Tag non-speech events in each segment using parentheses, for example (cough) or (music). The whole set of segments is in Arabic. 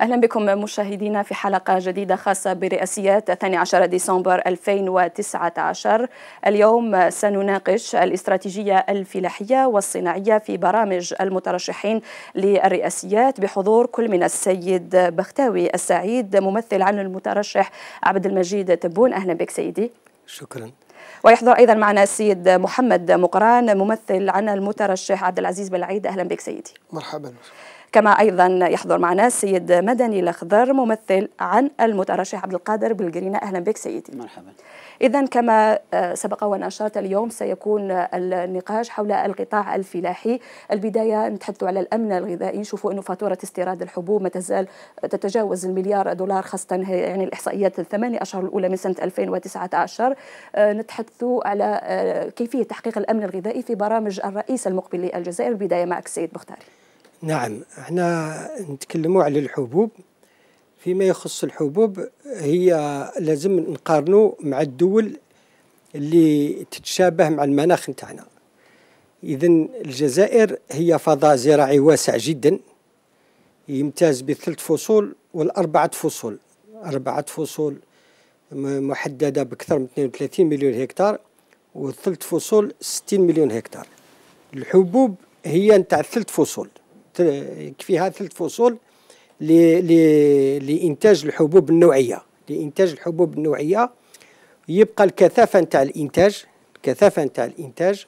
أهلا بكم مشاهدينا في حلقة جديدة خاصة برئاسيات 12 ديسمبر 2019 اليوم سنناقش الاستراتيجية الفلاحية والصناعية في برامج المترشحين للرئاسيات بحضور كل من السيد بختاوي السعيد ممثل عن المترشح عبد المجيد تبون أهلا بك سيدي شكرا ويحضر أيضا معنا السيد محمد مقران ممثل عن المترشح عبد العزيز بلعيد أهلا بك سيدي مرحبا كما أيضا يحضر معنا السيد مدني الأخضر ممثل عن المترشح عبد القادر بالقرينة أهلا بك سيدي مرحبا إذا كما آه، سبق وأن أشرت اليوم سيكون النقاش حول القطاع الفلاحي البداية نتحدث على الأمن الغذائي نشوفوا أنه فاتورة استيراد الحبوب ما تزال تتجاوز المليار دولار خاصة يعني الإحصائيات الثمانية أشهر الأولى من سنة 2019 آه، نتحدث على آه، كيفية تحقيق الأمن الغذائي في برامج الرئيس المقبل للجزائر البداية معك سيد بختاري نعم احنا نتكلموا على الحبوب فيما يخص الحبوب هي لازم نقارنوا مع الدول اللي تتشابه مع المناخ نتاعنا اذا الجزائر هي فضاء زراعي واسع جدا يمتاز بثلاث فصول والأربعة فصول أربعة فصول محددة بأكثر من 32 مليون هكتار والثلث فصول 60 مليون هكتار الحبوب هي نتاع الثلث فصول يكفيها ثلاث فصول لإنتاج الحبوب النوعية لإنتاج الحبوب النوعية يبقى الكثافة نتاع الإنتاج الكثافة نتاع الإنتاج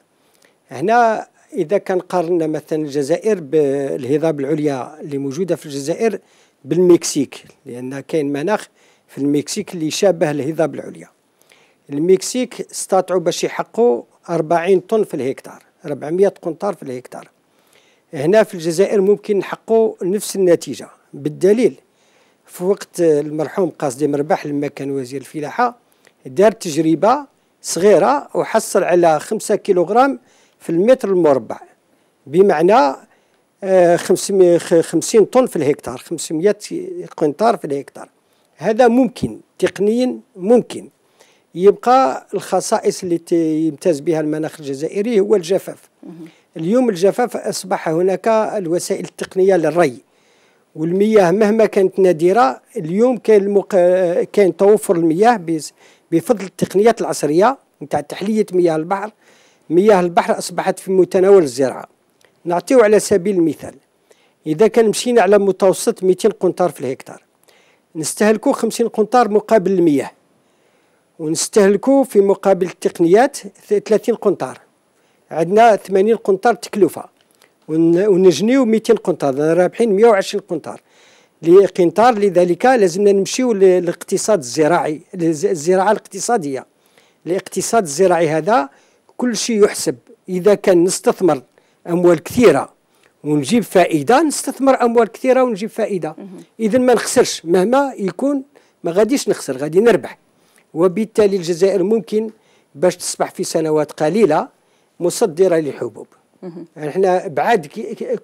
هنا إذا كان قارنا مثلا الجزائر بالهضاب العليا اللي موجودة في الجزائر بالمكسيك لأن كاين مناخ في المكسيك اللي شابه الهضاب العليا المكسيك استطاعوا باش يحققوا 40 طن في الهكتار 400 قنطار في الهكتار هنا في الجزائر ممكن نحققوا نفس النتيجه بالدليل في وقت المرحوم قاسم مرباح لما كان وزير الفلاحه دار تجربه صغيره وحصل على خمسة كيلوغرام في المتر المربع بمعنى آه، خمسين طن في الهكتار 500 قنطار في الهكتار هذا ممكن تقنيا ممكن يبقى الخصائص اللي يمتاز بها المناخ الجزائري هو الجفاف اليوم الجفاف أصبح هناك الوسائل التقنية للري والمياه مهما كانت نادرة اليوم كان المق... كان توفر المياه بفضل التقنيات العصرية نتاع تحلية مياه البحر مياه البحر أصبحت في متناول الزراعة نعطيو على سبيل المثال إذا كان مشينا على متوسط 200 قنطار في الهكتار نستهلكو 50 قنطار مقابل المياه ونستهلكو في مقابل التقنيات 30 قنطار عندنا 80 قنطار تكلفه ونجنيو 200 قنطار رابحين 120 قنطار لقنطار لذلك لازمنا نمشيو للاقتصاد الزراعي الزراعه الاقتصاديه الاقتصاد الزراعي هذا كل شيء يحسب اذا كان نستثمر اموال كثيره ونجيب فائده نستثمر اموال كثيره ونجيب فائده اذا ما نخسرش مهما يكون ما غاديش نخسر غادي نربح وبالتالي الجزائر ممكن باش تصبح في سنوات قليله مصدره للحبوب يعني احنا بعاد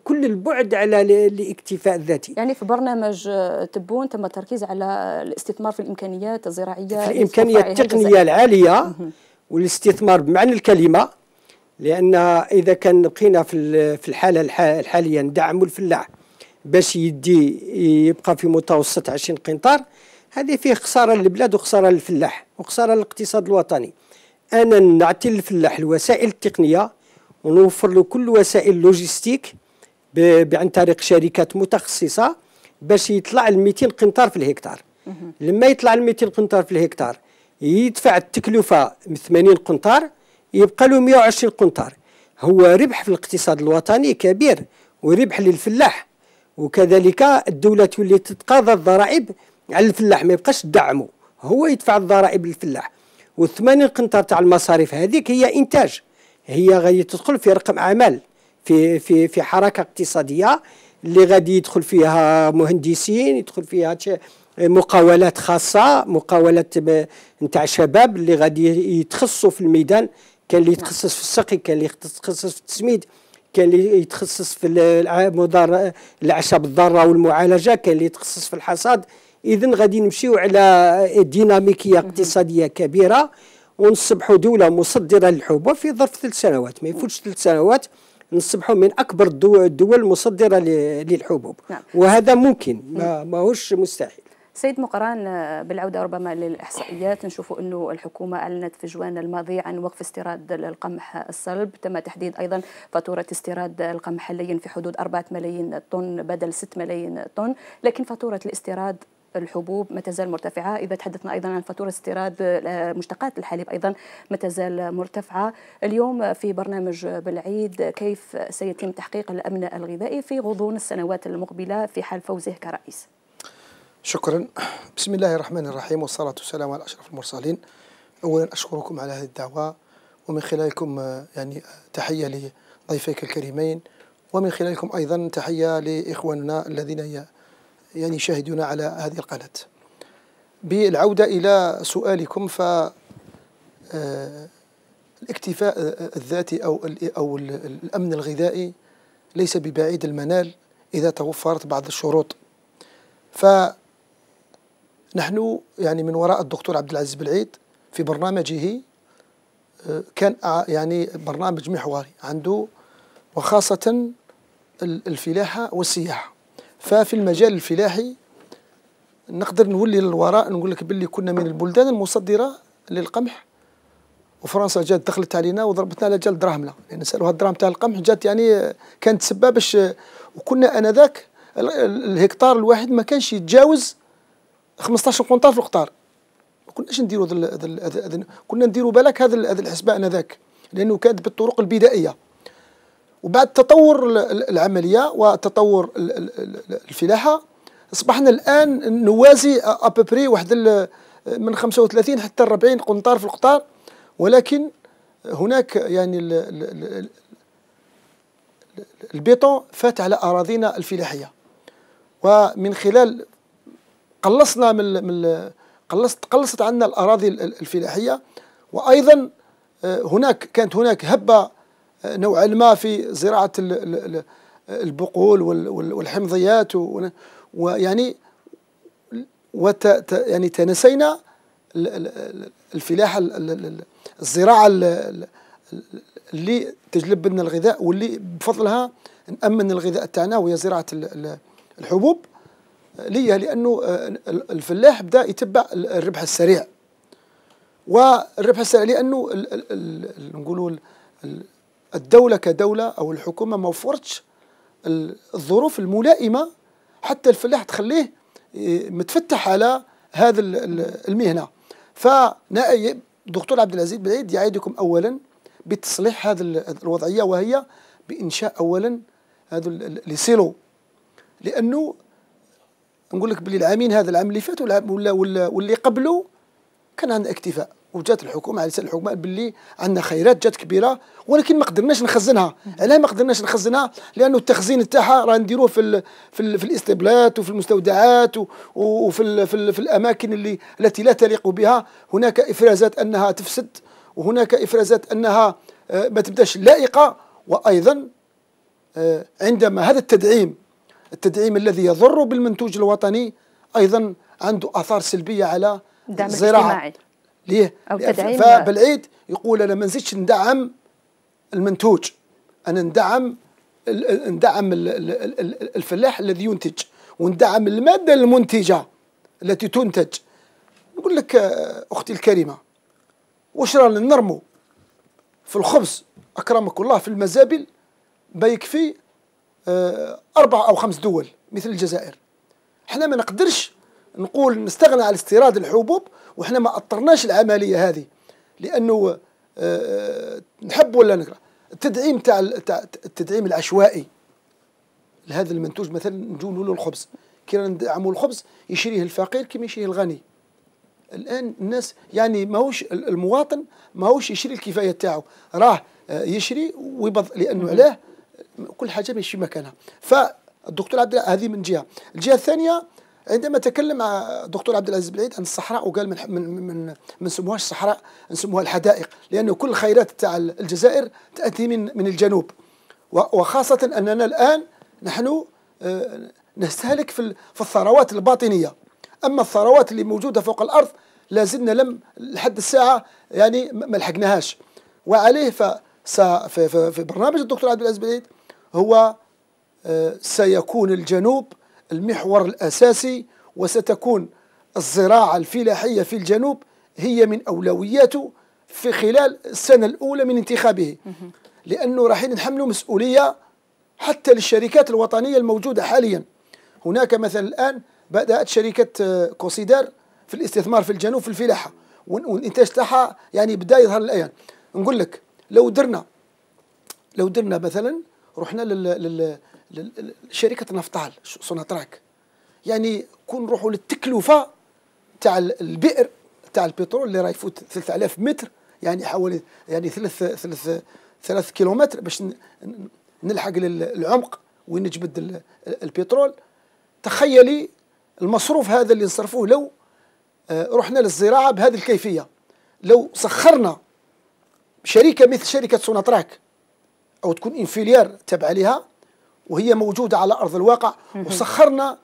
كل البعد على الاكتفاء الذاتي يعني في برنامج تبون تم التركيز على الاستثمار في الامكانيات الزراعيه في الامكانيات التقنيه العاليه والاستثمار بمعنى الكلمه لان اذا كان بقينا في في الحاله الحاليه ندعموا الفلاح باش يدي يبقى في متوسط 20 قنطار هذه فيه خساره للبلاد وخساره للفلاح وخساره للاقتصاد الوطني انا نعطي للفلاح الوسائل التقنيه ونوفر له كل وسائل اللوجستيك عن طريق شركات متخصصه باش يطلع ل 200 قنطار في الهكتار لما يطلع ل 200 قنطار في الهكتار يدفع التكلفه من 80 قنطار يبقى له 120 قنطار هو ربح في الاقتصاد الوطني كبير وربح للفلاح وكذلك الدوله تولي تتقاضى الضرائب على الفلاح ما يبقاش تدعمه هو يدفع الضرائب للفلاح والثمانين قنطار تاع المصاريف هذيك هي انتاج هي غادي تدخل في رقم اعمال في في في حركه اقتصاديه اللي غادي يدخل فيها مهندسين يدخل فيها مقاولات خاصه مقاولات نتاع شباب اللي غادي يتخصصوا في الميدان كان اللي يتخصص في السقي كان اللي يتخصص في التسميد كان اللي يتخصص في الاعشاب الضاره والمعالجه كان اللي يتخصص في الحصاد إذن غادي نمشيو على ديناميكيه اقتصاديه كبيره ونصبحوا دوله مصدره للحبوب في ظرف ثلاث سنوات ما يفوتش ثلاث سنوات نصبحوا من اكبر الدول مصدره للحبوب نعم. وهذا ممكن ما ماهوش مستحيل سيد مقران بالعودة ربما للإحصائيات نشوفوا أنه الحكومة أعلنت في جوان الماضي عن وقف استيراد القمح الصلب تم تحديد أيضا فاتورة استيراد القمح اللين في حدود 4 ملايين طن بدل 6 ملايين طن لكن فاتورة الاستيراد الحبوب ما تزال مرتفعة إذا تحدثنا أيضا عن فاتورة استيراد آه، مشتقات الحليب أيضا ما تزال مرتفعة اليوم في برنامج بالعيد كيف سيتم تحقيق الأمن الغذائي في غضون السنوات المقبلة في حال فوزه كرئيس شكرا بسم الله الرحمن الرحيم والصلاة والسلام على أشرف المرسلين أولا أشكركم على هذه الدعوة ومن خلالكم آه، يعني آه، تحية لضيفيك الكريمين ومن خلالكم أيضا تحية لإخواننا الذين يعني يشاهدون على هذه القناة بالعودة إلى سؤالكم ف آه، الاكتفاء الذاتي أو أو الأمن الغذائي ليس ببعيد المنال إذا توفرت بعض الشروط فنحن يعني من وراء الدكتور عبد العزيز بالعيد في برنامجه آه، كان آه، يعني برنامج محوري عنده وخاصة الفلاحة والسياحة ففي المجال الفلاحي نقدر نولي للوراء نقول لك باللي كنا من البلدان المصدره للقمح وفرنسا جات دخلت علينا وضربتنا على جال دراهمنا لان يعني سالوها الدراهم تاع القمح جات يعني كانت سبه باش وكنا انذاك الهكتار الواحد ما كانش يتجاوز 15 قنطار في القطار ما كناش نديروا كنا نديروا بالك هذا هذا الحسبه انذاك لانه كانت بالطرق البدائيه وبعد تطور العمليه وتطور الفلاحه اصبحنا الان نوازي أببري واحد من 35 حتى 40 قنطار في القطار ولكن هناك يعني البيتون فات على اراضينا الفلاحيه ومن خلال قلصنا من من قلصت قلصت عنا الاراضي الفلاحيه وايضا آه، هناك كانت هناك هبه نوعا ما في زراعة البقول والحمضيات ويعني وت يعني تنسينا الفلاحة الزراعة اللي تجلب لنا الغذاء واللي بفضلها نأمن الغذاء تاعنا وهي زراعة الحبوب ليه لأنه الفلاح بدأ يتبع الربح السريع والربح السريع لأنه نقولوا الدولة كدولة أو الحكومة ما وفرتش الظروف الملائمة حتى الفلاح تخليه اه، متفتح على هذا المهنة فنائب دكتور عبد العزيز بعيد يعيدكم أولا بتصليح هذه الوضعية وهي بإنشاء أولا هذا السيلو لأنه نقول لك بلي العامين هذا العام اللي فات ولا ولا واللي قبله كان عندنا اكتفاء وجات الحكومه على يعني لسان الحكومه باللي عندنا خيرات جات كبيره ولكن ما قدرناش نخزنها علاه ما قدرناش نخزنها لانه التخزين تاعها راه نديروه في الـ في, ال في الاستبلات وفي المستودعات وفي الـ في, الـ في الاماكن اللي التي لا تليق بها هناك افرازات انها تفسد وهناك افرازات انها آه، ما تبداش لائقه وايضا آه، عندما هذا التدعيم التدعيم الذي يضر بالمنتوج الوطني ايضا عنده اثار سلبيه على الزراعه ليه؟ أو تدعيم فبالعيد يقول انا ما نزيدش ندعم المنتوج انا ندعم ندعم الفلاح الذي ينتج وندعم الماده المنتجه التي تنتج نقول لك آه، اختي الكريمه واش رانا نرمو في الخبز اكرمك الله في المزابل بيكفي آه، اربع او خمس دول مثل الجزائر احنا ما نقدرش نقول نستغنى على استيراد الحبوب وحنا ما أطرناش العملية هذه لأنه آه، آه، نحب ولا نكره التدعيم تاع التدعيم العشوائي لهذا المنتوج مثلا نجوا له الخبز كي ندعموا الخبز يشريه الفقير كما يشريه الغني الان الناس يعني ماهوش المواطن ماهوش يشري الكفايه تاعو راه آه، يشري ويبض لانه علاه كل حاجه ماشي مكانها فالدكتور عبد هذه من جهه الجهه الثانيه عندما تكلم دكتور عبد العزيز عيد عن الصحراء وقال من من من ما نسموهاش الصحراء نسموها الحدائق لانه كل الخيرات تاع الجزائر تاتي من من الجنوب وخاصه اننا الان نحن آه، نستهلك في في الثروات الباطنيه اما الثروات اللي موجوده فوق الارض لا زلنا لم لحد الساعه يعني ما لحقناهاش وعليه ف في برنامج الدكتور عبد العزيز عيد هو آه، سيكون الجنوب المحور الأساسي وستكون الزراعة الفلاحية في الجنوب هي من أولوياته في خلال السنة الأولى من انتخابه لأنه راح نحمله مسؤولية حتى للشركات الوطنية الموجودة حاليا هناك مثلا الآن بدأت شركة آه، كوسيدار في الاستثمار في الجنوب في الفلاحة والإنتاج تاعها يعني بدأ يظهر الآن نقول لك لو درنا لو درنا مثلا رحنا لل شركه نفطال سوناتراك يعني كون نروحوا للتكلفه تاع البئر تاع البترول اللي راه يفوت 3000 متر يعني حوالي يعني ثلاث ثلاث ثلاث كيلومتر باش نلحق للعمق وين نجبد البترول تخيلي المصروف هذا اللي نصرفوه لو آه، رحنا للزراعه بهذه الكيفيه لو سخرنا شركه مثل شركه سوناتراك او تكون انفيليار تابعه لها وهي موجودة على أرض الواقع وسخرنا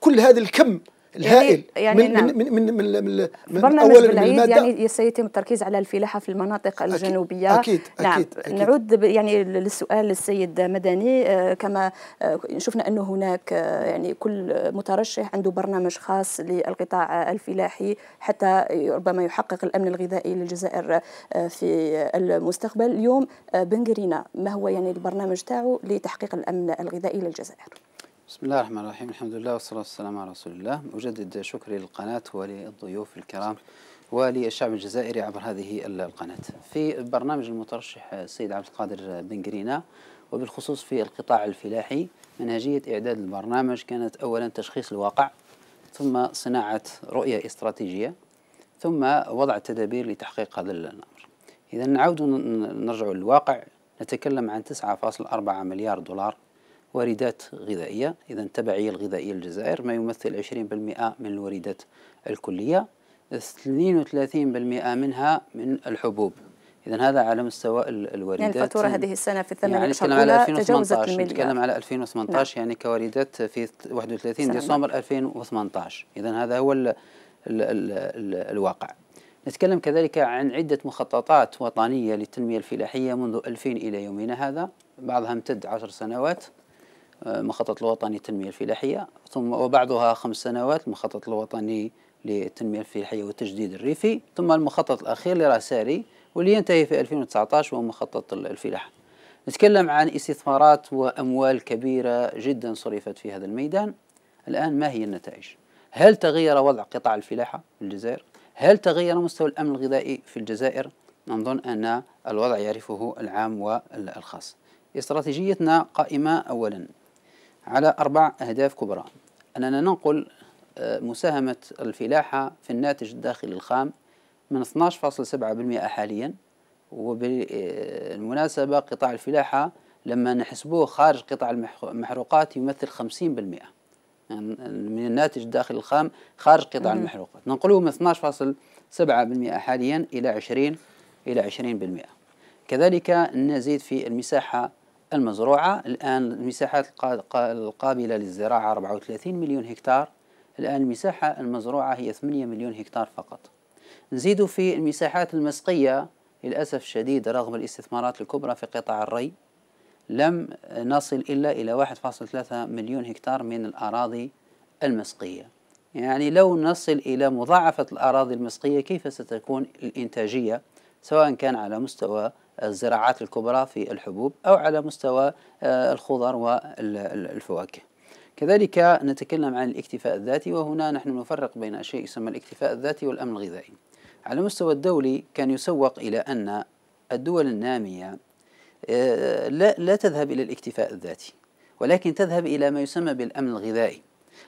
كل هذا الكم يعني الهائل يعني من, نعم. من من من من, من, من اولا بالعيد يعني سيتم التركيز على الفلاحه في المناطق الجنوبيه اكيد اكيد, نعم. أكيد. نعود يعني للسؤال للسيد مدني آه، كما آه، شفنا انه هناك آه، يعني كل مترشح عنده برنامج خاص للقطاع الفلاحي حتى ربما يحقق الامن الغذائي للجزائر في المستقبل اليوم بنغرينا ما هو يعني البرنامج تاعو لتحقيق الامن الغذائي للجزائر بسم الله الرحمن الرحيم الحمد لله والصلاة والسلام على رسول الله أجدد شكري للقناة وللضيوف الكرام وللشعب الجزائري عبر هذه القناة في برنامج المترشح السيد عبد القادر بن قرينا وبالخصوص في القطاع الفلاحي منهجية إعداد البرنامج كانت أولا تشخيص الواقع ثم صناعة رؤية استراتيجية ثم وضع التدابير لتحقيق هذا الأمر إذا نعود نرجع للواقع نتكلم عن 9.4 مليار دولار واردات غذائية إذا التبعية الغذائية للجزائر ما يمثل 20% من الواردات الكلية 32% منها من الحبوب إذا هذا على مستوى الواردات يعني الفاتورة هذه السنة في الثمانية يعني نتكلم على 2018 نتكلم على 2018 نعم. يعني كواردات في 31 سنة. ديسمبر 2018 إذا هذا هو الـ الـ الـ الـ الواقع نتكلم كذلك عن عدة مخططات وطنية للتنمية الفلاحية منذ 2000 إلى يومنا هذا بعضها امتد عشر سنوات المخطط الوطني للتنمية الفلاحية ثم وبعدها خمس سنوات المخطط الوطني للتنمية الفلاحية والتجديد الريفي ثم المخطط الأخير لراساري واللي ينتهي في 2019 وهو مخطط الفلاحة نتكلم عن استثمارات وأموال كبيرة جدا صرفت في هذا الميدان الآن ما هي النتائج؟ هل تغير وضع قطاع الفلاحة في الجزائر؟ هل تغير مستوى الأمن الغذائي في الجزائر؟ نظن أن الوضع يعرفه العام والخاص استراتيجيتنا قائمة أولا على أربع أهداف كبرى أننا ننقل آه، مساهمة الفلاحة في الناتج الداخلي الخام من 12.7% حاليا وبالمناسبة قطاع الفلاحة لما نحسبوه خارج قطاع المحروقات يمثل 50% يعني من الناتج الداخلي الخام خارج قطاع المحروقات ننقله من 12.7% حاليا إلى 20 إلى 20% كذلك نزيد في المساحة المزروعة الآن المساحات القابلة للزراعة 34 مليون هكتار الآن المساحة المزروعة هي 8 مليون هكتار فقط نزيد في المساحات المسقية للأسف الشديد رغم الاستثمارات الكبرى في قطاع الري لم نصل إلا إلى 1.3 مليون هكتار من الأراضي المسقية يعني لو نصل إلى مضاعفة الأراضي المسقية كيف ستكون الإنتاجية سواء كان على مستوى الزراعات الكبرى في الحبوب أو على مستوى آه، الخضر والفواكه كذلك نتكلم عن الاكتفاء الذاتي وهنا نحن نفرق بين شيء يسمى الاكتفاء الذاتي والأمن الغذائي على مستوى الدولي كان يسوق إلى أن الدول النامية آه، لا, لا تذهب إلى الاكتفاء الذاتي ولكن تذهب إلى ما يسمى بالأمن الغذائي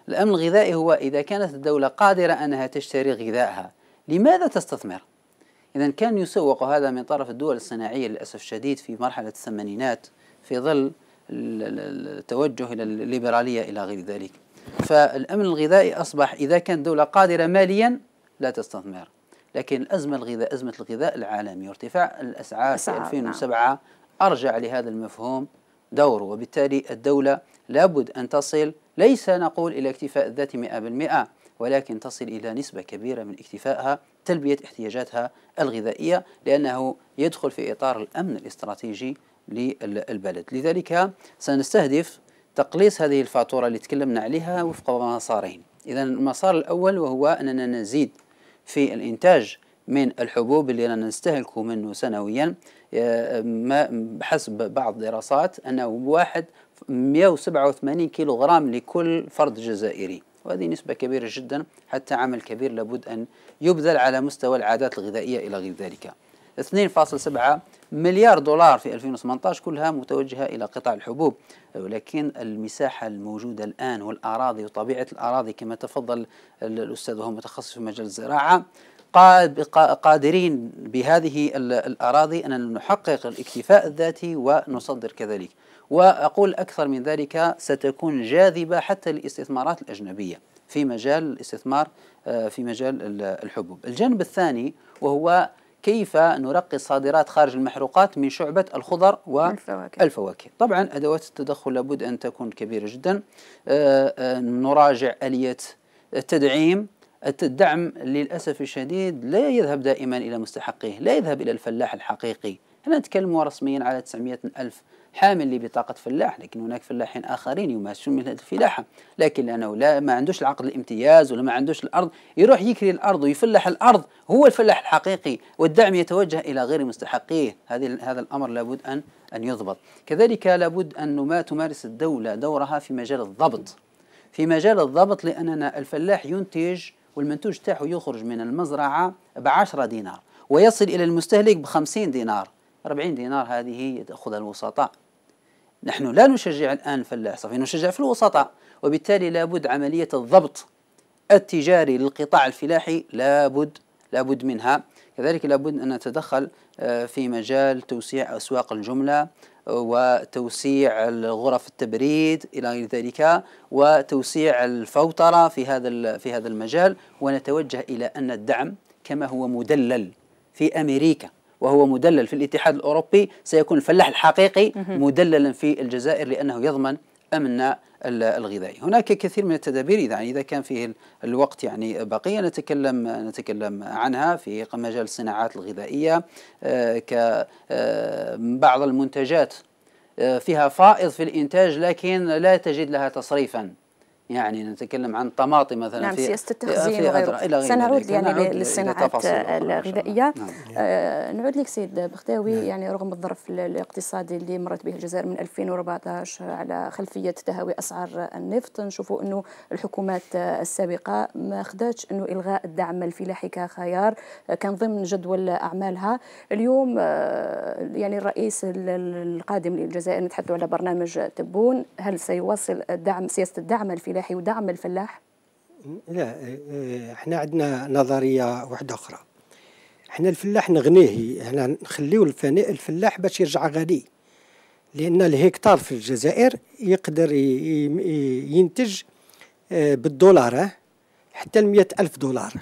الأمن الغذائي هو إذا كانت الدولة قادرة أنها تشتري غذائها لماذا تستثمر؟ إذا كان يسوق هذا من طرف الدول الصناعية للأسف الشديد في مرحلة الثمانينات في ظل التوجه إلى الليبرالية إلى غير ذلك فالأمن الغذائي أصبح إذا كان دولة قادرة ماليا لا تستثمر لكن الأزمة الغذاء أزمة الغذاء العالمي وارتفاع الأسعار في 2007 نعم. أرجع لهذا المفهوم دوره وبالتالي الدولة لابد أن تصل ليس نقول إلى اكتفاء الذاتي 100% ولكن تصل إلى نسبة كبيرة من اكتفائها تلبية احتياجاتها الغذائية لأنه يدخل في إطار الأمن الاستراتيجي للبلد لذلك سنستهدف تقليص هذه الفاتورة اللي تكلمنا عليها وفق مسارين إذا المسار الأول وهو أننا نزيد في الإنتاج من الحبوب اللي رانا نستهلكه منه سنويا آه، ما بحسب بعض الدراسات أنه واحد 187 كيلوغرام لكل فرد جزائري وهذه نسبة كبيرة جدا حتى عمل كبير لابد أن يبذل على مستوى العادات الغذائية إلى غير ذلك 2.7 مليار دولار في 2018 كلها متوجهة إلى قطاع الحبوب ولكن المساحة الموجودة الآن والأراضي وطبيعة الأراضي كما تفضل الأستاذ وهو متخصص في مجال الزراعة قادرين بهذه الأراضي أن نحقق الاكتفاء الذاتي ونصدر كذلك وأقول أكثر من ذلك ستكون جاذبة حتى للاستثمارات الأجنبية في مجال الاستثمار آه، في مجال الحبوب الجانب الثاني وهو كيف نرقي الصادرات خارج المحروقات من شعبة الخضر والفواكه الفواكه. طبعا أدوات التدخل لابد أن تكون كبيرة جدا آه، آه، نراجع آلية التدعيم الدعم للأسف الشديد لا يذهب دائما إلى مستحقيه لا يذهب إلى الفلاح الحقيقي احنا نتكلم رسميا على 900 ألف حامل لبطاقة فلاح لكن هناك فلاحين آخرين يمارسون مثل الفلاحة لكن لأنه لا ما عندوش العقد الامتياز ولا ما عندوش الأرض يروح يكري الأرض ويفلح الأرض هو الفلاح الحقيقي والدعم يتوجه إلى غير مستحقيه هذه هذا الأمر لابد أن أن يضبط كذلك لابد أن ما تمارس الدولة دورها في مجال الضبط في مجال الضبط لأننا الفلاح ينتج والمنتوج تاعه يخرج من المزرعة بعشرة دينار ويصل إلى المستهلك بخمسين دينار 40 دينار هذه تأخذها الوسطاء نحن لا نشجع الآن فلاح صافي نشجع في الوسطاء وبالتالي لابد عملية الضبط التجاري للقطاع الفلاحي لابد لابد منها كذلك لابد أن نتدخل آه، في مجال توسيع أسواق الجملة آه، وتوسيع غرف التبريد إلى غير ذلك وتوسيع الفوترة في هذا في هذا المجال ونتوجه إلى أن الدعم كما هو مدلل في أمريكا وهو مدلل في الاتحاد الأوروبي سيكون الفلاح الحقيقي مدللا في الجزائر لأنه يضمن أمن الغذائي هناك كثير من التدابير إذا يعني إذا كان فيه الوقت يعني بقية نتكلم نتكلم عنها في مجال الصناعات الغذائية آه، كبعض آه، المنتجات آه، فيها فائض في الإنتاج لكن لا تجد لها تصريفا يعني نتكلم عن طماطم مثلا نعم في سياسه التخزين وغيره سنعود يعني للصناعات الغذائيه نعم. آه نعود لك سيد بختاوي نعم. يعني رغم الظرف الاقتصادي اللي مرت به الجزائر من 2014 على خلفيه تهاوي اسعار النفط نشوفوا انه الحكومات السابقه ما خداتش انه الغاء الدعم الفلاحي كخيار كان ضمن جدول اعمالها اليوم آه، يعني الرئيس القادم للجزائر نتحدث على برنامج تبون هل سيواصل الدعم سياسه الدعم الفلاحي الفلاحي ودعم الفلاح؟ لا آه، آه، احنا عندنا نظريه واحده اخرى احنا الفلاح نغنيه احنا نخليو الفلاح باش يرجع غني لان الهكتار في الجزائر يقدر ينتج آه، بالدولار حتى ل ألف دولار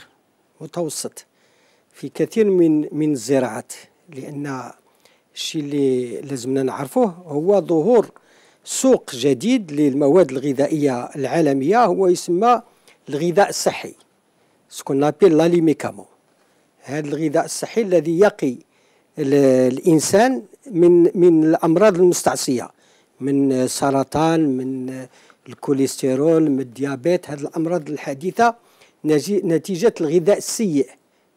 متوسط في كثير من من الزراعات لان الشيء اللي لازمنا نعرفوه هو ظهور سوق جديد للمواد الغذائية العالمية هو يسمى الغذاء الصحي سكون لا ليميكامو هذا الغذاء الصحي الذي يقي الإنسان من من الأمراض المستعصية من سرطان من الكوليسترول من الديابيت هذه الأمراض الحديثة نتيجة الغذاء السيء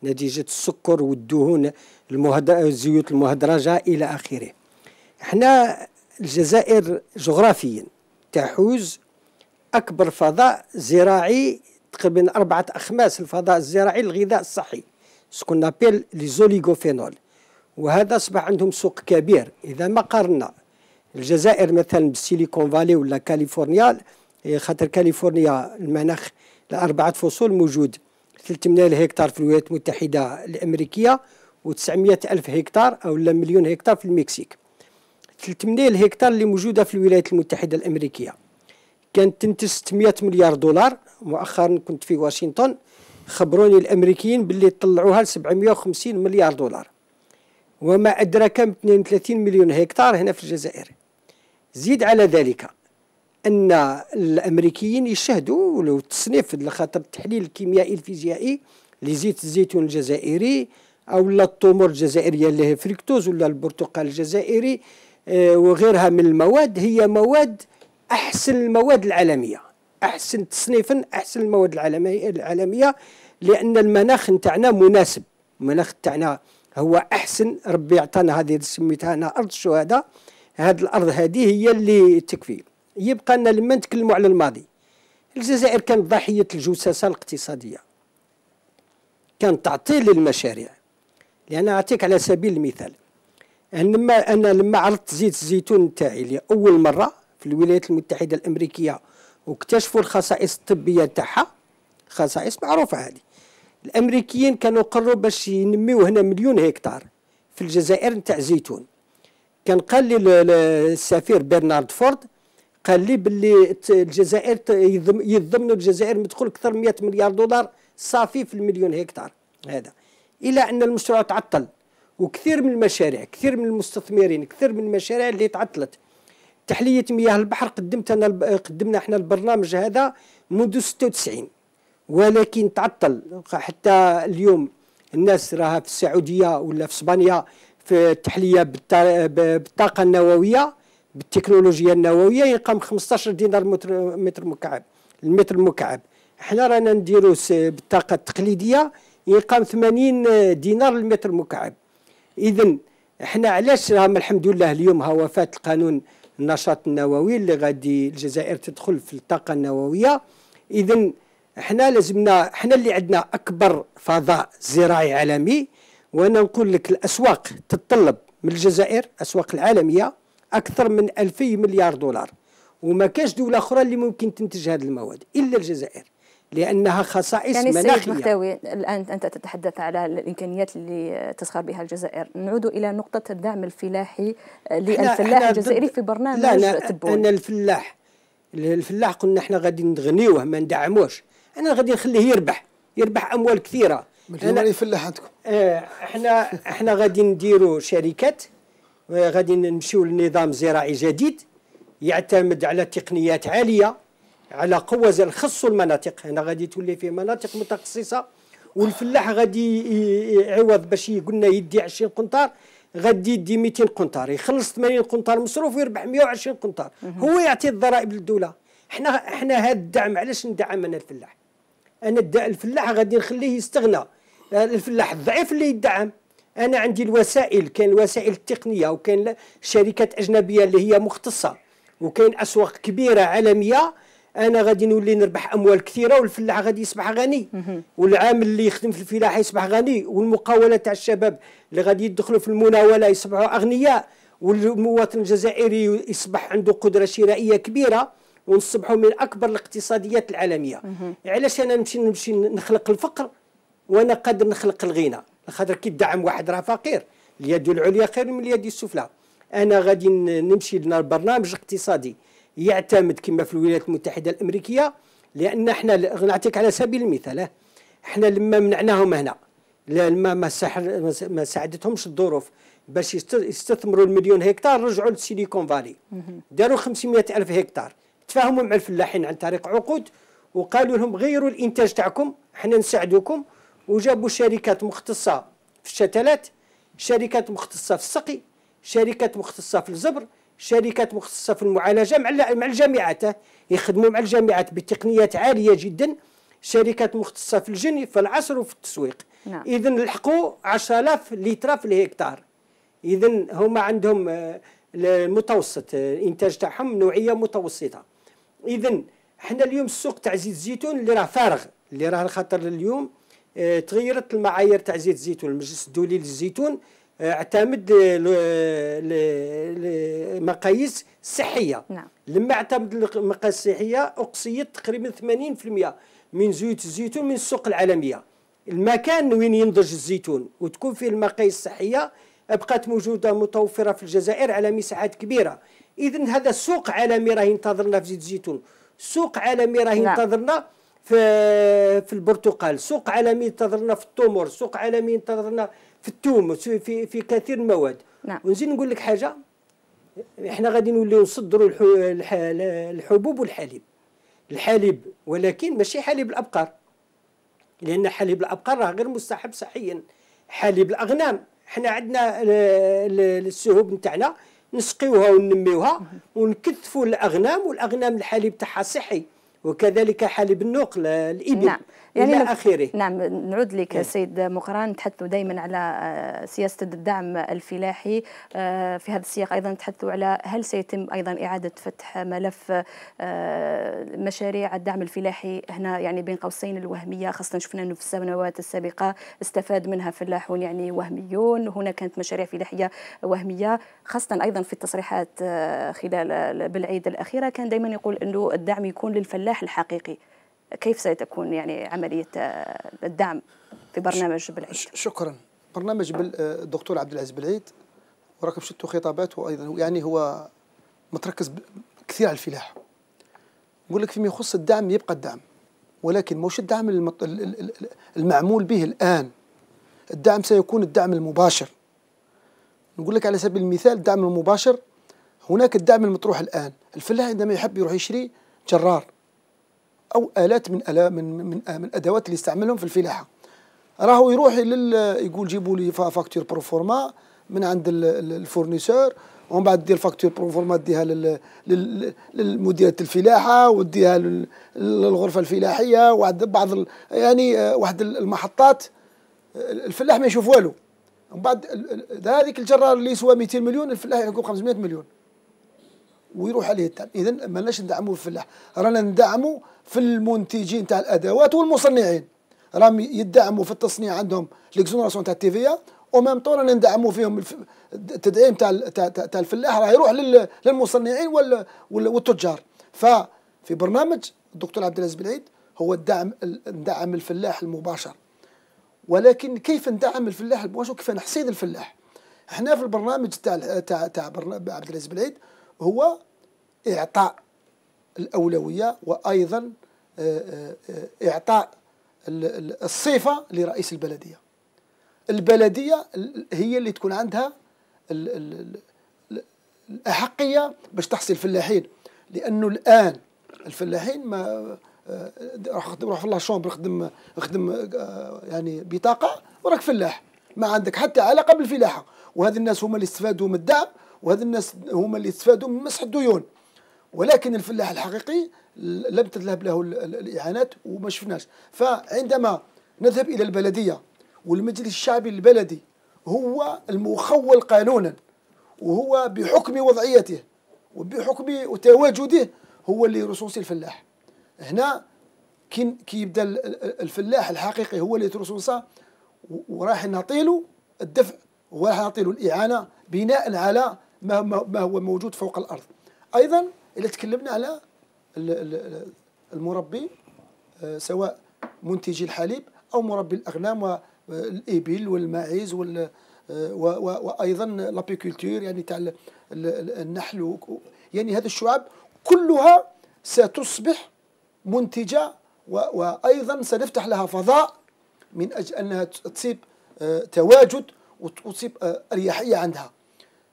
نتيجة السكر والدهون المهد... الزيوت المهدرجة إلى آخره احنا الجزائر جغرافيا تحوز أكبر فضاء زراعي تقريبا أربعة أخماس الفضاء الزراعي الغذاء الصحي سكون نابيل ليزوليغوفينول وهذا أصبح عندهم سوق كبير إذا ما قارنا الجزائر مثلا بالسيليكون فالي ولا كاليفورنيا إيه، خاطر كاليفورنيا المناخ لأربعة فصول موجود 300 هكتار في الولايات المتحدة الأمريكية و900 ألف هكتار أو مليون هكتار في المكسيك 300 الهكتار اللي موجوده في الولايات المتحده الامريكيه كانت تنتج 600 مليار دولار مؤخرا كنت في واشنطن خبروني الامريكيين باللي طلعوها ل 750 مليار دولار وما ادراك ب 32 مليون هكتار هنا في الجزائر زيد على ذلك ان الامريكيين يشهدوا لو التصنيف لخاطر التحليل الكيميائي الفيزيائي لزيت الزيتون الجزائري او التمور الجزائريه اللي هي فريكتوز ولا البرتقال الجزائري آه، وغيرها من المواد هي مواد أحسن المواد العالمية أحسن تصنيفا أحسن المواد العالمية, العالمية لأن المناخ نتاعنا مناسب المناخ نتاعنا هو أحسن ربي عطانا هذه سميتها أنا أرض الشهداء هذه الأرض هذه هي اللي تكفي يبقى لنا لما نتكلموا على الماضي الجزائر كانت ضحية الجساسة الاقتصادية كان تعطيل للمشاريع لأن أعطيك على سبيل المثال يعني لما انا لما عرضت زيت الزيتون تاعي لاول مره في الولايات المتحده الامريكيه واكتشفوا الخصائص الطبيه تاعها خصائص معروفه هذه الامريكيين كانوا قرروا باش ينميو هنا مليون هكتار في الجزائر نتاع زيتون كان قال لي السفير برنارد فورد قال لي باللي الجزائر يضمنوا الجزائر مدخول اكثر من 100 مليار دولار صافي في المليون هكتار هذا الى ان المشروع تعطل وكثير من المشاريع كثير من المستثمرين كثير من المشاريع اللي تعطلت تحليه مياه البحر قدمت انا قدمنا احنا البرنامج هذا منذ 96 ولكن تعطل حتى اليوم الناس راها في السعوديه ولا في اسبانيا في التحليه بالطاقه النوويه بالتكنولوجيا النوويه يقام 15 دينار متر مكعب المتر المكعب احنا رانا نديرو بالطاقه التقليديه يقام 80 دينار المتر مكعب اذا احنا علاش راهم الحمد لله اليوم ها وفاه القانون النشاط النووي اللي غادي الجزائر تدخل في الطاقه النوويه اذا احنا لازمنا احنا اللي عندنا اكبر فضاء زراعي عالمي وانا نقول لك الاسواق تتطلب من الجزائر اسواق العالميه اكثر من 2000 مليار دولار وما كاش دوله اخرى اللي ممكن تنتج هذه المواد الا الجزائر لأنها خصائص يعني مناخية سيد مختاوي الآن أنت تتحدث على الإمكانيات اللي تسخر بها الجزائر نعود إلى نقطة الدعم الفلاحي آه، للفلاح الجزائري في برنامج لا لا أنا الفلاح الفلاح قلنا احنا غادي نغنيوه ما ندعموش أنا غادي نخليه يربح يربح أموال كثيرة أنا يفلح عندكم آه، احنا احنا غادي نديروا شركات غادي نمشيو لنظام زراعي جديد يعتمد على تقنيات عاليه على قوه زي نخصوا المناطق هنا غادي تولي فيه مناطق متخصصه والفلاح غادي عوض باش قلنا يدي 20 قنطار غادي يدي 200 قنطار يخلص 80 قنطار مصروف ويربح 120 قنطار هو يعطي الضرائب للدوله احنا احنا هذا الدعم علاش ندعم انا الفلاح انا الفلاح غادي نخليه يستغنى الفلاح الضعيف اللي يدعم انا عندي الوسائل كاين الوسائل التقنيه وكاين شركات اجنبيه اللي هي مختصه وكاين اسواق كبيره عالميه انا غادي نولي نربح اموال كثيره والفلاح غادي يصبح غني والعامل اللي يخدم في الفلاحه يصبح غني والمقاوله تاع الشباب اللي غادي يدخلوا في المناوله يصبحوا اغنياء والمواطن الجزائري يصبح عنده قدره شرائيه كبيره ونصبحوا من اكبر الاقتصاديات العالميه علاش انا نمشي نمشي نخلق الفقر وانا قادر نخلق الغنى خاطر كي دعم واحد راه فقير اليد العليا خير من اليد السفلى انا غادي نمشي لنا برنامج اقتصادي يعتمد كما في الولايات المتحده الامريكيه لان احنا نعطيك على سبيل المثال اه، احنا لما منعناهم هنا لما ما ما ساعدتهمش الظروف باش يستثمروا المليون هكتار رجعوا للسيليكون فالي داروا 500 الف هكتار تفاهموا مع الفلاحين عن طريق عقود وقالوا لهم غيروا الانتاج تاعكم احنا نساعدوكم وجابوا شركات مختصه في الشتلات شركات مختصه في السقي شركات مختصه في الزبر شركات مختصه في المعالجه مع مع الجامعات يخدموا مع الجامعات بتقنيات عاليه جدا شركات مختصه في الجني في العصر وفي التسويق نعم. اذا لحقوا 10000 لتر في الهكتار اذا هما عندهم آه، المتوسط الانتاج آه، تاعهم نوعيه متوسطه اذا حنا اليوم السوق تاع زيت الزيتون اللي راه فارغ اللي راه خاطر اليوم آه، تغيرت المعايير تاع زيت الزيتون المجلس الدولي للزيتون اعتمد آه، لمقاييس آه، صحيه نعم. لما اعتمد المقاييس الصحيه اقصيت تقريبا 80% من زيوت الزيتون من السوق العالميه المكان وين ينضج الزيتون وتكون فيه المقاييس الصحيه بقات موجوده متوفره في الجزائر على مساحات كبيره اذا هذا سوق عالمي راه ينتظرنا في زيت الزيتون سوق عالمي راه ينتظرنا نعم. في في البرتقال سوق عالمي ينتظرنا في التمر سوق عالمي ينتظرنا في الثوم في في كثير المواد نعم ونزيد نقول لك حاجه احنا غادي نوليو نصدروا الحبوب والحليب الحليب ولكن ماشي حليب الابقار لان حليب الابقار راه غير مستحب صحيا حليب الاغنام احنا عندنا السهوب نتاعنا نسقيوها وننميوها ونكثفوا الاغنام والاغنام الحليب تاعها صحي وكذلك حليب النقل الابل نعم. يعني إلى آخره نعم نعود لك إيه؟ سيد مقران تحدثوا دائما على آه، سياسة الدعم الفلاحي آه، في هذا السياق أيضا تحدثوا على هل سيتم أيضا إعادة فتح ملف آه، مشاريع الدعم الفلاحي هنا يعني بين قوسين الوهمية خاصة شفنا أنه في السنوات السابقة استفاد منها فلاحون يعني وهميون هنا كانت مشاريع فلاحية وهمية خاصة أيضا في التصريحات خلال بالعيد الأخيرة كان دائما يقول أنه الدعم يكون للفلاح الحقيقي كيف ستكون يعني عملية آه، الدعم في برنامج بالعيد شكرا برنامج الدكتور آه، عبد العزيز بالعيد ورقم شتو خطاباته أيضا يعني هو متركز كثير على الفلاحة نقول لك فيما يخص الدعم يبقى الدعم ولكن مش الدعم المعمول به الآن الدعم سيكون الدعم المباشر نقول لك على سبيل المثال الدعم المباشر هناك الدعم المطروح الآن الفلاح عندما يحب يروح يشري جرار او الات من ألا من من, من ادوات اللي يستعملهم في الفلاحه راهو يروح لل يقول جيبوا لي فاكتور برو من عند الفورنيسور ومن بعد دير فاكتور برو ديها لل... للمديرة الفلاحة وديها للغرفة الفلاحية وعند بعض يعني واحد المحطات الفلاح ما يشوف والو من بعد هذيك الجرة اللي يسوى 200 مليون الفلاح يحكم 500 مليون ويروح عليه التعب اذا ما لناش ندعموا في الفلاح رانا ندعموا في المنتجين تاع الادوات والمصنعين راهم يدعموا في التصنيع عندهم ليكزونراسيون تاع التيفيا ومام طو رانا ندعموا فيهم التدعيم تاع تاع الفلاح راه يروح للمصنعين والتجار ففي برنامج الدكتور عبد العزيز بن عيد هو الدعم ندعم الفلاح المباشر ولكن كيف ندعم الفلاح المباشر وكيف نحصيد الفلاح احنا في البرنامج تاع تاع تاع عبد العزيز بن عيد هو إعطاء الأولوية وأيضا آه، آه، آه، إعطاء الصفة لرئيس البلدية البلدية هي اللي تكون عندها الأحقية باش تحصي الفلاحين لأنه الآن الفلاحين ما روح في شومبر خدم خدم يعني بطاقة وراك فلاح ما عندك حتى علاقة بالفلاحة وهذه الناس هما اللي استفادوا من الدعم وهذ الناس هما اللي استفادوا من مسح الديون ولكن الفلاح الحقيقي لم تذهب له الاعانات وما شفناش فعندما نذهب الى البلديه والمجلس الشعبي البلدي هو المخول قانونا وهو بحكم وضعيته وبحكم تواجده هو اللي رصوصي الفلاح هنا كي كيبدا الفلاح الحقيقي هو اللي ترصوصه وراح نعطيله الدفع وراح نعطيله الاعانه بناء على ما ما هو موجود فوق الارض ايضا اذا تكلمنا على المربي آه، سواء منتجي الحليب او مربي الاغنام والابل والماعز وال آه، وايضا لابيكولتور يعني تاع النحل يعني هذه الشعاب كلها ستصبح منتجه وايضا سنفتح لها فضاء من اجل انها تصيب آه، تواجد وتصيب اريحيه عندها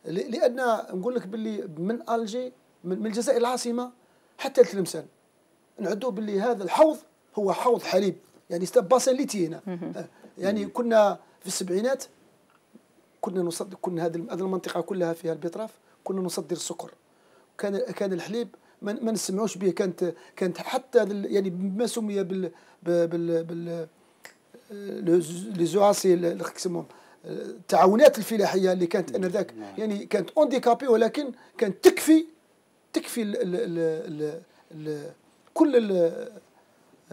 لان نقول لك باللي من الجي من الجزائر العاصمه حتى لتلمسان نعدوا باللي هذا الحوض هو حوض حليب يعني باسان ليتي هنا يعني كنا في السبعينات كنا نصدر كنا هذه المنطقه كلها فيها البطراف كنا نصدر السكر كان كان الحليب ما, من نسمعوش به كانت كانت حتى يعني ما سمي بال بال بال لي زواسي كيسموه التعاونات الفلاحيه اللي كانت انذاك نعم. يعني كانت اونديكابي ولكن كانت تكفي تكفي الـ الـ الـ الـ كل الـ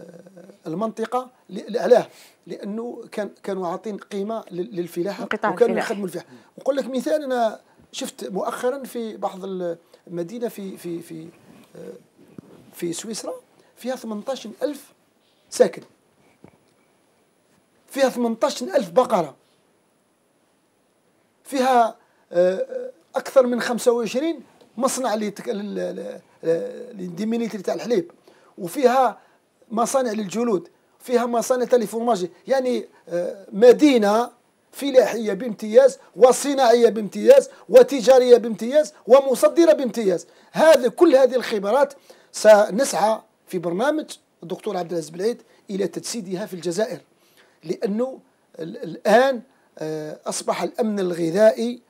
آه، المنطقه علاه لانه كان كانوا عاطين قيمه للفلاحه وكانوا يخدموا الفلاحه نقول لك مثال انا شفت مؤخرا في بعض المدينه في في في آه، في سويسرا فيها 18000 ساكن فيها 18000 بقره فيها آه، آه، اكثر من 25 مصنع للديمينيتري تاع الحليب وفيها مصانع للجلود فيها مصانع تاع يعني آه، مدينه فلاحيه بامتياز وصناعيه بامتياز وتجاريه بامتياز ومصدره بامتياز هذا كل هذه الخبرات سنسعى في برنامج الدكتور عبد العزيز بن الى تجسيدها في الجزائر لانه الان آه، أصبح الأمن الغذائي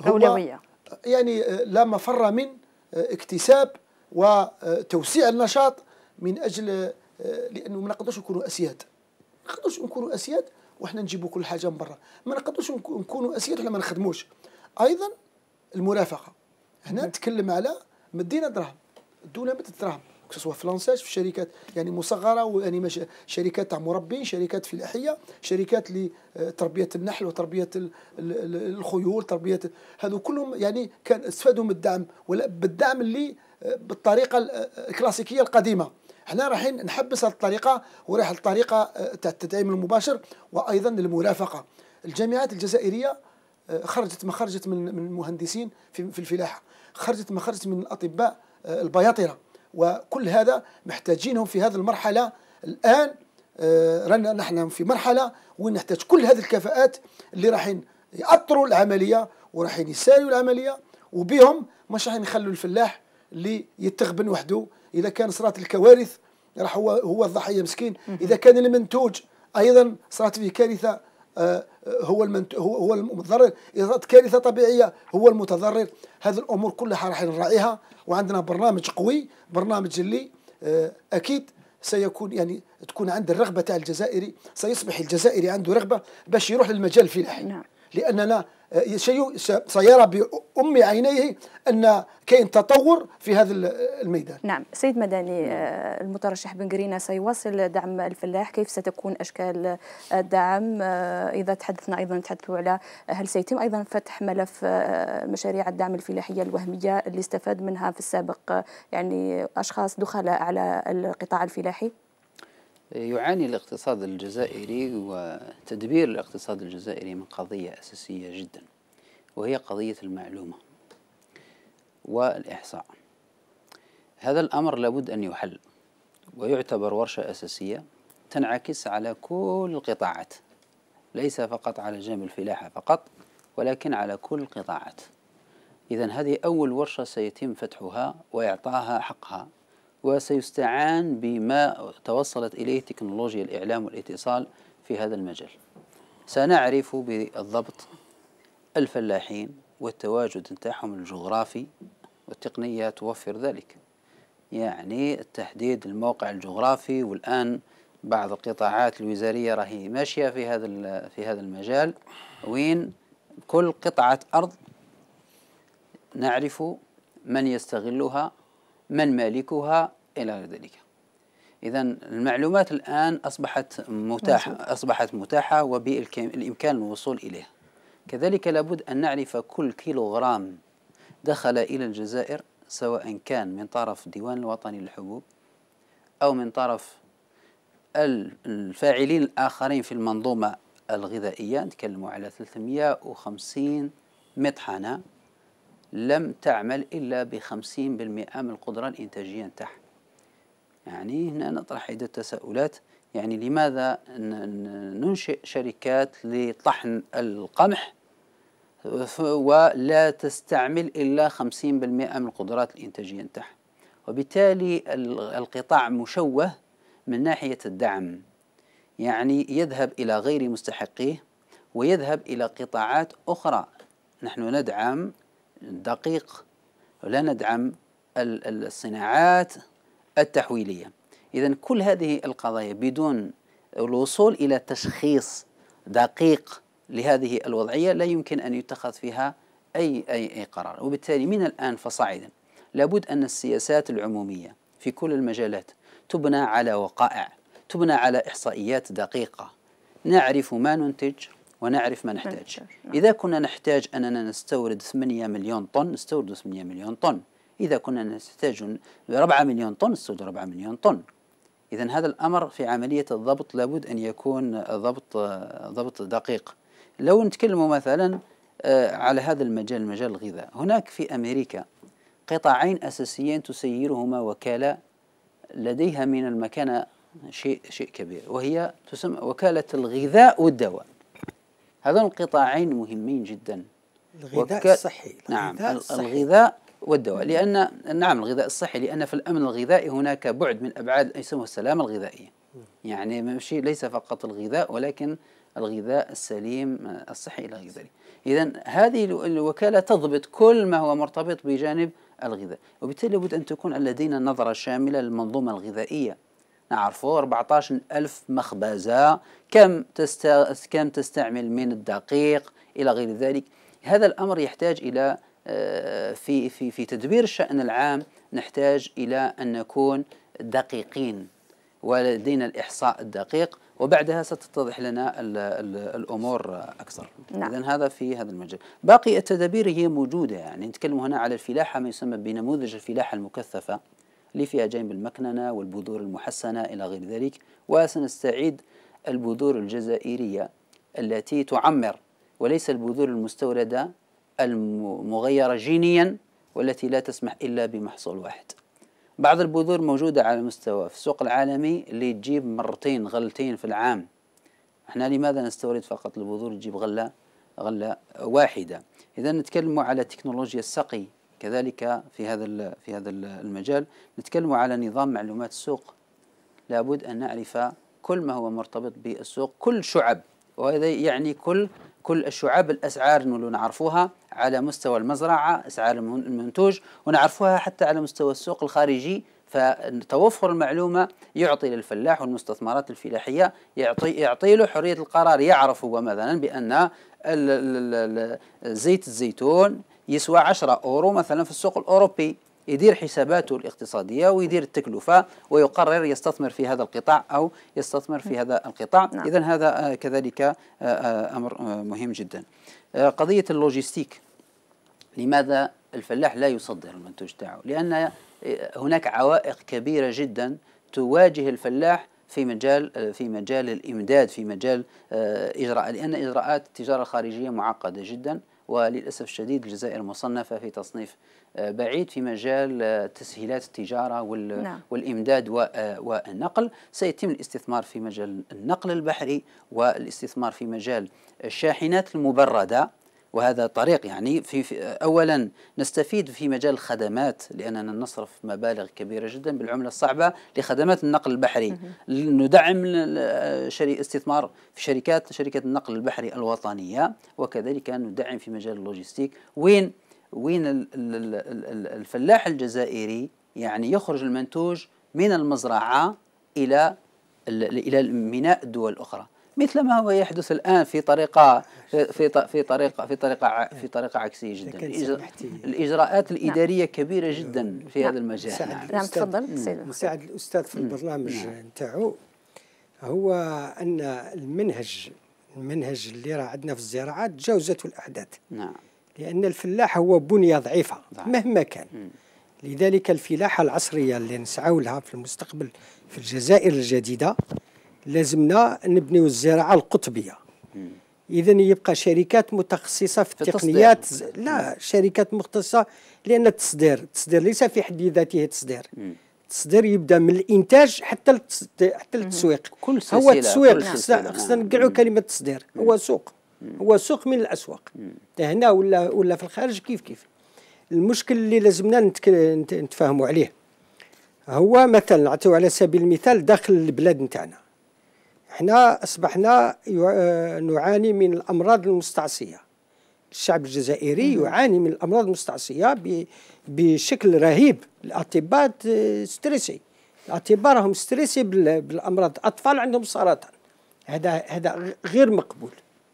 هو أولوية يعني آه، لا مفر من آه، اكتساب وتوسيع النشاط من أجل لأنه ما نقدرش نكونوا أسياد ما نقدرش نكونوا أسياد وإحنا نجيبوا كل حاجة من برا ما نقدرش نكونوا أسياد وإحنا ما نخدموش أيضا المرافقة هنا نتكلم على مدينا دراهم الدولة مدينة دراهم سواء في لانساج في شركات يعني مصغره ويعني شركات تاع مربين شركات في الاحياء شركات لتربيه آه، النحل وتربيه الخيول تربيه هذو كلهم يعني كان استفادوا من الدعم ولا بالدعم اللي آه، بالطريقه آه، الكلاسيكيه القديمه احنا رايحين نحبس هذه الطريقه ورايح الطريقه تاع التدعيم المباشر وايضا المرافقه الجامعات الجزائريه خرجت ما خرجت من المهندسين في الفلاحه خرجت ما خرجت من الاطباء البياطره وكل هذا محتاجينهم في هذه المرحلة الآن آه، رانا نحن في مرحلة وين نحتاج كل هذه الكفاءات اللي راح يأطروا العملية وراح يساروا العملية وبهم مش راح يخلوا الفلاح اللي يتغبن وحده إذا كان صرات الكوارث راح هو هو الضحية مسكين إذا كان المنتوج أيضا صارت فيه كارثة آه، هو المنت... هو هو المتضرر اذا كارثه طبيعيه هو المتضرر هذه الامور كلها راح نراعيها وعندنا برنامج قوي برنامج اللي آه، اكيد سيكون يعني تكون عند الرغبه تاع الجزائري سيصبح الجزائري عنده رغبه باش يروح للمجال الفلاحي نعم. لاننا آه، شيء سيرى بأم عينيه أن كاين تطور في هذا الميدان نعم سيد مداني آه، المترشح بن قرينة سيواصل دعم الفلاح كيف ستكون أشكال الدعم آه، إذا تحدثنا أيضا تحدثوا على هل سيتم أيضا فتح ملف مشاريع الدعم الفلاحية الوهمية اللي استفاد منها في السابق يعني أشخاص دخلاء على القطاع الفلاحي يعاني الاقتصاد الجزائري وتدبير الاقتصاد الجزائري من قضية أساسية جدا وهي قضية المعلومة والإحصاء هذا الأمر لابد أن يحل ويعتبر ورشة أساسية تنعكس على كل القطاعات ليس فقط على جانب الفلاحة فقط ولكن على كل القطاعات إذا هذه أول ورشة سيتم فتحها وإعطاها حقها وسيستعان بما توصلت إليه تكنولوجيا الإعلام والاتصال في هذا المجال سنعرف بالضبط الفلاحين والتواجد نتاعهم الجغرافي والتقنية توفر ذلك يعني تحديد الموقع الجغرافي والآن بعض القطاعات الوزارية راهي ماشية في هذا في هذا المجال وين كل قطعة أرض نعرف من يستغلها من مالكها إلى غير ذلك إذا المعلومات الآن أصبحت متاحة مزيد. أصبحت متاحة وبالإمكان الوصول إليها كذلك لابد أن نعرف كل كيلوغرام دخل إلى الجزائر سواء كان من طرف الديوان الوطني للحبوب أو من طرف الفاعلين الآخرين في المنظومة الغذائية نتكلموا على 350 مطحنة لم تعمل إلا بخمسين بالمئة من القدرة الإنتاجية نتاعها يعني هنا نطرح عدة تساؤلات يعني لماذا ننشئ شركات لطحن القمح ولا تستعمل إلا 50% من القدرات الإنتاجية نتاعها وبالتالي القطاع مشوه من ناحية الدعم يعني يذهب إلى غير مستحقيه ويذهب إلى قطاعات أخرى نحن ندعم دقيق لا ندعم الصناعات التحويلية إذا كل هذه القضايا بدون الوصول إلى تشخيص دقيق لهذه الوضعية لا يمكن أن يتخذ فيها أي أي أي قرار وبالتالي من الآن فصاعدا لابد أن السياسات العمومية في كل المجالات تبنى على وقائع تبنى على إحصائيات دقيقة نعرف ما ننتج ونعرف ما نحتاج نعم. إذا كنا نحتاج أننا نستورد 8 مليون طن نستورد 8 مليون طن إذا كنا نحتاج 4 مليون طن نستورد 4 مليون طن إذا هذا الأمر في عملية الضبط لابد أن يكون ضبط ضبط دقيق لو نتكلم مثلا آه، على هذا المجال مجال الغذاء هناك في أمريكا قطاعين أساسيين تسيرهما وكالة لديها من المكانة شيء شيء كبير وهي تسمى وكالة الغذاء والدواء هذول قطاعين مهمين جدا الغذاء وك... الصحي نعم الغذاء, الصحي. الغذاء والدواء لأن نعم الغذاء الصحي لأن في الأمن الغذائي هناك بعد من أبعاد يسموه السلامة الغذائية يعني ماشي ليس فقط الغذاء ولكن الغذاء السليم آه، الصحي إلى غير ذلك إذا هذه الوكالة تضبط كل ما هو مرتبط بجانب الغذاء وبالتالي لابد أن تكون لدينا نظرة شاملة للمنظومة الغذائية نعرفوا 14000 مخبزة كم تست... كم تستعمل من الدقيق إلى غير ذلك هذا الأمر يحتاج إلى آه، في في في تدبير الشأن العام نحتاج إلى أن نكون دقيقين ولدينا الإحصاء الدقيق وبعدها ستتضح لنا الـ الـ الأمور أكثر نعم. اذا هذا في هذا المجال باقي التدابير هي موجودة يعني نتكلم هنا على الفلاحة ما يسمى بنموذج الفلاحة المكثفة اللي فيها جانب المكننة والبذور المحسنة إلى غير ذلك وسنستعيد البذور الجزائرية التي تعمر وليس البذور المستوردة المغيرة جينيا والتي لا تسمح إلا بمحصول واحد بعض البذور موجودة على مستوى في السوق العالمي اللي تجيب مرتين غلتين في العام احنا لماذا نستورد فقط البذور تجيب غلة غلة واحدة إذا نتكلم على تكنولوجيا السقي كذلك في هذا في هذا المجال نتكلم على نظام معلومات السوق لابد أن نعرف كل ما هو مرتبط بالسوق كل شعب وهذا يعني كل كل الشعب الأسعار نعرفوها على مستوى المزرعة أسعار المنتوج ونعرفوها حتى على مستوى السوق الخارجي فتوفر المعلومة يعطي للفلاح والمستثمرات الفلاحية يعطي, يعطي له حرية القرار يعرف هو مثلا بأن زيت الزيتون يسوى 10 أورو مثلا في السوق الأوروبي يدير حساباته الاقتصادية ويدير التكلفة ويقرر يستثمر في هذا القطاع أو يستثمر في نعم. هذا القطاع نعم. إذا هذا آه، كذلك آه، آه، أمر مهم جدا قضية اللوجيستيك لماذا الفلاح لا يصدر المنتوج تاعه لأن هناك عوائق كبيرة جدا تواجه الفلاح في مجال في مجال الامداد في مجال اجراء لان اجراءات التجاره الخارجيه معقده جدا وللأسف الشديد الجزائر مصنفة في تصنيف آه، بعيد في مجال آه، تسهيلات التجارة نعم. والإمداد آه، والنقل سيتم الاستثمار في مجال النقل البحري والاستثمار في مجال الشاحنات المبردة وهذا طريق يعني في, في اولا نستفيد في مجال الخدمات لاننا نصرف مبالغ كبيره جدا بالعمله الصعبه لخدمات النقل البحري ندعم استثمار في شركات شركات النقل البحري الوطنيه وكذلك ندعم في مجال اللوجستيك وين وين الفلاح الجزائري يعني يخرج المنتوج من المزرعه الى الى ميناء دول اخرى مثل ما هو يحدث الان في طريقه في في طريقه في طريقه نعم. في طريقه عكسيه جدا الاجراءات نعم. الاداريه كبيره جدا نعم. في هذا المجال نعم تفضل مساعد الاستاذ في البرنامج نتاعو هو ان المنهج المنهج اللي راه عندنا في الزراعه تجاوزته الاحداث نعم لان الفلاح هو بنيه ضعيفه نعم. مهما كان لذلك الفلاحه العصريه اللي نسعوا لها في المستقبل في الجزائر الجديده لازمنا نبنيو الزراعه القطبيه اذا يبقى شركات متخصصه في, في التقنيات لا شركات مختصه لان التصدير التصدير ليس في حد ذاته تصدير التصدير يبدا من الانتاج حتى حتى التسويق كل سلسلة. هو التسويق خصنا نقعوا كلمه التصدير هو سوق هو سوق من الاسواق هنا ولا ولا في الخارج كيف كيف المشكل اللي لازمنا نتفاهموا عليه هو مثلا نعطيو على سبيل المثال داخل البلاد نتاعنا احنا اصبحنا آه، نعاني من الامراض المستعصيه الشعب الجزائري يعاني من الامراض المستعصيه بشكل رهيب الاطباء ستريسي الاطباء راهم ستريسي بالامراض الاطفال عندهم سرطان هذا هذا غير مقبول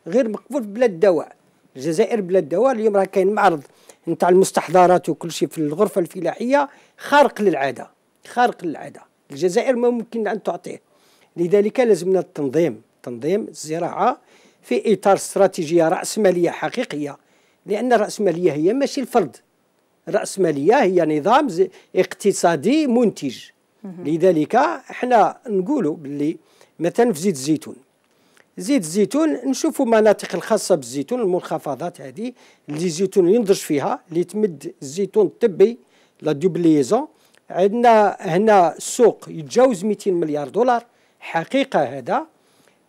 غير مقبول بلا الدواء الجزائر بلا الدواء اليوم راه كاين معرض نتاع المستحضرات وكل شيء في الغرفه الفلاحيه خارق للعاده خارق للعاده الجزائر ما ممكن ان تعطيه لذلك لازمنا التنظيم تنظيم الزراعه في اطار استراتيجيه راسماليه حقيقيه لان الراسماليه هي ماشي الفرد الراسماليه هي نظام اقتصادي منتج لذلك احنا نقولوا باللي مثلا في زيت الزيتون زيت الزيتون نشوفوا مناطق الخاصه بالزيتون المنخفضات هذه اللي الزيتون ينضج فيها اللي تمد الزيتون الطبي لا دوبليزون عندنا هنا السوق يتجاوز 200 مليار دولار حقيقه هذا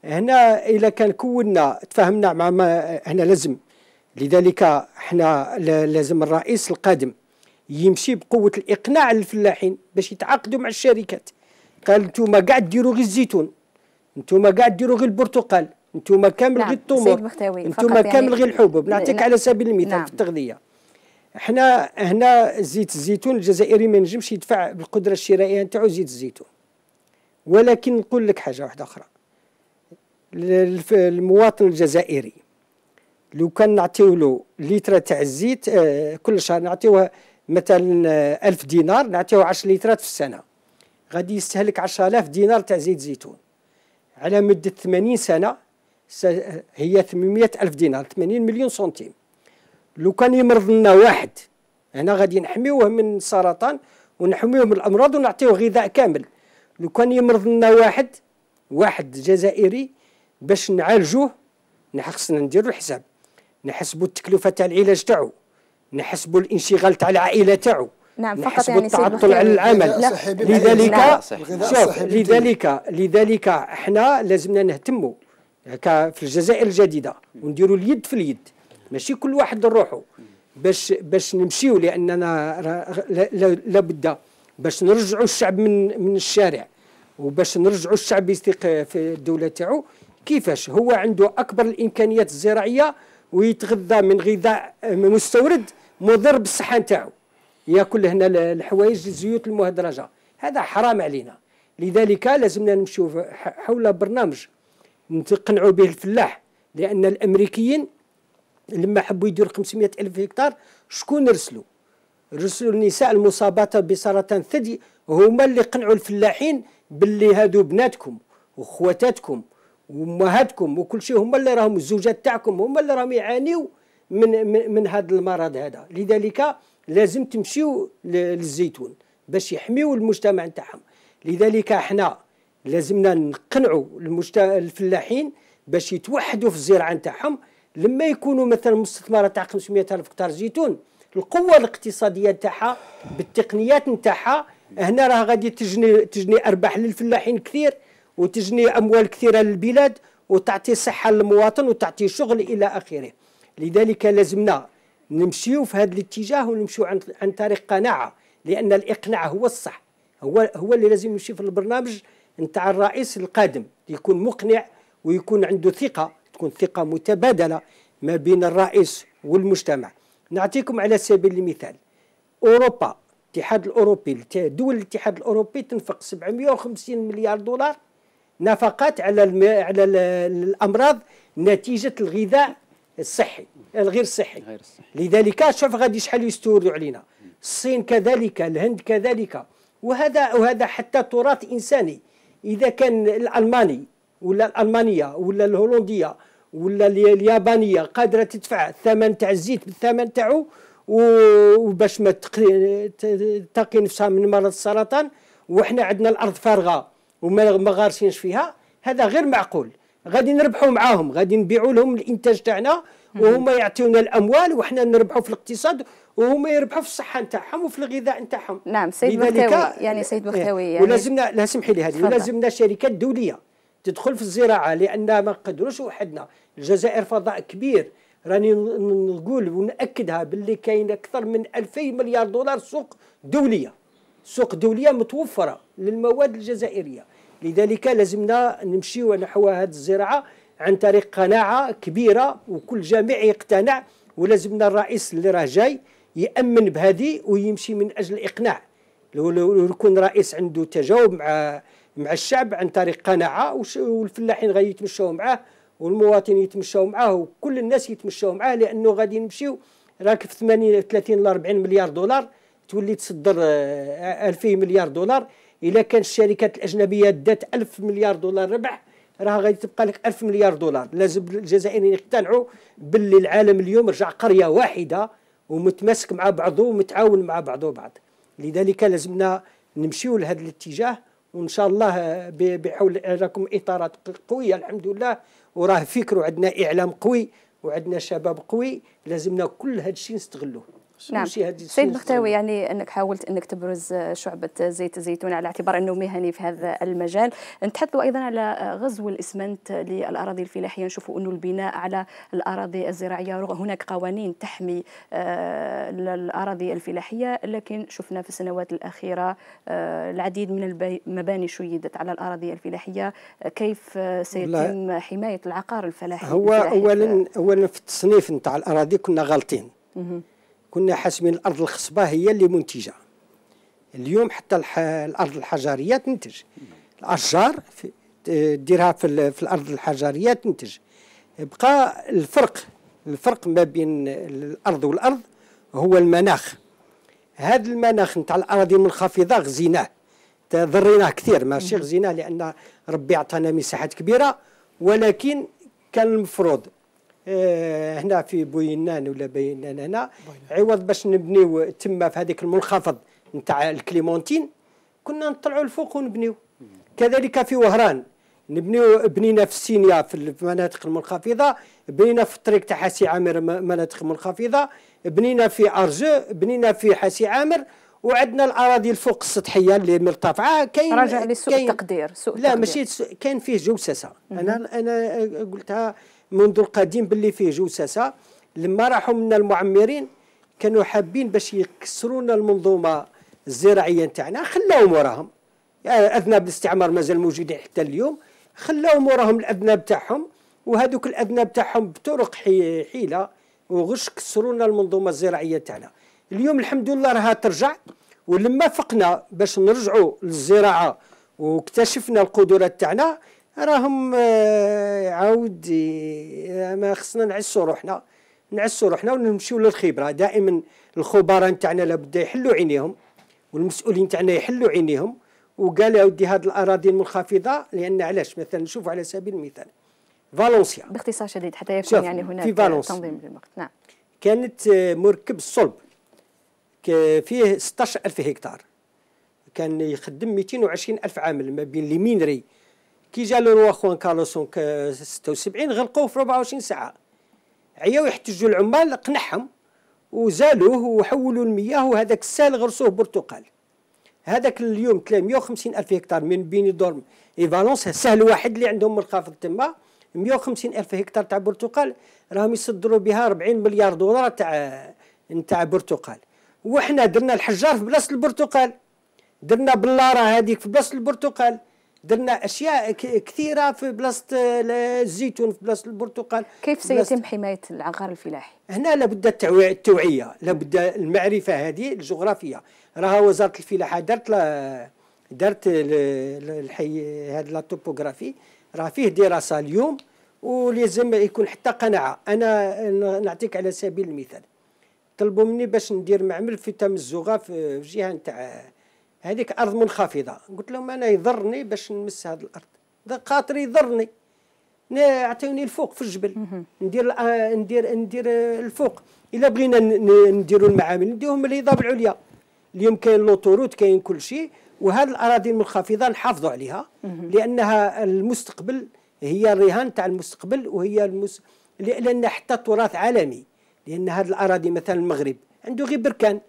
هنا الا كان كونا تفاهمنا مع ما هنا لازم لذلك احنا لازم الرئيس القادم يمشي بقوه الاقناع للفلاحين باش يتعاقدوا مع الشركات قال انتم كاع ديروا غير الزيتون انتم كاع ديروا غير البرتقال انتم كامل نعم. غير التمر انتم يعني كامل يعني غير الحبوب نعطيك على سبيل المثال نعم. في التغذيه احنا هنا زيت الزيتون الجزائري ما ينجمش يدفع بالقدره الشرائيه نتاعو زيت الزيتون ولكن نقول لك حاجة واحدة أخرى المواطن الجزائري لو كان نعطيو له لتر تاع الزيت آه، كل شهر نعطيوها مثلا آه، ألف دينار نعطيوه 10 لترات في السنة غادي يستهلك 10000 دينار تاع زيت زيتون على مدة 80 سنة هي 800 ألف دينار 80 مليون سنتيم لو كان يمرض لنا واحد هنا غادي نحميوه من السرطان ونحميوه من الأمراض ونعطيوه غذاء كامل لو كان يمرض لنا واحد واحد جزائري باش نعالجوه خصنا نديرو الحساب نحسبوا التكلفه تاع العلاج تاعو نحسبوا الانشغال تاع العائله تاعو نعم فقط يعني التعطل على العمل لذلك شوف لذلك لذلك احنا لازمنا نهتموا في الجزائر الجديده ونديروا اليد في اليد ماشي كل واحد نروحوا باش باش نمشيو لاننا لابد باش نرجعوا الشعب من من الشارع وباش نرجعوا الشعب يثق في الدوله تاعو كيفاش هو عنده اكبر الامكانيات الزراعيه ويتغذى من غذاء مستورد مضر بالصحه نتاعو ياكل هنا الحوايج الزيوت المهدرجه هذا حرام علينا لذلك لازمنا نمشيو حول برنامج نقنعوا به الفلاح لان الامريكيين لما حبوا يديروا 500 الف هكتار شكون رسلوا رسلوا النساء المصابات بسرطان الثدي هما اللي قنعوا الفلاحين باللي هادو بناتكم وخواتاتكم وامهاتكم وكل شيء هما اللي راهم الزوجات تاعكم هما اللي راهم يعانيوا من من, من هذا المرض هذا لذلك لازم تمشيو للزيتون باش يحميوا المجتمع نتاعهم لذلك احنا لازمنا نقنعوا الفلاحين باش يتوحدوا في الزراعه نتاعهم لما يكونوا مثلا مستثمرات تاع 500000 هكتار زيتون القوه الاقتصاديه نتاعها بالتقنيات نتاعها هنا راه غادي تجني تجني ارباح للفلاحين كثير وتجني اموال كثيره للبلاد وتعطي صحه للمواطن وتعطي شغل الى اخره لذلك لازمنا نمشيو في هذا الاتجاه ونمشيو عن, عن طريق قناعه لان الاقناع هو الصح هو هو اللي لازم يمشي في البرنامج نتاع الرئيس القادم يكون مقنع ويكون عنده ثقه تكون ثقه متبادله ما بين الرئيس والمجتمع نعطيكم على سبيل المثال اوروبا الاتحاد الاوروبي دول الاتحاد الاوروبي تنفق 750 مليار دولار نفقات على الم... على الامراض نتيجه الغذاء الصحي الغير صحي غير الصحي. لذلك شوف غادي شحال يستوردوا علينا الصين كذلك الهند كذلك وهذا وهذا حتى تراث انساني اذا كان الالماني ولا الالمانيه ولا الهولنديه ولا اليابانيه قادره تدفع الثمن تاع الزيت بالثمن تاعو وباش ما تقي نفسها من مرض السرطان وحنا عندنا الارض فارغه وما غارسينش فيها هذا غير معقول غادي نربحوا معاهم غادي نبيعوا لهم الانتاج تاعنا وهما يعطيونا الاموال وحنا نربحوا في الاقتصاد وهما يربحوا في الصحه نتاعهم وفي الغذاء نتاعهم نعم سيد بختاوي يعني سيد بختاوي إيه، يعني ولازمنا لا سمحي لي هذه ولازمنا شركات دوليه تدخل في الزراعه لان ما نقدروش وحدنا الجزائر فضاء كبير راني نقول وناكدها باللي كاين اكثر من 2000 مليار دولار سوق دوليه سوق دوليه متوفره للمواد الجزائريه لذلك لازمنا نمشيو نحو هذه الزراعه عن طريق قناعه كبيره وكل جامع يقتنع ولازمنا الرئيس اللي راه جاي يامن بهذه ويمشي من اجل الاقناع لو يكون رئيس عنده تجاوب مع مع الشعب عن طريق قناعه والفلاحين غيتمشوا معاه والمواطن يتمشاو معاه وكل الناس يتمشاو معاه لانه غادي نمشيو راك في 80 30 ل 40 مليار دولار تولي تصدر 2000 آه، مليار دولار الا كان الشركات الاجنبيه دات 1000 مليار دولار ربح راه غادي تبقى لك 1000 مليار دولار لازم الجزائريين يقتنعوا باللي العالم اليوم رجع قريه واحده ومتماسك مع بعضه ومتعاون مع بعضه بعض لذلك لازمنا نمشيو لهذا الاتجاه وان شاء الله آه، بحول راكم اطارات قويه الحمد لله وراه فكر وعندنا اعلام قوي وعندنا شباب قوي لازمنا كل هذا الشيء نستغلوه نعم سيد بختاوي يعني انك حاولت انك تبرز شعبه زيت الزيتون على اعتبار انه مهني في هذا المجال نتحدثوا ايضا على غزو الاسمنت للاراضي الفلاحيه نشوفوا انه البناء على الاراضي الزراعيه رغم هناك قوانين تحمي الاراضي آه، الفلاحيه لكن شفنا في السنوات الاخيره آه، العديد من المباني شيدت على الاراضي الفلاحيه كيف سيتم حمايه العقار الفلاحي هو اولا اولا في التصنيف نتاع الاراضي كنا غالطين كنا حاسبين الارض الخصبه هي اللي منتجه اليوم حتى الح... الارض الحجريه تنتج الاشجار ديرها في, في الارض الحجريه تنتج بقى الفرق الفرق ما بين الارض والارض هو المناخ هذا المناخ نتاع الاراضي المنخفضه غزيناه ضريناه كثير ماشي غزيناه لان ربي عطانا مساحات كبيره ولكن كان المفروض إيه، هنا في بوينان ولا بينان هنا عوض باش نبنيو تما في هذيك المنخفض نتاع الكليمونتين كنا نطلعوا الفوق ونبنيو كذلك في وهران نبنيو بنينا في السينيا في المناطق المنخفضه بنينا في الطريق تاع حاسي عامر مناطق منخفضه بنينا في ارجو بنينا في حاسي عامر وعندنا الاراضي الفوق السطحيه اللي مرتفعه كاين راجع لسوء التقدير سوء لا ماشي كاين فيه جوسسه انا انا قلتها منذ القديم باللي فيه جوساسه لما راحوا منا المعمرين كانوا حابين باش يكسرون المنظومه الزراعيه نتاعنا خلاهم وراهم يعني اذناب الاستعمار مازال موجودين حتى اليوم خلاهم وراهم الاذناب تاعهم وهذوك الاذناب تاعهم بطرق حيله وغش كسرونا المنظومه الزراعيه تاعنا اليوم الحمد لله راها ترجع ولما فقنا باش نرجعوا للزراعه واكتشفنا القدرات تاعنا راهم آه، عاود آه، ما خصنا نعسوا روحنا نعسوا روحنا ونمشيو للخبره دائما الخبراء نتاعنا لابد يحلوا عينيهم والمسؤولين نتاعنا يحلوا عينيهم وقال يا ودي هذه الاراضي المنخفضه لان علاش مثلا نشوفوا على سبيل المثال فالنسيا باختصار شديد حتى يكون يعني هناك تنظيم للوقت نعم كانت آه، مركب الصلب فيه 16000 هكتار كان يخدم 220000 ألف عامل ما بين لي مينري كي جا لو روا خوان كارلوسون 76 غلقوه في 24 ساعه عياو يحتجوا العمال قنعهم وزالوه وحولوا المياه وهذاك السال غرسوه برتقال هذاك اليوم 350 الف هكتار من بيني دورم اي فالونس سهل واحد اللي عندهم منخفض تما 150 الف هكتار تاع برتقال راهم يصدروا بها 40 مليار دولار تاع نتاع برتقال وحنا درنا الحجار في بلاصه البرتقال درنا بلاره هذيك في بلاصه البرتقال درنا اشياء كثيره في بلاصه الزيتون في بلاصه البرتقال كيف سيتم حمايه العقار الفلاحي هنا لابد التوعيه لابد المعرفه هذه الجغرافيه راها وزاره الفلاحه دارت دارت الحي هذا لا توبوغرافي راه فيه دراسه اليوم ولازم يكون حتى قناعه انا نعطيك على سبيل المثال طلبوا مني باش ندير معمل في تمزوغه في جهه نتاع هذيك ارض منخفضه قلت لهم انا يضرني باش نمس هذه الارض ذا خاطري يضرني اعطوني الفوق في الجبل ندير آه، ندير ندير الفوق الا بغينا نديروا المعامل نديهم الهضاب العليا اليوم كاين لوطوروت كاين كل شيء وهذه الاراضي المنخفضه نحافظوا عليها لانها المستقبل هي الرهان تاع المستقبل وهي المس... لان حتى تراث عالمي لان هذه الاراضي مثلا المغرب عنده غير بركان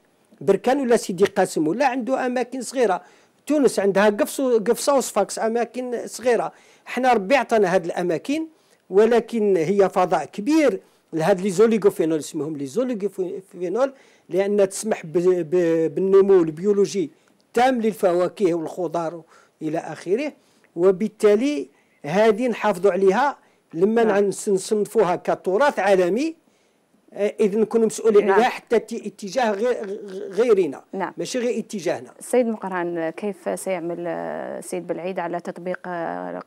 بركان ولا سيدي قاسم ولا عنده اماكن صغيره تونس عندها قفص قفصه وصفاكس اماكن صغيره حنا ربي عطانا هذه الاماكن ولكن هي فضاء كبير لهاد لي زوليغوفينول اسمهم لي زوليغوفينول لان تسمح بالنمو البيولوجي تام للفواكه والخضار الى اخره وبالتالي هذه نحافظوا عليها لما نعم. نصنفوها كتراث عالمي اذا نكونوا مسؤولين نعم. عليها حتى اتجاه غيرنا نعم. ماشي غير اتجاهنا السيد مقران كيف سيعمل السيد بالعيد على تطبيق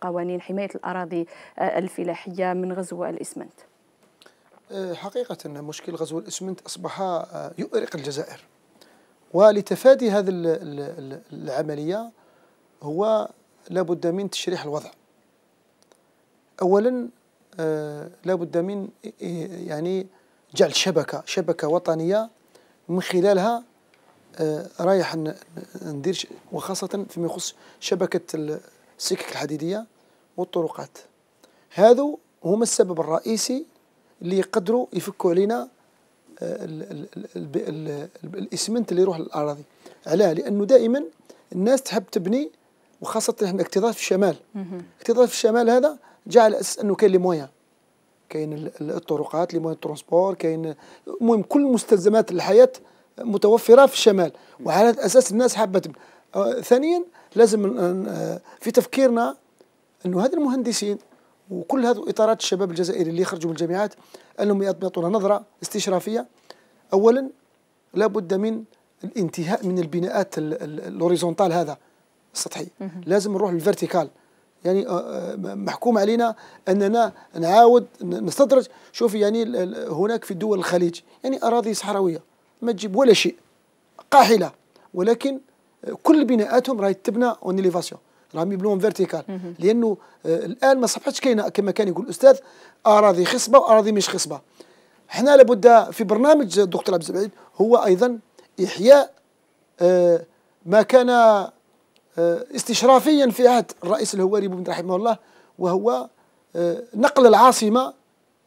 قوانين حمايه الاراضي الفلاحيه من غزو الاسمنت أه، حقيقه مشكل غزو الاسمنت اصبح أه، يؤرق الجزائر ولتفادي هذه العمليه هو لابد من تشريح الوضع اولا أه، لابد من يعني جعل شبكة شبكة وطنية من خلالها آه، رايح ندير وخاصة فيما يخص شبكة السكك الحديدية والطرقات هذو هما السبب الرئيسي اللي يقدروا يفكوا علينا آه، الاسمنت اللي يروح للاراضي علاه لانه دائما الناس تحب تبني وخاصه احنا اكتظاظ في الشمال اكتظاظ في الشمال هذا جعل اساس انه كاين لي مويان كاين الطرقات لي موان ترونسبور كاين المهم كل مستلزمات الحياه متوفره في الشمال وعلى اساس الناس حابه أه، ثانيا لازم في تفكيرنا انه هذ المهندسين وكل هذه اطارات الشباب الجزائري اللي يخرجوا من الجامعات انهم يعطونا نظره استشرافيه اولا لابد من الانتهاء من البناءات الاوريزونتال هذا السطحي لازم نروح للفيرتيكال يعني آه، آه، محكوم علينا اننا نعاود نستدرج شوف يعني هناك في دول الخليج يعني اراضي صحراويه ما تجيب ولا شيء قاحله ولكن آه، كل بناءاتهم راهي تبنى اون ليفاسيون راهم يبنوهم فيرتيكال لانه الان ما صبحتش كاينه كما كان يقول الاستاذ اراضي خصبه واراضي مش خصبه حنا لابد في برنامج الدكتور عبد هو ايضا احياء ما كان آه، استشرافيا في عهد الرئيس الهواري بن رحمه الله وهو آه، نقل العاصمة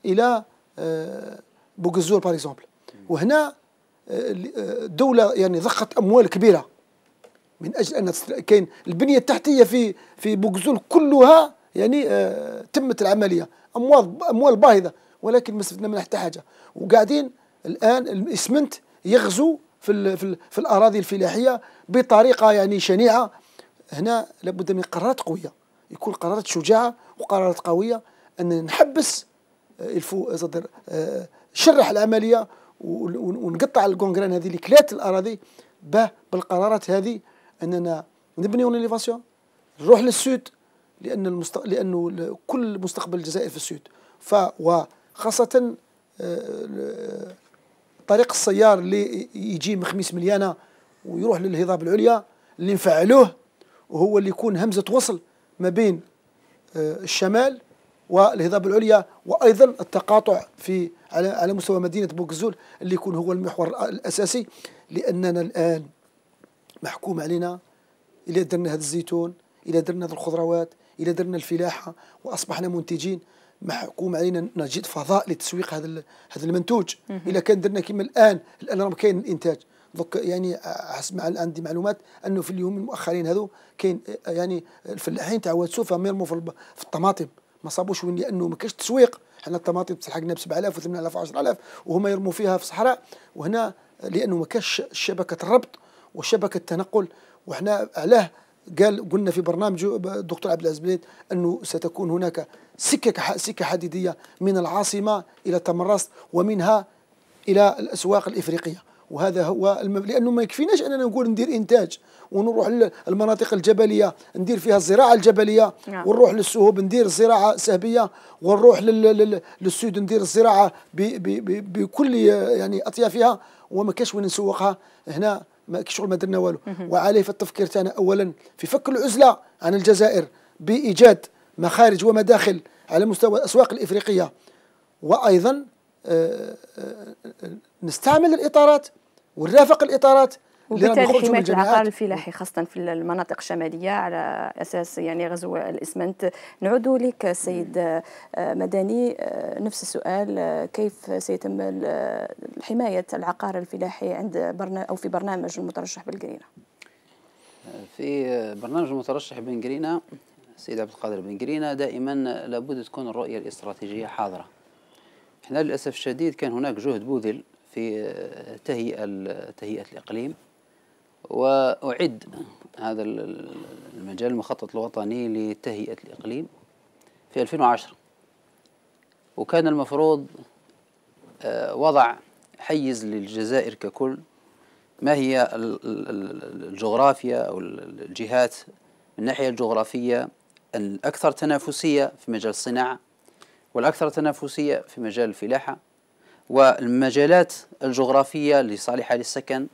إلى بوغزور باغ اكزومبل وهنا آه، الدولة يعني ضخت أموال كبيرة من أجل أن كاين البنية التحتية في في بوغزور كلها يعني تمت العملية أموال أموال باهظة ولكن ما استفدنا منها حتى حاجة وقاعدين الآن الإسمنت يغزو في في الأراضي الفلاحية بطريقة يعني شنيعة هنا لابد من قرارات قويه يكون قرارات شجاعه وقرارات قويه ان نحبس آه، الفو آه، صدر آه، شرح العمليه ونقطع الكونغران هذه لكلات الاراضي باه بالقرارات هذه اننا نبني ليفاسيون نروح للسود لان المست... لانه كل مستقبل الجزائر في السود ف وخاصه طريق السيار اللي يجي من خميس مليانه ويروح للهضاب العليا اللي نفعلوه وهو اللي يكون همزة وصل ما بين آه، الشمال والهضاب العليا وايضا التقاطع في على على مستوى مدينه بوكزول اللي يكون هو المحور الاساسي لاننا الان محكوم علينا الى درنا هذا الزيتون الى درنا هذه الخضروات الى درنا الفلاحه واصبحنا منتجين محكوم علينا نجد فضاء لتسويق هذا هذا المنتوج الا كان درنا كما الان الان راه كاين الانتاج دوك يعني حسب عندي معلومات انه في اليوم المؤخرين هذو كاين يعني الفلاحين تاع فهم يرموا في, في الطماطم ما صابوش وين لانه ما كاش تسويق حنا الطماطم تسحقنا ب 7000 و 8000 و 10000 وهما يرموا فيها في الصحراء وهنا لانه ما كاش شبكه الربط وشبكه التنقل وحنا علاه قال قلنا في برنامج الدكتور عبد العزيز بليد انه ستكون هناك سكه سكه حديديه من العاصمه الى تمرست ومنها الى الاسواق الافريقيه وهذا هو الم... لانه ما يكفيناش اننا نقول ندير انتاج ونروح للمناطق الجبليه ندير فيها الزراعه الجبليه نعم. ونروح للسهوب ندير الزراعه سهبيه ونروح لل... لل... للسود ندير الزراعه ب... ب... ب... بكل يعني اطيافها وما كاش وين نسوقها هنا ما شغل ما درنا والو وعليه في التفكير تاعنا اولا في فك العزله عن الجزائر بايجاد مخارج ومداخل على مستوى الاسواق الافريقيه وايضا آه، آه، آه، نستعمل الاطارات ونرافق الاطارات وبالتالي حمايه العقار الفلاحي خاصه في المناطق الشماليه على اساس يعني غزو الاسمنت نعود لك السيد آه، مدني آه، نفس السؤال آه، كيف سيتم حمايه العقار الفلاحي عند او في برنامج المترشح بالقرينه؟ في برنامج المترشح بنقرينا سيد السيد عبد القادر بنقرينا دائما لابد تكون الرؤيه الاستراتيجيه حاضره. احنا للاسف الشديد كان هناك جهد بوذل في تهيئة تهيئة الإقليم وأعد هذا المجال المخطط الوطني لتهيئة الإقليم في 2010 وكان المفروض آه، وضع حيز للجزائر ككل ما هي الجغرافيا أو الجهات من الناحية الجغرافية الأكثر تنافسية في مجال الصناعة والأكثر تنافسية في مجال الفلاحة والمجالات الجغرافية لصالحة للسكن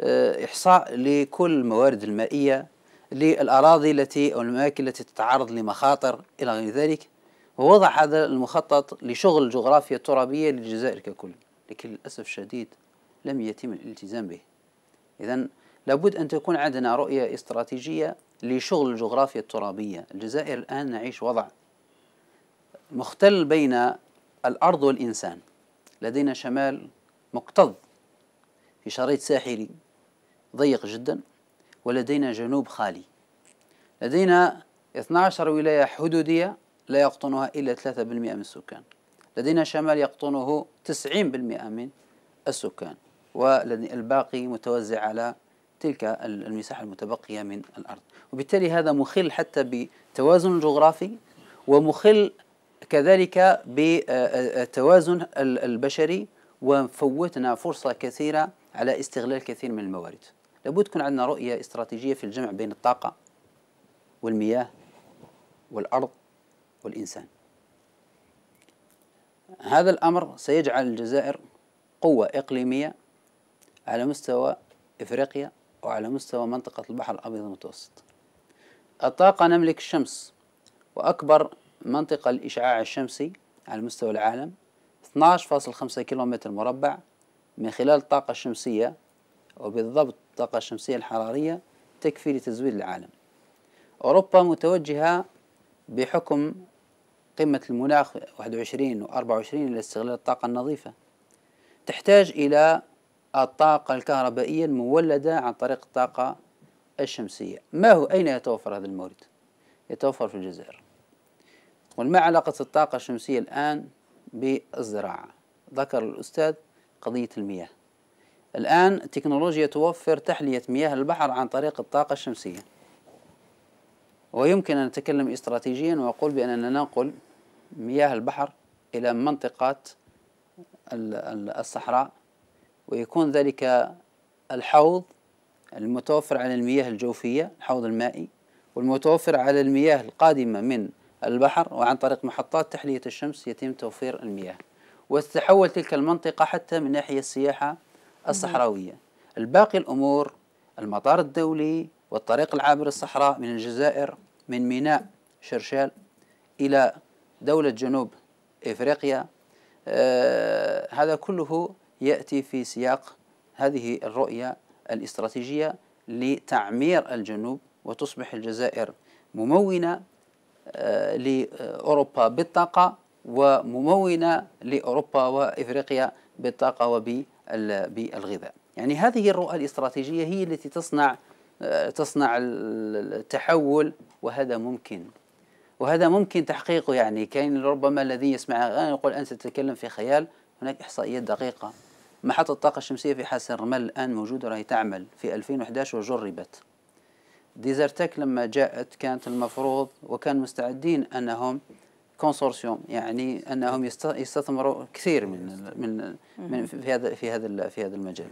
آه، إحصاء لكل الموارد المائية للأراضي التي أو الأماكن التي تتعرض لمخاطر إلى غير ذلك ووضع هذا المخطط لشغل الجغرافيا الترابية للجزائر ككل لكن للأسف الشديد لم يتم الالتزام به إذا لابد أن تكون عندنا رؤية استراتيجية لشغل الجغرافيا الترابية الجزائر الآن نعيش وضع مختل بين الأرض والإنسان لدينا شمال مكتظ في شريط ساحلي ضيق جدا ولدينا جنوب خالي لدينا 12 ولاية حدودية لا يقطنها إلا 3% من السكان لدينا شمال يقطنه 90% من السكان والباقي متوزع على تلك المساحة المتبقية من الأرض وبالتالي هذا مخل حتى بتوازن الجغرافي ومخل كذلك بالتوازن البشري وفوتنا فرصة كثيرة على استغلال كثير من الموارد لابد تكون عندنا رؤية استراتيجية في الجمع بين الطاقة والمياه والأرض والإنسان هذا الأمر سيجعل الجزائر قوة إقليمية على مستوى إفريقيا وعلى مستوى منطقة البحر الأبيض المتوسط الطاقة نملك الشمس وأكبر منطقة الإشعاع الشمسي على مستوى العالم 12.5 كيلومتر مربع من خلال الطاقة الشمسية وبالضبط الطاقة الشمسية الحرارية تكفي لتزويد العالم أوروبا متوجهة بحكم قمة المناخ 21 و 24 إلى استغلال الطاقة النظيفة تحتاج إلى الطاقة الكهربائية المولدة عن طريق الطاقة الشمسية ما هو أين يتوفر هذا المورد؟ يتوفر في الجزائر وما علاقة الطاقة الشمسية الآن بالزراعة ذكر الأستاذ قضية المياه الآن التكنولوجيا توفر تحلية مياه البحر عن طريق الطاقة الشمسية ويمكن أن أتكلم استراتيجيا وأقول بأننا ننقل مياه البحر إلى منطقات الصحراء ويكون ذلك الحوض المتوفر على المياه الجوفية الحوض المائي والمتوفر على المياه القادمة من البحر وعن طريق محطات تحلية الشمس يتم توفير المياه وتتحول تلك المنطقة حتى من ناحية السياحة الصحراوية الباقي الأمور المطار الدولي والطريق العابر الصحراء من الجزائر من ميناء شرشال إلى دولة جنوب إفريقيا آه هذا كله يأتي في سياق هذه الرؤية الاستراتيجية لتعمير الجنوب وتصبح الجزائر ممونة آه، لأوروبا بالطاقة وممونة لأوروبا وإفريقيا بالطاقة وبالغذاء يعني هذه الرؤى الاستراتيجية هي التي تصنع آه، تصنع التحول وهذا ممكن وهذا ممكن تحقيقه يعني كاين ربما الذي يسمع الآن يقول أنت تتكلم في خيال هناك إحصائيات دقيقة محطة الطاقة الشمسية في حاسن الرمل الآن موجودة راهي تعمل في 2011 وجربت ديزرتك لما جاءت كانت المفروض وكان مستعدين انهم كونسورسيوم يعني انهم يستثمروا كثير من من, من في هذا في هذا في هذا المجال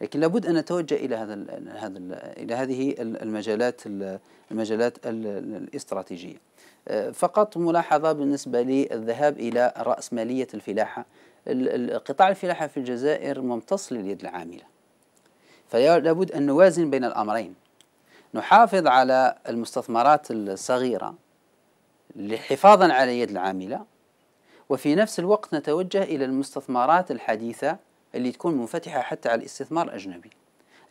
لكن لابد ان نتوجه الى هذا هذا الى هذه المجالات المجالات الاستراتيجيه آه، فقط ملاحظه بالنسبه للذهاب الى راسماليه الفلاحه قطاع الفلاحه في الجزائر ممتص لليد العامله فلا بد ان نوازن بين الامرين نحافظ على المستثمرات الصغيرة لحفاظا على يد العاملة وفي نفس الوقت نتوجه إلى المستثمرات الحديثة اللي تكون منفتحة حتى على الاستثمار الأجنبي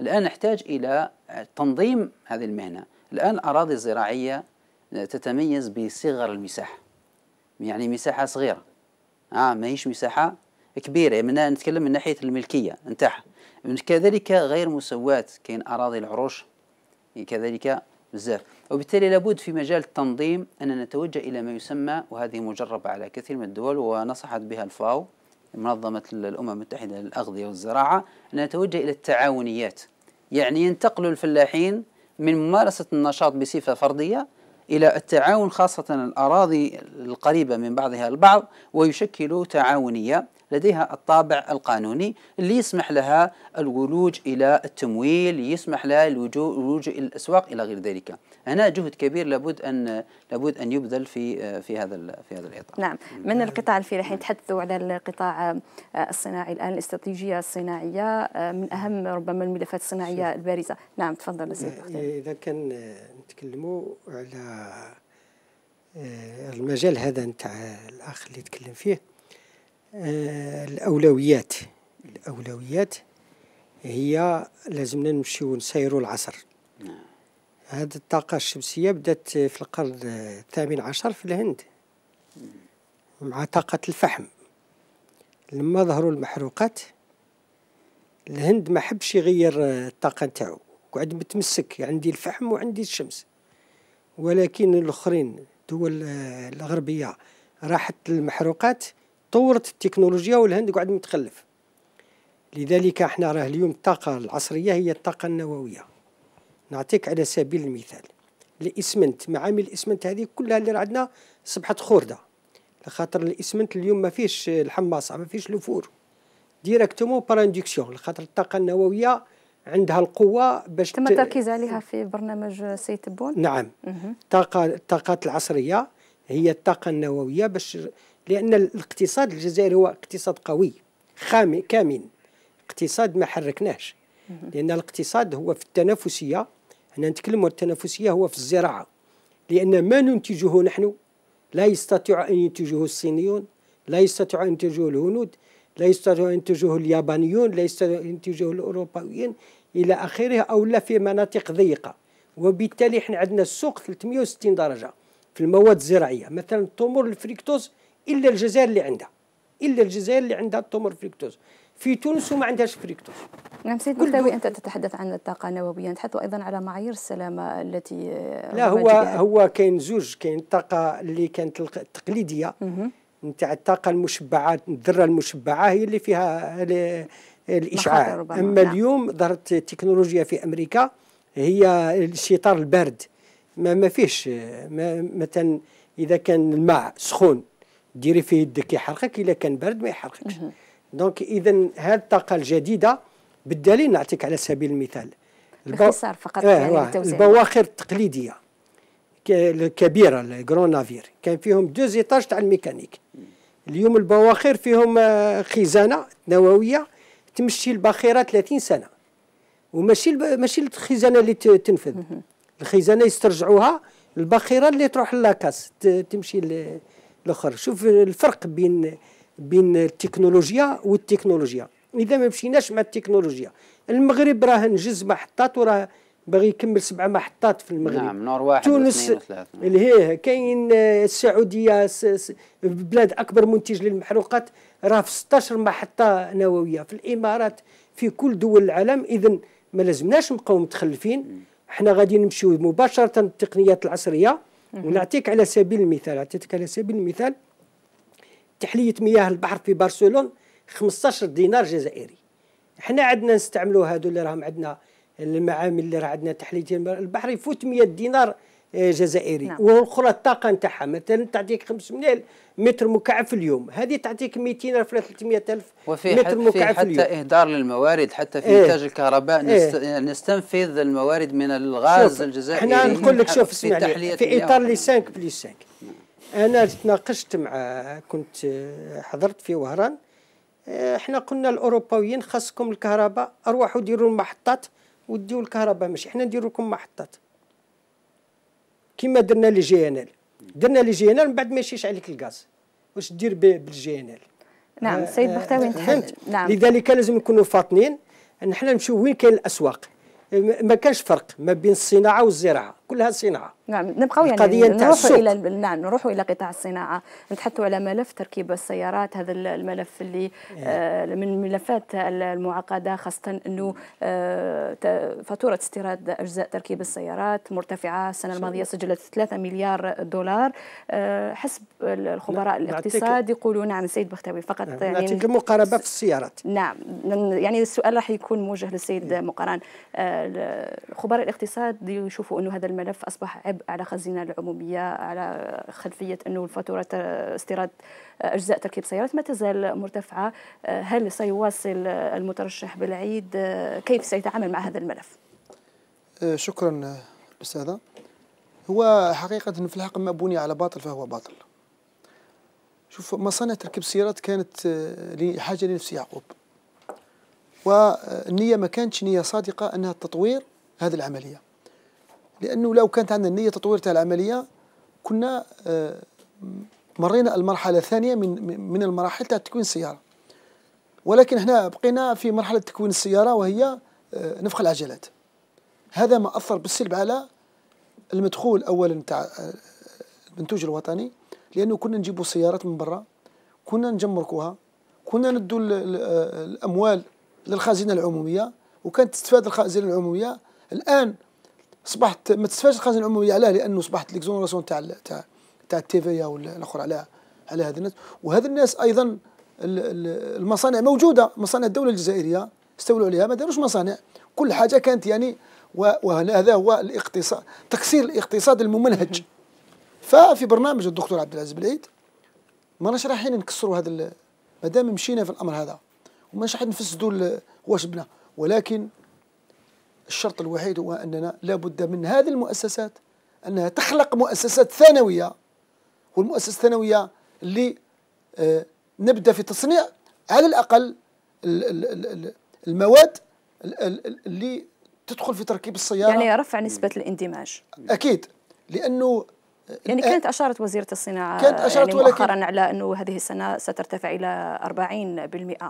الآن نحتاج إلى تنظيم هذه المهنة الآن الأراضي الزراعية تتميز بصغر المساحة يعني مساحة صغيرة آه ما هيش مساحة كبيرة من نتكلم من ناحية الملكية انتح. كذلك غير مسوات كاين أراضي العروش كذلك بزاف وبالتالي لابد في مجال التنظيم أن نتوجه إلى ما يسمى وهذه مجربة على كثير من الدول ونصحت بها الفاو منظمة الأمم المتحدة للأغذية والزراعة أن نتوجه إلى التعاونيات يعني ينتقلوا الفلاحين من ممارسة النشاط بصفة فردية إلى التعاون خاصة الأراضي القريبة من بعضها البعض ويشكلوا تعاونية لديها الطابع القانوني اللي يسمح لها الولوج إلى التمويل يسمح لها الولوج إلى الأسواق إلى غير ذلك هنا جهد كبير لابد أن لابد أن يبذل في في هذا في هذا الإطار نعم من القطاع الفلاحي تحدثوا على القطاع آه، الصناعي الآن الاستراتيجية الصناعية آه، من أهم ربما الملفات الصناعية البارزة نعم تفضل سيد إذا كان آه، نتكلموا على المجال هذا نتاع الأخ اللي تكلم فيه الأولويات الأولويات هي لازمنا نمشيو نسيروا العصر نعم. هذه الطاقة الشمسية بدات في القرن الثامن عشر في الهند مع طاقة الفحم لما ظهروا المحروقات الهند ما حبش يغير الطاقة نتاعو قعد متمسك عندي الفحم وعندي الشمس ولكن الآخرين الدول الغربية راحت للمحروقات تطورت التكنولوجيا والهند قاعد متخلف لذلك احنا راه اليوم الطاقة العصرية هي الطاقة النووية نعطيك على سبيل المثال الاسمنت معامل الاسمنت هذه كلها اللي عندنا صبحت خوردة لخاطر الاسمنت اليوم ما فيش الحماصة ما فيش الفور ديريكتومون بار اندكسيون لخاطر الطاقة النووية عندها القوه باش تم التركيز عليها في برنامج سيتبون نعم الطاقه الطاقات العصريه هي الطاقه النوويه باش لأن الاقتصاد الجزائري هو اقتصاد قوي خام كامن اقتصاد ما حركناش لأن الاقتصاد هو في التنافسية أنا نتكلم التنافسية هو في الزراعة لأن ما ننتجه نحن لا يستطيع أن ينتجه الصينيون لا يستطيع أن ينتجه الهنود لا يستطيع أن ينتجه اليابانيون لا يستطيع أن ينتجه الأوروبيين إلى آخره أو لا في مناطق ضيقة وبالتالي احنا عندنا السوق 360 درجة في المواد الزراعية مثلا التمور الفريكتوز الا الجزائر اللي عندها الا الجزائر اللي عندها التمر فريكتوز في تونس وما عندهاش فريكتوز نعم سيد مكتاوي انت تتحدث عن الطاقه النوويه نتحدث ايضا على معايير السلامه التي لا هو جديد. هو كاين زوج كاين الطاقه اللي كانت التقليديه نتاع الطاقه المشبعه الذره المشبعه هي اللي فيها الاشعاع اما نعم. اليوم ظهرت تكنولوجيا في امريكا هي الشطار البارد ما ما فيش مثلا اذا كان الماء سخون ديري فيه يدك يحرقك الا كان بارد ما يحرقكش دونك اذا هذه الطاقه الجديده بالدليل نعطيك على سبيل المثال باختصار فقط آه يعني البواخر التقليديه الكبيره الكرون نافير كان فيهم دو زيتاج تاع الميكانيك اليوم البواخر فيهم آه، خزانه نوويه تمشي الباخره 30 سنه وماشي ماشي الخزانه اللي تنفذ الخزانه يسترجعوها الباخره اللي تروح للاكاس تمشي الاخر شوف الفرق بين بين التكنولوجيا والتكنولوجيا اذا ما مشيناش مع التكنولوجيا المغرب راه نجز محطات وراه باغي يكمل سبع محطات في المغرب نعم نور واحد تونس نعم. لهيه كاين آه، السعوديه بلاد اكبر منتج للمحروقات راه في 16 محطه نوويه في الامارات في كل دول العالم اذا ما لازمناش نبقاو متخلفين حنا غادي نمشيو مباشره التقنيات العصريه ونعطيك على سبيل المثال عطيتك على سبيل المثال تحليه مياه البحر في برشلونه 15 دينار جزائري احنا عندنا نستعملوا هادو اللي راهم عندنا المعامل اللي راه عندنا تحليه البحر يفوت 100 دينار جزائري نعم. والاخرى الطاقه نتاعها مثلا تعطيك 500 متر مكعب في اليوم هذه تعطيك 200 الف 300 الف متر مكعب في اليوم حتى اهدار للموارد حتى في إيه. انتاج إيه؟ الكهرباء إيه؟ نستنفذ الموارد من الغاز الجزائري احنا نقول لك شوف في, في اطار لي 5 بلي 5 انا تناقشت مع كنت حضرت في وهران احنا قلنا الاوروبيين خاصكم الكهرباء ارواحوا ديروا المحطات وديوا الكهرباء ماشي احنا نديروا لكم محطات كما درنا لي جي ان ال درنا لي جي ان ال من بعد ما يشيش عليك الغاز واش دير بالجي ان ال نعم السيد آه، بختاوي انت نعم. لذلك لازم نكونوا فاطنين نحن نمشيو وين كاين الاسواق ما كانش فرق ما بين الصناعه والزراعه كلها صناعه نعم نبقاو يعني نروحوا الى نعم نروحوا الى قطاع الصناعه نتحدثوا على ملف تركيب السيارات هذا الملف اللي إيه. آه من الملفات المعقده خاصه انه آه فاتوره استيراد اجزاء تركيب السيارات مرتفعه السنه الماضيه سجلت 3 مليار دولار آه حسب الخبراء نعم، الاقتصاد يقولوا نعم السيد بختاوي فقط نعم. يعني المقاربه في السيارات نعم يعني السؤال راح يكون موجه للسيد إيه. مقران آه خبراء الاقتصاد يشوفوا انه هذا الملف أصبح عبء على خزينة العمومية على خلفية أنه فاتورة استيراد أجزاء تركيب سيارات ما تزال مرتفعة آه، هل سيواصل المترشح بالعيد آه، كيف سيتعامل مع هذا الملف؟ آه، شكرا استاذه هو حقيقة في الحق ما بني على باطل فهو باطل شوف مصانع تركيب السيارات كانت لحاجة لنفس يعقوب والنية ما كانتش نية صادقة أنها تطوير هذه العملية لانه لو كانت عندنا النيه تطوير تاع العمليه كنا آه، مرينا المرحله الثانيه من من المراحل تاع تكوين السياره ولكن هنا بقينا في مرحله تكوين السياره وهي آه، نفخ العجلات هذا ما اثر بالسلب على المدخول اولا تاع آه، المنتوج الوطني لانه كنا نجيبوا سيارات من برا كنا نجمركوها كنا ندوا الاموال للخزينه العموميه وكانت تستفاد الخزينه العموميه الان صبحت ما تستفادش الخزينه العموميه علاه لانه صبحت ليكزونوراسيون تاع تاع تاع في ولا الاخر على على هذا الناس وهذا الناس ايضا المصانع موجوده مصانع الدوله الجزائريه استولوا عليها ما داروش مصانع كل حاجه كانت يعني وهذا هو الاقتصاد تكسير الاقتصاد الممنهج ففي برنامج الدكتور عبد العزيز بالعيد ماناش رايحين نكسروا هذا مادام مشينا في الامر هذا وماناش راح نفسدوا واش بنا ولكن الشرط الوحيد هو أننا لابد من هذه المؤسسات أنها تخلق مؤسسات ثانوية والمؤسسة الثانوية اللي آه، نبدأ في تصنيع على الأقل المواد اللي تدخل في تركيب السيارة يعني رفع نسبة الاندماج أكيد لأنه يعني كانت اشارت وزيره الصناعه كانت اشارت يعني مؤخرا ولكن على انه هذه السنه سترتفع الى 40%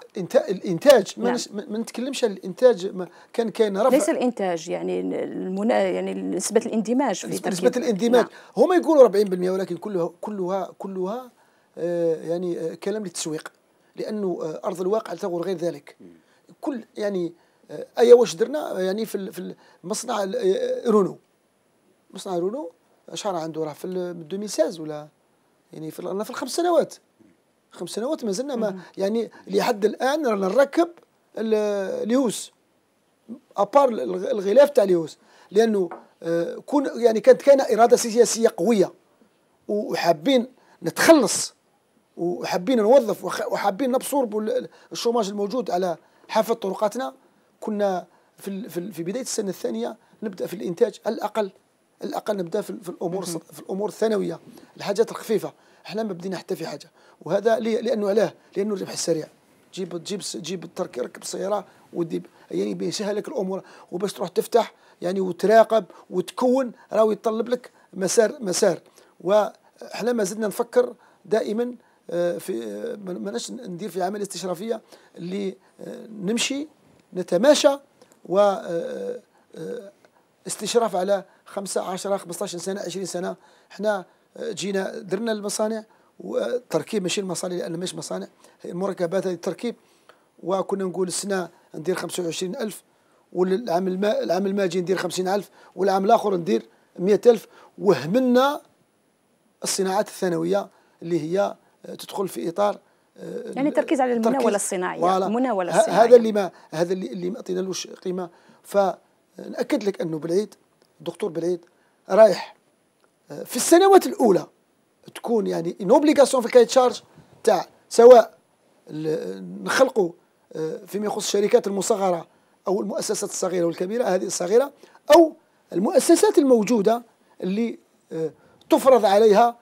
الانتاج ما نعم. ما نتكلمش عن الانتاج كان كاين رفع ليس الانتاج يعني المنا... يعني نسبه الاندماج في نسبه الاندماج نعم. هما يقولوا 40% ولكن كلها كلها كلها آه، يعني آه، كلام للتسويق لانه آه، ارض الواقع تقول غير ذلك كل يعني ايا واش درنا يعني في في المصنع رونو مصنع رونو شحال عنده راه في 2016 ولا يعني في في الخمس سنوات خمس سنوات مازلنا ما يعني لحد الان رانا نركب اليهوس ابار الغلاف تاع اليهوس لانه آه، كون يعني كانت كان اراده سياسيه قويه وحابين نتخلص وحابين نوظف وحابين نبصر الشوماج الموجود على حافه طرقاتنا كنا في في بدايه السنه الثانيه نبدا في الانتاج على الاقل الاقل نبدا في الامور في الامور الثانويه الحاجات الخفيفه احنا ما بدينا حتى في حاجه وهذا لانه علاه لانه الربح السريع جيب جيب جيب التركي ركب السياره ودي يعني بيسهل لك الامور وباش تروح تفتح يعني وتراقب وتكون راهو يتطلب لك مسار مسار وحنا ما زدنا نفكر دائما آه، في آه، ماناش ندير في عمليه استشرافيه اللي آه، نمشي نتماشى و استشراف على 5 10 15 سنه 20 سنه حنا آه، جينا درنا المصانع والتركيب آه، ماشي المصانع لان ماشي مصانع المركبات هذه التركيب وكنا نقول السنه ندير 25000 والعام الما العام الماجي ندير 50000 والعام الاخر ندير 100000 وهملنا الصناعات الثانويه اللي هي آه، تدخل في اطار يعني التركيز على المناوله الصناعيه المناوله الصناعيه هذا اللي ما هذا اللي اللي ما عطينالوش قيمه فناكد لك انه بالعيد دكتور بليد رايح آه، في السنوات الاولى تكون يعني ان اوبليغاسيون في الكاي تشارج تاع سواء نخلقوا آه، فيما يخص الشركات المصغره او المؤسسات الصغيره والكبيره هذه الصغيره او المؤسسات الموجوده اللي آه، تفرض عليها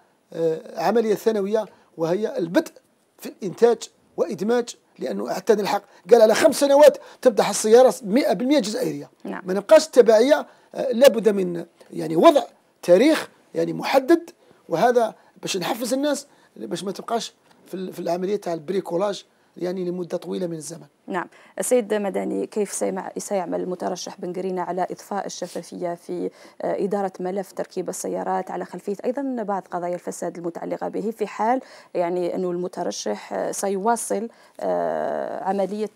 عمليه ثانويه وهي البدء في الانتاج وادماج لانه حتى الحق قال على خمس سنوات تبدا السياره 100% جزائريه نعم. ما نبقاش تبعيه آه، لابد من يعني وضع تاريخ يعني محدد وهذا باش نحفز الناس باش ما تبقاش في, في العمليه تاع البريكولاج يعني لمدة طويلة من الزمن نعم السيد مدني كيف سيعمل المترشح بن قرينة على إضفاء الشفافية في آه، إدارة ملف تركيب السيارات على خلفية أيضا بعض قضايا الفساد المتعلقة به في حال يعني أنه المترشح آه، سيواصل آه، عملية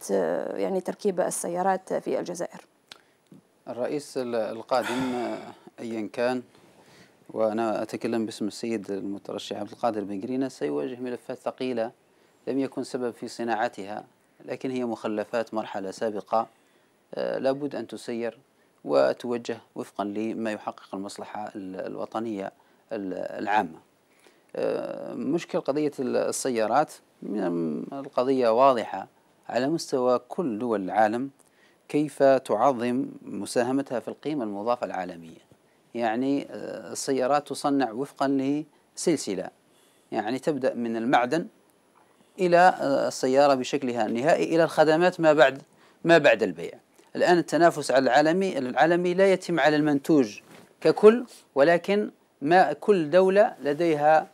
يعني تركيب السيارات في الجزائر الرئيس القادم أيا كان وأنا أتكلم باسم السيد المترشح عبد القادر بن قرينة سيواجه ملفات ثقيلة لم يكن سبب في صناعتها لكن هي مخلفات مرحلة سابقة آه، لابد أن تسير وتوجه وفقا لما يحقق المصلحة الوطنية العامة آه، مشكل قضية السيارات القضية واضحة على مستوى كل دول العالم كيف تعظم مساهمتها في القيمة المضافة العالمية يعني آه، السيارات تصنع وفقا لسلسلة يعني تبدأ من المعدن إلى آه، السيارة بشكلها النهائي إلى الخدمات ما بعد ما بعد البيع الآن التنافس على العالمي العالمي لا يتم على المنتوج ككل ولكن ما كل دولة لديها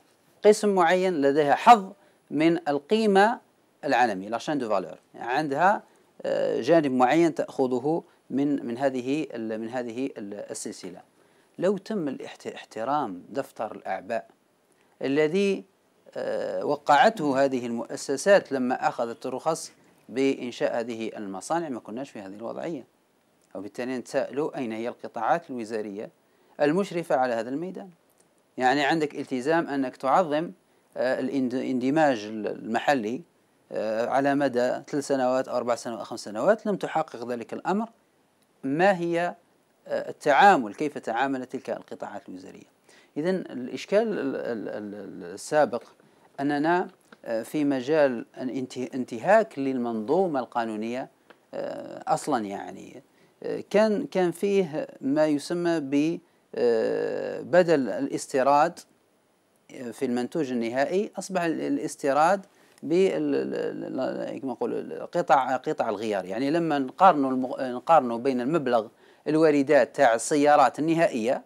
قسم معين لديها حظ من القيمة العالمية لا شين دو فالور عندها آه، جانب معين تأخذه من من هذه من هذه السلسلة لو تم الاحترام دفتر الأعباء الذي آه، وقعته هذه المؤسسات لما أخذت الرخص بإنشاء هذه المصانع ما كناش في هذه الوضعية وبالتالي نتسالوا أين هي القطاعات الوزارية المشرفة على هذا الميدان يعني عندك التزام أنك تعظم آه، الاندماج المحلي آه، على مدى ثلاث سنوات أو أربع سنوات أو خمس سنوات لم تحقق ذلك الأمر ما هي التعامل كيف تعاملت تلك القطاعات الوزارية إذا الإشكال السابق أننا آه، في مجال انتهاك للمنظومة القانونية آه، أصلا يعني آه، كان كان فيه ما يسمى ب بدل الاستيراد في المنتوج النهائي أصبح الاستيراد بال كما قطع قطع الغيار يعني لما نقارنوا نقارنوا بين المبلغ الواردات تاع السيارات النهائيه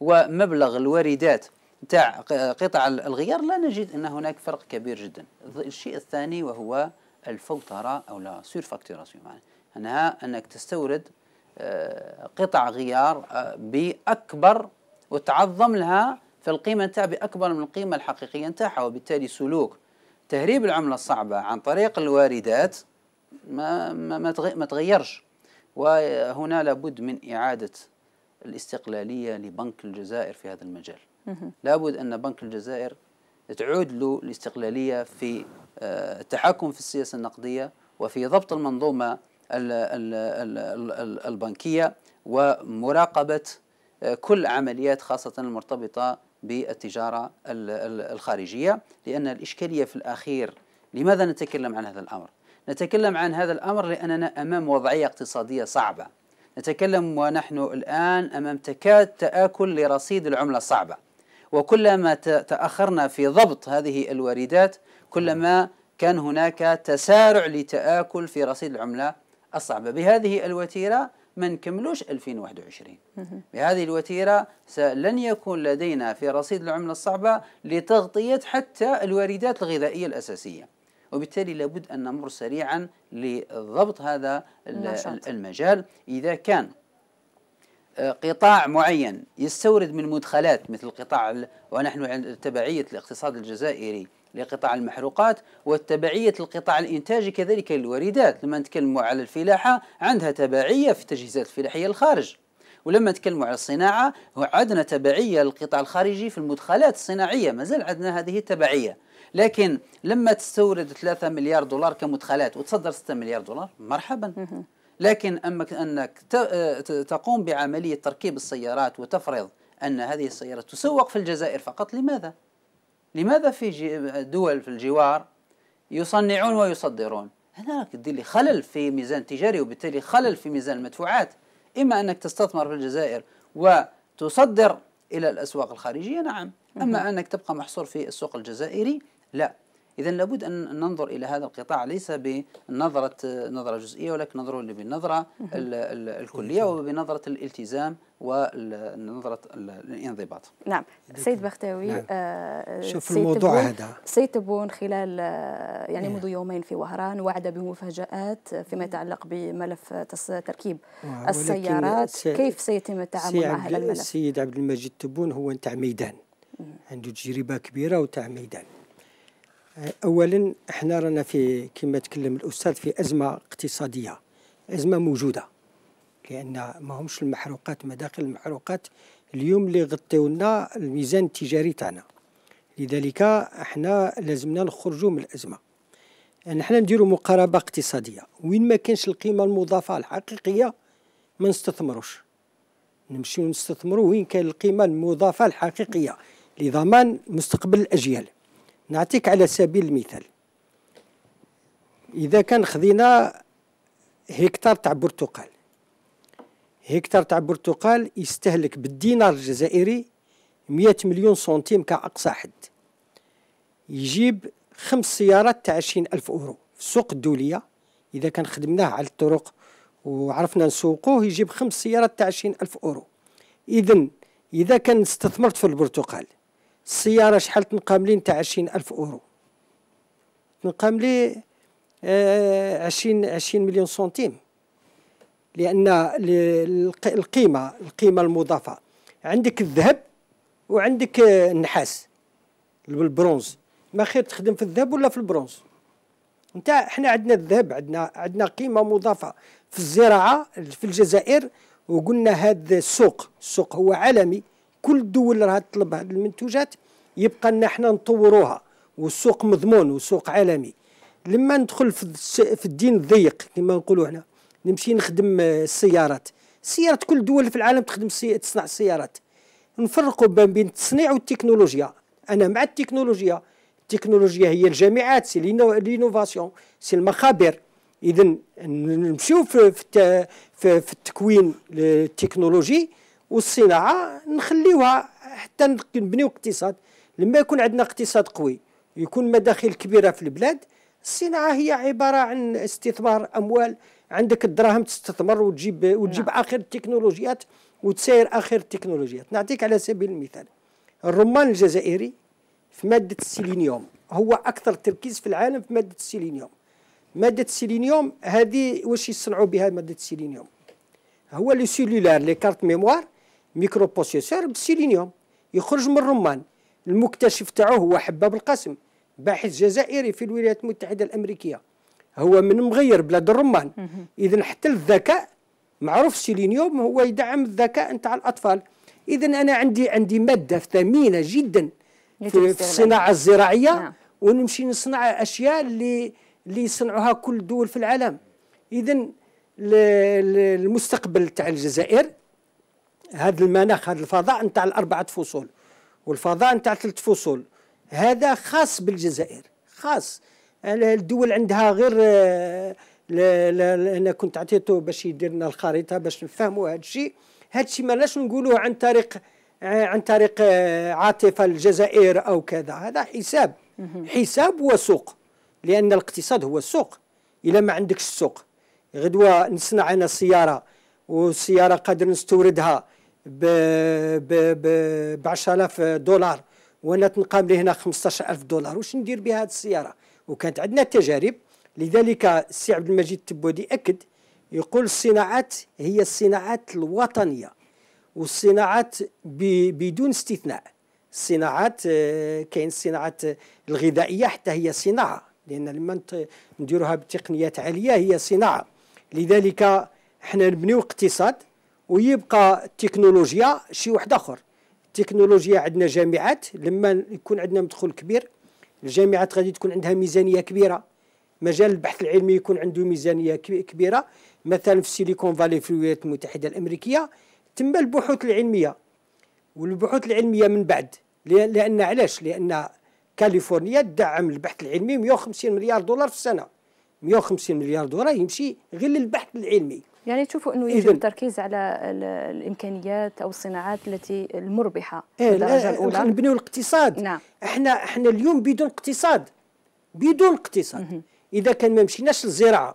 ومبلغ الواردات تاع قطع الغيار لا نجد أن هناك فرق كبير جدا الشيء الثاني وهو الفوترة أو لا سير فاكتوراسيون يعني أنها أنك تستورد آه، قطع غيار آه، بأكبر وتعظم لها في القيمة نتاع بأكبر من القيمة الحقيقية نتاعها وبالتالي سلوك تهريب العملة الصعبة عن طريق الواردات ما ما ما تغيرش وهنا لابد من إعادة الاستقلالية لبنك الجزائر في هذا المجال لابد أن بنك الجزائر تعود له الاستقلالية في آه، التحكم في السياسة النقدية وفي ضبط المنظومة البنكية ومراقبة آه، كل عمليات خاصة المرتبطة بالتجارة الخارجية لأن الإشكالية في الأخير لماذا نتكلم عن هذا الأمر؟ نتكلم عن هذا الأمر لأننا أمام وضعية اقتصادية صعبة نتكلم ونحن الآن أمام تكاد تآكل لرصيد العملة الصعبة وكلما تأخرنا في ضبط هذه الواردات كلما كان هناك تسارع لتآكل في رصيد العملة الصعبة بهذه الوتيرة ما نكملوش 2021 بهذه الوتيرة لن يكون لدينا في رصيد العملة الصعبة لتغطية حتى الواردات الغذائية الأساسية وبالتالي لابد أن نمر سريعا لضبط هذا المجال إذا كان قطاع معين يستورد من مدخلات مثل قطاع ونحن عند تبعية الاقتصاد الجزائري لقطاع المحروقات والتبعية القطاع الإنتاجي كذلك الوريدات لما نتكلموا على الفلاحة عندها تبعية في التجهيزات الفلاحية الخارج ولما نتكلموا على الصناعة عندنا تبعية للقطاع الخارجي في المدخلات الصناعية مازال عندنا هذه التبعية لكن لما تستورد 3 مليار دولار كمدخلات وتصدر 6 مليار دولار مرحبا لكن أما أنك آه، تقوم بعملية تركيب السيارات وتفرض أن هذه السيارة تسوق في الجزائر فقط لماذا؟ لماذا في آه، دول في الجوار يصنعون ويصدرون؟ هنا راك تدير لي خلل في ميزان تجاري وبالتالي خلل في ميزان المدفوعات إما أنك تستثمر في الجزائر وتصدر إلى الأسواق الخارجية نعم أما أنك تبقى محصور في السوق الجزائري لا إذا لابد أن ننظر إلى هذا القطاع ليس بنظرة نظرة جزئية ولكن ننظر بالنظرة الكلية وبنظرة الالتزام ونظرة الانضباط نعم سيد بختاوي نعم. آه شوف الموضوع هذا سيد تبون خلال آه، يعني إيه. منذ يومين في وهران وعد بمفاجآت فيما يتعلق بملف تركيب آه، السيارات س... كيف سيتم التعامل مع هذا الملف السيد عبد المجيد تبون هو نتاع ميدان عنده تجربة كبيرة وتاع ميدان اولا احنا رانا في كما تكلم الاستاذ في ازمه اقتصاديه ازمه موجوده لان ما همش المحروقات مداخل المحروقات اليوم اللي غطيو لنا الميزان التجاري تاعنا لذلك احنا لازمنا نخرجوا من الازمه يعني احنا نديروا مقاربه اقتصاديه وين ما كانش القيمه المضافه الحقيقيه ما نستثمروش نمشيو نستثمروا وين كان القيمه المضافه الحقيقيه لضمان مستقبل الاجيال نعطيك على سبيل المثال إذا كان خذينا هكتار تاع برتقال هكتار تاع برتقال يستهلك بالدينار الجزائري 100 مليون سنتيم كأقصى حد يجيب خمس سيارات تاع ألف أورو في السوق الدولية إذا كان خدمناه على الطرق وعرفنا نسوقوه يجيب خمس سيارات تاع ألف أورو إذا إذا كان استثمرت في البرتقال السياره شحال تنقام لي نتاع عشرين الف اورو تنقام لي آه، عشرين عشرين مليون سنتيم لان القيمه القيمه المضافه عندك الذهب وعندك آه، النحاس البرونز ما خير تخدم في الذهب ولا في البرونز نتاع احنا عندنا الذهب عندنا عندنا قيمه مضافه في الزراعه في الجزائر وقلنا هذا السوق السوق هو عالمي كل الدول راها تطلب هذه المنتوجات يبقى ان احنا نطوروها والسوق مضمون وسوق عالمي لما ندخل في الدين الضيق كما نقولوا احنا نمشي نخدم آه، السيارات السيارات كل الدول في العالم تخدم سي... تصنع السيارات نفرقوا بين التصنيع والتكنولوجيا انا مع التكنولوجيا التكنولوجيا هي الجامعات سي لينوفاسيون سي المخابر اذا نمشيو في, في, في التكوين التكنولوجي والصناعه نخليوها حتى نبنيو اقتصاد لما يكون عندنا اقتصاد قوي يكون مداخل كبيره في البلاد الصناعه هي عباره عن استثمار اموال عندك الدراهم تستثمر وتجيب وتجيب نعم. اخر التكنولوجيات وتساير اخر التكنولوجيات نعطيك على سبيل المثال الرمان الجزائري في ماده السيلينيوم هو اكثر تركيز في العالم في ماده السيلينيوم ماده السيلينيوم هذه واش يصنعوا بها ماده السيلينيوم هو لي سيلولار لي كارت ميموار ميكرو بروسيسور بالسيلينيوم يخرج من الرمان المكتشف تاعو هو حباب القاسم باحث جزائري في الولايات المتحده الامريكيه هو من مغير بلاد الرمان اذا حتى الذكاء معروف السيلينيوم هو يدعم الذكاء نتاع الاطفال اذا انا عندي عندي ماده ثمينه جدا في, في الصناعه الزراعيه نعم. ونمشي نصنع اشياء اللي اللي يصنعوها كل الدول في العالم اذا المستقبل تاع الجزائر هذا المناخ هذا الفضاء نتاع الأربعة فصول والفضاء نتاع ثلاث فصول هذا خاص بالجزائر خاص الدول عندها غير لا آه، لا لا انا كنت عطيته باش يدير لنا الخريطه باش نفهموا هذا الشيء هذا الشيء ماناش نقولوه عن طريق آه، عن طريق آه، عاطفه الجزائر او كذا هذا حساب حساب وسوق لان الاقتصاد هو السوق الا ما عندكش السوق غدوه نصنع انا سياره والسياره قادر نستوردها ب ب ب ب 10000 دولار وانا تنقام لي هنا 15000 دولار واش ندير بها هذه السياره وكانت عندنا تجارب لذلك السي عبد المجيد التبودي اكد يقول الصناعات هي الصناعات الوطنيه والصناعات بدون استثناء الصناعات آه، كاين الصناعات الغذائيه حتى هي صناعه لان لما نديروها بتقنيات عاليه هي صناعه لذلك احنا نبنيو اقتصاد ويبقى التكنولوجيا شي واحد اخر التكنولوجيا عندنا جامعات لما يكون عندنا مدخول كبير الجامعات غادي تكون عندها ميزانيه كبيره مجال البحث العلمي يكون عنده ميزانيه كبيره مثلا في سيليكون فالي في الولايات المتحده الامريكيه تم البحوث العلميه والبحوث العلميه من بعد لان علاش لان كاليفورنيا تدعم البحث العلمي 150 مليار دولار في السنه 150 مليار دولار يمشي غير للبحث العلمي يعني تشوفوا انه يجب التركيز على الامكانيات او الصناعات التي المربحه إيه الدرجه الاولى نبنيو الاقتصاد نعم احنا احنا اليوم بدون اقتصاد بدون اقتصاد اذا كان ما مشيناش للزراعه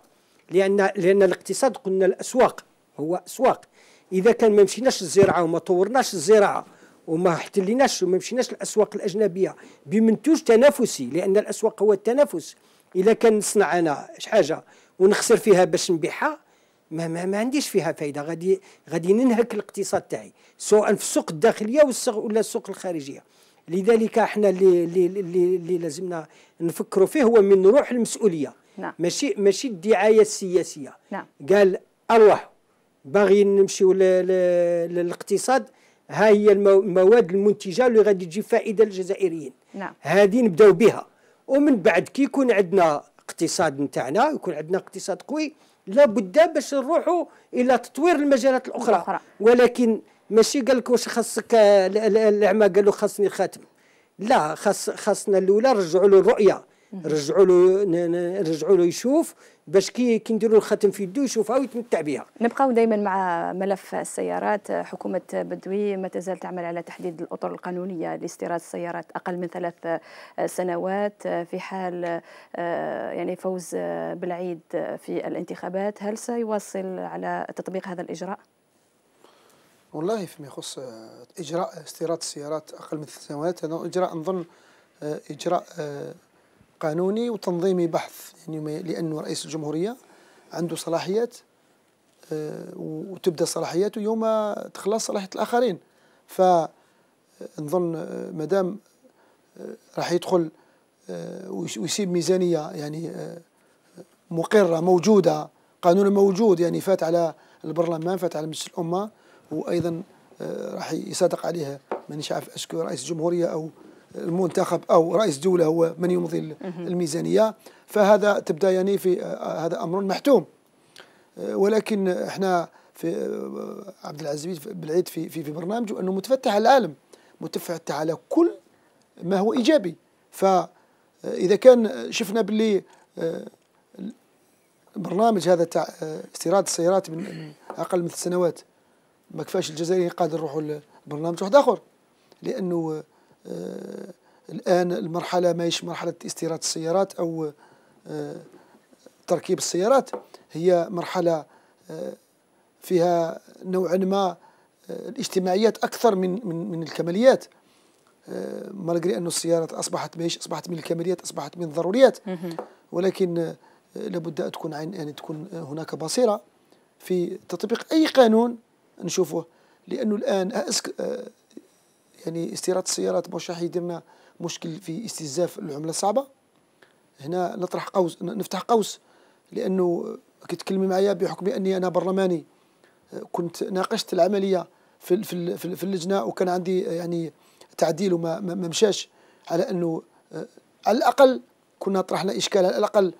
لان لان الاقتصاد قلنا الاسواق هو اسواق اذا كان ما مشيناش للزراعه وما طورناش الزراعه وما احتليناش وما مشيناش للاسواق الاجنبيه بمنتوج تنافسي لان الاسواق هو التنافس اذا كان نصنع انا حاجه ونخسر فيها باش نبيعها ما, ما, ما عنديش فيها فايده غادي غادي ننهك الاقتصاد تاعي سواء في السوق الداخليه ولا السوق الخارجيه لذلك احنا اللي اللي اللي لازمنا نفكروا فيه هو من روح المسؤوليه نعم. ماشي ماشي الدعايه السياسيه نعم. قال ارواح باغي نمشيو للاقتصاد ها هي المواد المنتجه اللي غادي تجيب فائده للجزائريين نعم. هذه نبداو بها ومن بعد كي يكون عندنا اقتصاد نتاعنا يكون عندنا اقتصاد قوي لابد باش نروحوا الى تطوير المجالات الاخرى أخرى. ولكن ماشي قال لك واش خاصك الاعمى قال له خاصني خاتم لا خاص خاصنا الاولى نرجعوا الرؤيه نرجعوا له نرجعوا له يشوف باش كي كنديروا الختم في يده يشوفها ويتمتع بها نبقاو دائما مع ملف السيارات حكومه بدوي ما تزال تعمل على تحديد الاطر القانونيه لاستيراد السيارات اقل من ثلاث سنوات في حال آه، يعني فوز بالعيد في الانتخابات هل سيواصل على تطبيق هذا الاجراء والله فيما يخص آه، اجراء استيراد السيارات اقل من ثلاث سنوات هذا اجراء نظن آه، اجراء قانوني وتنظيمي بحث يعني لأنه رئيس الجمهورية عنده صلاحيات آه، وتبدا صلاحياته يوم تخلص صلاحيه الاخرين ف آه، نظن آه، مادام راح يدخل ويسيب ميزانيه يعني مقره موجوده قانون موجود يعني فات على البرلمان فات على مجلس الامه وايضا راح يصادق عليها مانيش عارف اسكو رئيس الجمهوريه او المنتخب أو رئيس دولة هو من يمضي الميزانية فهذا تبدا يعني في آه، هذا امر محتوم آه، ولكن احنا في آه، عبد العزيز بالعيد في في, في برنامجه انه متفتح على العالم متفتح على كل ما هو ايجابي فاذا كان شفنا باللي البرنامج هذا تاع استيراد السيارات من اقل من ثلاث سنوات ما كفاش الجزائريين قادر يروحوا لبرنامج واحد اخر لانه آه، الآن المرحلة ماهيش مرحلة استيراد السيارات أو آه، تركيب السيارات هي مرحلة آه، فيها نوعا ما الاجتماعيات أكثر من من من الكماليات مالغري أن السيارات أصبحت ماهيش أصبحت من الكماليات أصبحت من الضروريات ولكن لابد أن تكون عين يعني تكون هناك بصيرة في تطبيق أي قانون نشوفه لأنه الآن يعني استيراد السيارات واش راح يدير لنا مشكل في استزاف العمله الصعبه هنا نطرح قوس نفتح قوس لانه كي تكلمي معايا بحكم اني انا برلماني كنت ناقشت العمليه في في في اللجنه وكان عندي يعني تعديل وما ما مشاش على انه على الاقل كنا طرحنا اشكال على الاقل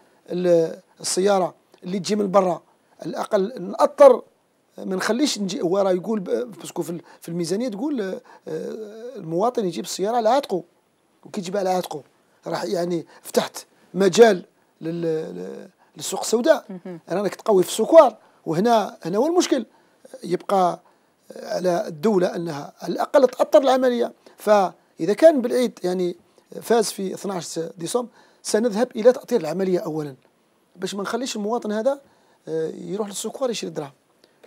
السياره اللي تجي من برا على الاقل ناطر ما نخليش نجي هو راه يقول باسكو في الميزانيه تقول آه، آه، المواطن يجيب السياره على عاتقه وكي تجيبها على عاتقه راح يعني فتحت مجال للسوق السوداء انا راك تقوي في السكوار وهنا هنا هو المشكل يبقى آه، على الدوله انها على الاقل تاطر العمليه فاذا كان بالعيد يعني فاز في 12 ديسمبر سنذهب الى تاطير العمليه اولا باش ما نخليش المواطن هذا يروح للسكوار يشري الدراهم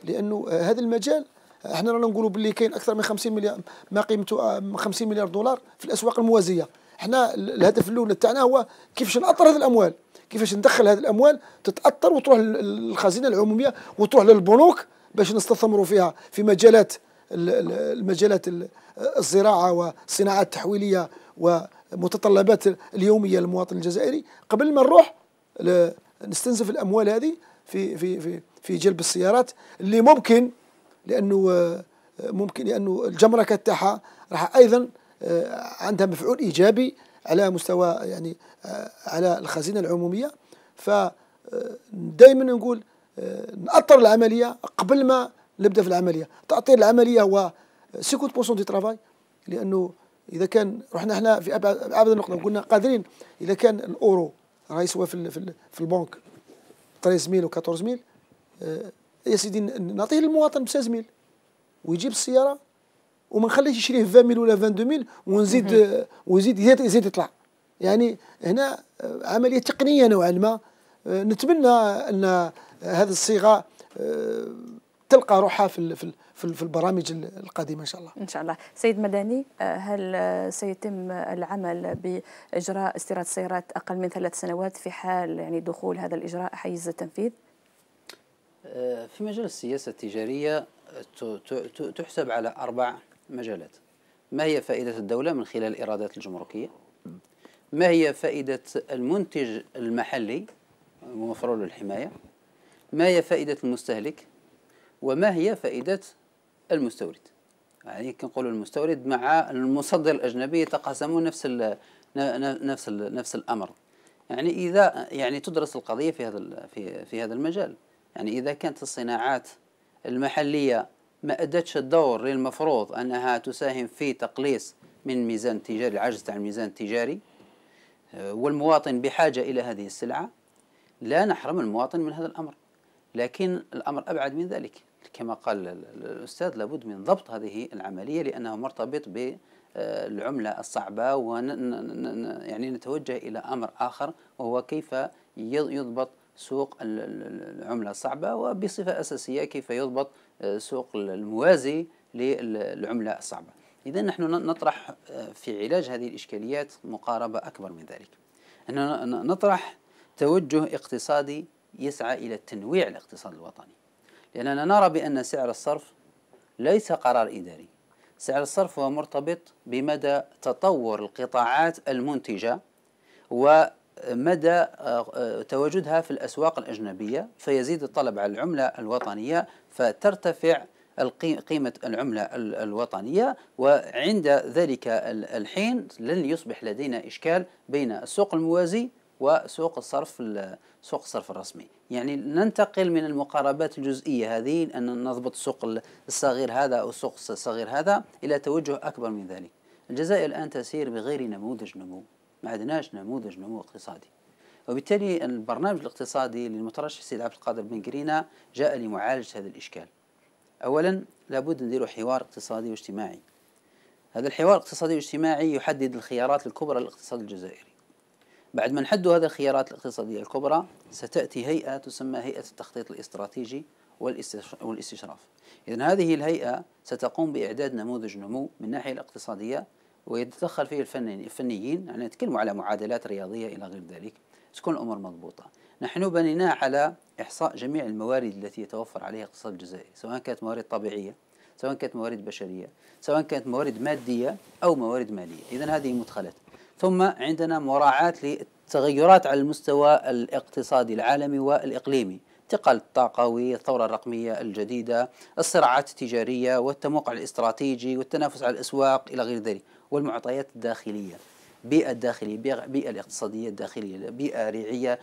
لانه آه، هذا المجال آه، احنا رانا نقولوا باللي كاين اكثر من 50 مليار ما قيمته آه، 50 مليار دولار في الاسواق الموازيه احنا الهدف الاول تاعنا هو كيفاش ناطر هذه الاموال كيفاش ندخل هذه الاموال تتاثر وتروح للخزينه العموميه وتروح للبنوك باش نستثمروا فيها في مجالات المجالات الزراعه والصناعه التحويليه ومتطلبات اليوميه للمواطن الجزائري قبل ما نروح نستنزف الاموال هذه في في في في جلب السيارات اللي ممكن لانه آه، ممكن لانه الجمركه تاعها راح ايضا آه، عندها مفعول ايجابي على مستوى يعني آه، على الخزينه العموميه ف دائما نقول نأطر العمليه قبل ما نبدا في العمليه تعطيل العمليه هو 50% دي ترافاي لانه اذا كان رحنا احنا في ابعد النقطه قلنا قادرين اذا كان الاورو راه يسوى في في البنك 13000 و 14000 آه، يا سيدي نعطيه للمواطن ب 16000 ويجيب السياره وما نخليش يشريه 20 ولا 22 ميل ونزيد آه، ويزيد يزيد, يزيد يطلع يعني هنا آه، عمليه تقنيه نوعا ما نتمنى ان هذه الصيغه تلقى روحها في في البرامج القادمه ان شاء الله. ان شاء الله، سيد مدني هل سيتم العمل باجراء استيراد سيارات اقل من ثلاث سنوات في حال يعني دخول هذا الاجراء حيز التنفيذ؟ آه، في مجال السياسة التجارية تحسب على أربع مجالات ما هي فائدة الدولة من خلال الإيرادات الجمركية ما هي فائدة المنتج المحلي له للحماية ما هي فائدة المستهلك وما هي فائدة المستورد يعني كنقولوا المستورد مع المصدر الأجنبي يتقاسمون نفس الـ نفس الـ نفس الأمر يعني إذا يعني تدرس القضية في هذا في في هذا المجال يعني إذا كانت الصناعات المحلية ما أدتش الدور للمفروض أنها تساهم في تقليص من ميزان التجاري العجز تاع الميزان التجاري آه، والمواطن بحاجة إلى هذه السلعة لا نحرم المواطن من هذا الأمر لكن الأمر أبعد من ذلك كما قال الأستاذ لابد من ضبط هذه العملية لأنه مرتبط بالعملة آه، الصعبة ون يعني نتوجه إلى أمر آخر وهو كيف يضبط سوق العملة الصعبة وبصفة أساسية كيف يضبط آه، سوق الموازي للعملة الصعبة إذا نحن نطرح آه، في علاج هذه الإشكاليات مقاربة أكبر من ذلك أننا نطرح توجه اقتصادي يسعى إلى تنويع الاقتصاد الوطني لأننا نرى بأن سعر الصرف ليس قرار إداري سعر الصرف هو مرتبط بمدى تطور القطاعات المنتجة و مدى آه، تواجدها في الأسواق الأجنبية فيزيد الطلب على العملة الوطنية فترتفع قيمة العملة الوطنية وعند ذلك الحين لن يصبح لدينا إشكال بين السوق الموازي وسوق الصرف سوق الصرف الرسمي يعني ننتقل من المقاربات الجزئية هذه أن نضبط السوق الصغير هذا أو السوق الصغير هذا إلى توجه أكبر من ذلك الجزائر الآن تسير بغير نموذج نمو ما عندناش نموذج نمو اقتصادي وبالتالي البرنامج الاقتصادي للمترشح السيد عبد القادر بن قرينة جاء لمعالجة هذا الإشكال أولا لابد نديروا حوار اقتصادي واجتماعي هذا الحوار الاقتصادي والاجتماعي يحدد الخيارات الكبرى للاقتصاد الجزائري بعد ما نحدوا هذه الخيارات الاقتصادية الكبرى ستأتي هيئة تسمى هيئة التخطيط الاستراتيجي والاستشراف إذا هذه الهيئة ستقوم بإعداد نموذج نمو من الناحية الاقتصادية ويتدخل فيه الفنيين يعني نتكلم على معادلات رياضية إلى غير ذلك تكون الأمور مضبوطة نحن بنيناه على إحصاء جميع الموارد التي يتوفر عليها الاقتصاد الجزائري سواء كانت موارد طبيعية سواء كانت موارد بشرية سواء كانت موارد مادية أو موارد مالية إذا هذه مدخلات ثم عندنا مراعاة للتغيرات على المستوى الاقتصادي العالمي والإقليمي انتقال الطاقوي الثورة الرقمية الجديدة الصراعات التجارية والتموقع الاستراتيجي والتنافس على الأسواق إلى غير ذلك والمعطيات الداخلية بيئة داخلية بيئة الاقتصادية الداخلية بيئة ريعية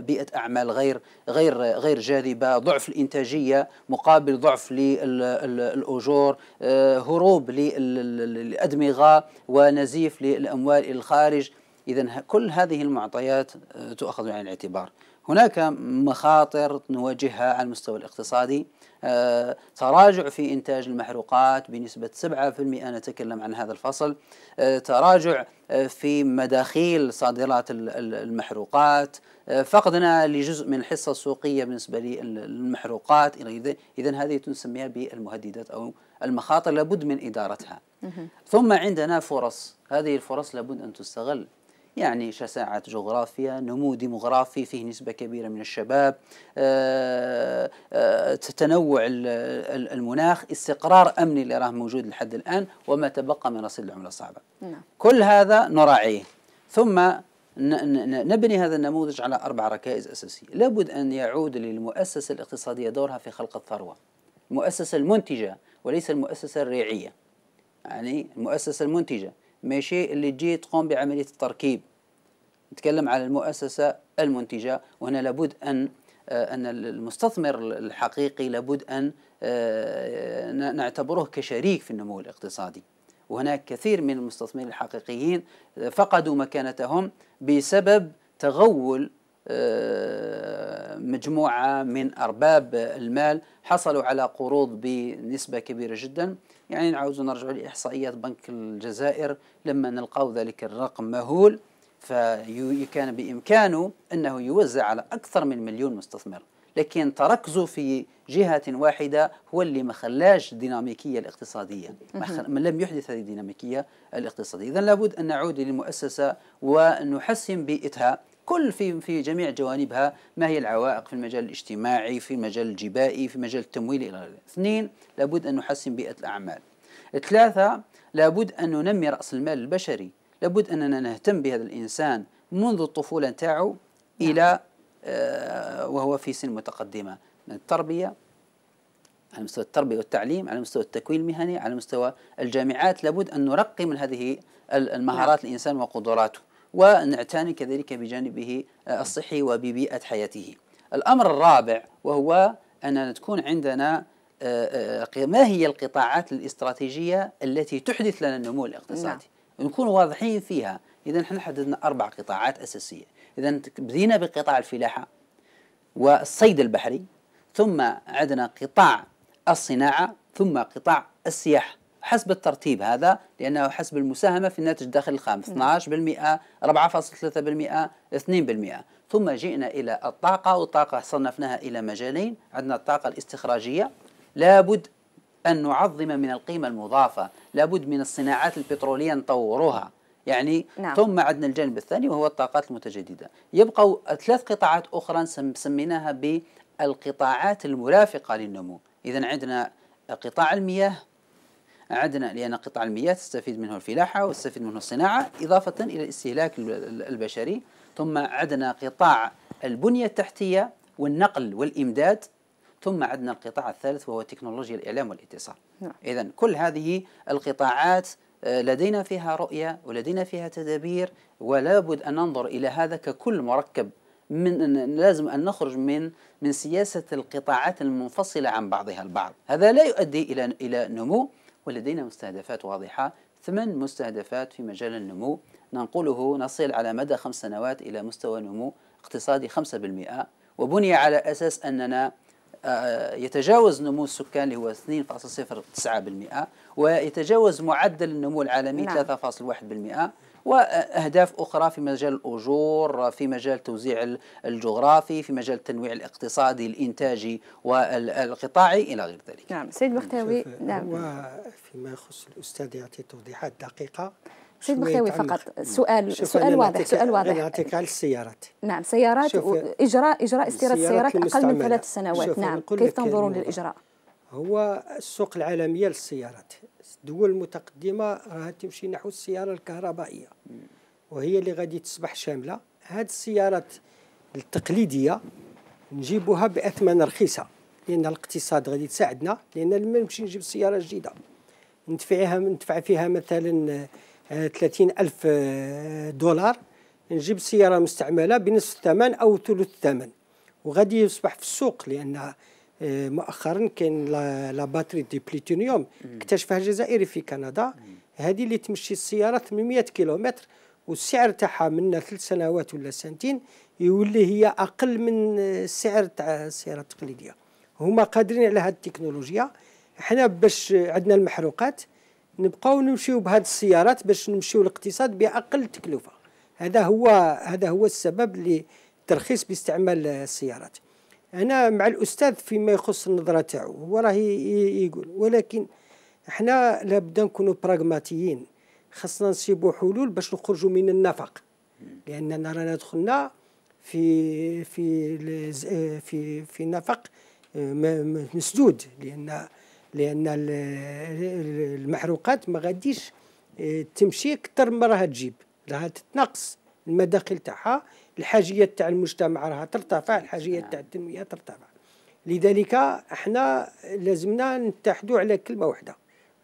بيئة أعمال غير غير غير جاذبة ضعف الإنتاجية مقابل ضعف للأجور آه، هروب للأدمغة ونزيف للأموال إلى الخارج إذا كل هذه المعطيات آه، تؤخذ بعين الاعتبار هناك مخاطر نواجهها على المستوى الاقتصادي آه، تراجع في إنتاج المحروقات بنسبة 7% نتكلم عن هذا الفصل آه، تراجع آه، في مداخيل صادرات المحروقات فقدنا لجزء من الحصة السوقية بالنسبة للمحروقات إذا هذه تسميها بالمهددات أو المخاطر لابد من إدارتها ثم عندنا فرص هذه الفرص لابد أن تستغل يعني شساعة جغرافيا نمو ديموغرافي فيه نسبة كبيرة من الشباب آه، آه، تنوع المناخ استقرار أمني اللي راه موجود لحد الآن وما تبقى من رصيد العملة الصعبة نعم. كل هذا نراعيه ثم نبني هذا النموذج على أربع ركائز أساسية لابد أن يعود للمؤسسة الاقتصادية دورها في خلق الثروة المؤسسة المنتجة وليس المؤسسة الريعية يعني المؤسسة المنتجة ماشي اللي تجي تقوم بعملية التركيب نتكلم على المؤسسة المنتجة وهنا لابد أن آه، أن المستثمر الحقيقي لابد أن آه، نعتبره كشريك في النمو الاقتصادي وهناك كثير من المستثمرين الحقيقيين فقدوا مكانتهم بسبب تغول آه، مجموعة من أرباب المال حصلوا على قروض بنسبة كبيرة جدا يعني نعاود نرجع لإحصائيات بنك الجزائر لما نلقاو ذلك الرقم مهول فكان بإمكانه أنه يوزع على أكثر من مليون مستثمر لكن تركزوا في جهة واحدة هو اللي ما خلاش الديناميكية الاقتصادية ما لم يحدث هذه الديناميكية الاقتصادية إذا لابد أن نعود للمؤسسة ونحسن بيئتها كل في في جميع جوانبها ما هي العوائق في المجال الاجتماعي في المجال الجبائي في مجال التمويل الى غيره اثنين لابد ان نحسن بيئه الاعمال ثلاثه لابد ان ننمي راس المال البشري لابد اننا نهتم بهذا الانسان منذ الطفوله تاعه نعم. الى آه، وهو في سن متقدمه من التربيه على مستوى التربية والتعليم على مستوى التكوين المهني على مستوى الجامعات لابد أن نرقم هذه المهارات نعم. الإنسان وقدراته ونعتني كذلك بجانبه آه، الصحي وببيئة حياته الأمر الرابع وهو أن تكون عندنا آه، آه، ما هي القطاعات الاستراتيجية التي تحدث لنا النمو الاقتصادي نعم. نكون واضحين فيها إذا نحن حددنا أربع قطاعات أساسية إذا بدينا بقطاع الفلاحة والصيد البحري ثم عندنا قطاع الصناعة ثم قطاع السياحة حسب الترتيب هذا لأنه حسب المساهمة في الناتج الداخلي الخام 12% 4.3% 2% ثم جئنا إلى الطاقة والطاقة صنفناها إلى مجالين عندنا الطاقة الاستخراجية لابد أن نعظم من القيمة المضافة لابد من الصناعات البترولية نطوروها يعني نعم. ثم عندنا الجانب الثاني وهو الطاقات المتجددة يبقى ثلاث قطاعات أخرى سميناها بالقطاعات المرافقة للنمو إذا عندنا قطاع المياه عدنا لأن قطع المياه تستفيد منه الفلاحة وتستفيد منه الصناعة إضافة إلى الاستهلاك البشري ثم عدنا قطاع البنية التحتية والنقل والإمداد ثم عدنا القطاع الثالث وهو تكنولوجيا الإعلام والاتصال نعم. إذا كل هذه القطاعات آه، لدينا فيها رؤية ولدينا فيها تدابير ولا بد أن ننظر إلى هذا ككل مركب من لازم أن نخرج من من سياسة القطاعات المنفصلة عن بعضها البعض هذا لا يؤدي إلى إلى نمو ولدينا مستهدفات واضحة ثمان مستهدفات في مجال النمو ننقله نصل على مدى خمس سنوات إلى مستوى نمو اقتصادي 5% وبني على أساس أننا آه، يتجاوز نمو السكان اللي هو 2.09% ويتجاوز معدل النمو العالمي نعم. 3.1% واهداف اخرى في مجال الاجور في مجال توزيع الجغرافي في مجال التنويع الاقتصادي الانتاجي والقطاعي الى غير ذلك نعم سيد نعم، بختاوي نعم وفيما يخص الاستاذ يعطي توضيحات دقيقه سيد بختاوي فقط سؤال سؤال واضح سؤال واضح انا اعطيك على السيارات نعم سيارات اجراء اجراء استيراد السيارات اقل من ثلاث سنوات نعم كيف تنظرون للاجراء هو السوق العالميه للسيارات دول متقدمه راه تمشي نحو السياره الكهربائيه وهي اللي غادي تصبح شامله هاد السيارات التقليديه نجيبوها باثمان رخيصه لان الاقتصاد غادي تساعدنا لان لما نمشي نجيب سياره جديده ندفعها ندفع فيها مثلا 30 آه، ألف آه، دولار نجيب سياره مستعمله بنصف الثمن او ثلث الثمن وغادي يصبح في السوق لان مؤخرا كاين لا باتري دي بليتونيوم اكتشفها الجزائري في كندا هذه اللي تمشي السياره 800 كيلومتر والسعر تاعها من ثلاث سنوات ولا سنتين يولي هي اقل من السعر تاع السياره التقليديه هما قادرين على هذه التكنولوجيا حنا باش عندنا المحروقات نبقاو نمشيو بهذه السيارات باش نمشيو الاقتصاد باقل تكلفه هذا هو هذا هو السبب لترخيص باستعمال السيارات انا مع الاستاذ فيما يخص النظره تاعو هو راه يقول ولكن احنا لابد نكونوا براغماتيين خاصنا نصيبوا حلول باش نخرجوا من النفق لاننا رانا دخلنا في في في في نفق مسدود لان لان المحروقات ما غاديش اه، تمشي اكثر ما راها تجيب راها تتنقص المداخل تاعها الحاجيات تاع المجتمع راها ترتفع الحاجيات نعم. تاع التنميه ترتفع لذلك احنا لازمنا نتحدوا على كلمه واحده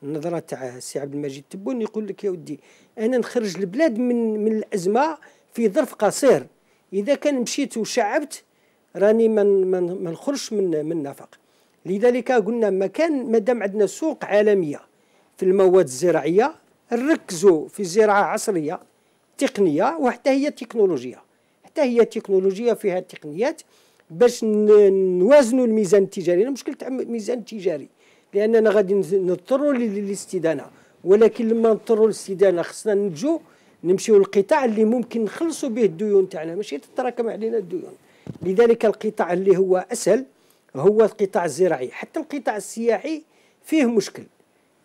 النظره تاع السي عبد المجيد تبون يقول لك يا ودي انا نخرج البلاد من من الازمه في ظرف قصير اذا كان مشيت وشعبت راني ما من ما نخرجش من من نفق لذلك قلنا ما كان مادام عندنا سوق عالميه في المواد الزراعيه نركزوا في زراعه عصريه تقنيه وحتى هي تكنولوجيا هي تكنولوجيا فيها تقنيات باش نوازنوا الميزان التجاري انا مشكله الميزان التجاري لاننا غادي نضطروا للاستدانه ولكن لما نضطروا للاستدانه خصنا نجو نمشيو للقطاع اللي ممكن نخلصوا به الديون تاعنا ماشي تتراكم علينا الديون لذلك القطاع اللي هو اسهل هو القطاع الزراعي حتى القطاع السياحي فيه مشكل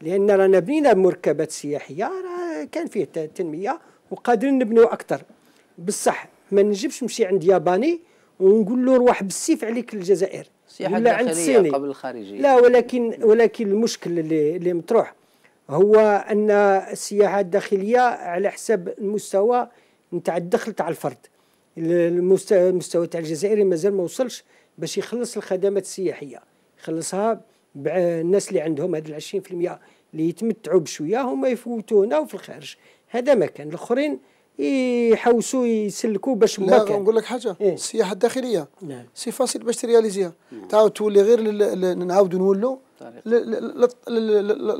لان رانا بنينا مركبات سياحيه راه كان فيه تنميه وقادرين نبنيو اكثر بصح ما نجيبش نمشي عند ياباني ونقول له روح بالسيف عليك الجزائر ولا عند الصيني قبل الخارجيه لا ولكن ولكن المشكل اللي, اللي مطروح هو ان السياحه الداخليه على حساب المستوى نتاع الدخل تاع الفرد المستوى تاع الجزائري مازال ما وصلش باش يخلص الخدمات السياحيه يخلصها الناس اللي عندهم هذا 20% اللي يتمتعوا بشويه هما يفوتوا هنا وفي الخارج هذا ما كان الاخرين يحوسوا يسلكوا باش لا نقول لك حاجه إيه؟ السياحه الداخليه نعم. سي فاسيل باش ترياليزيها تعاود تولي غير نعاودوا نولوا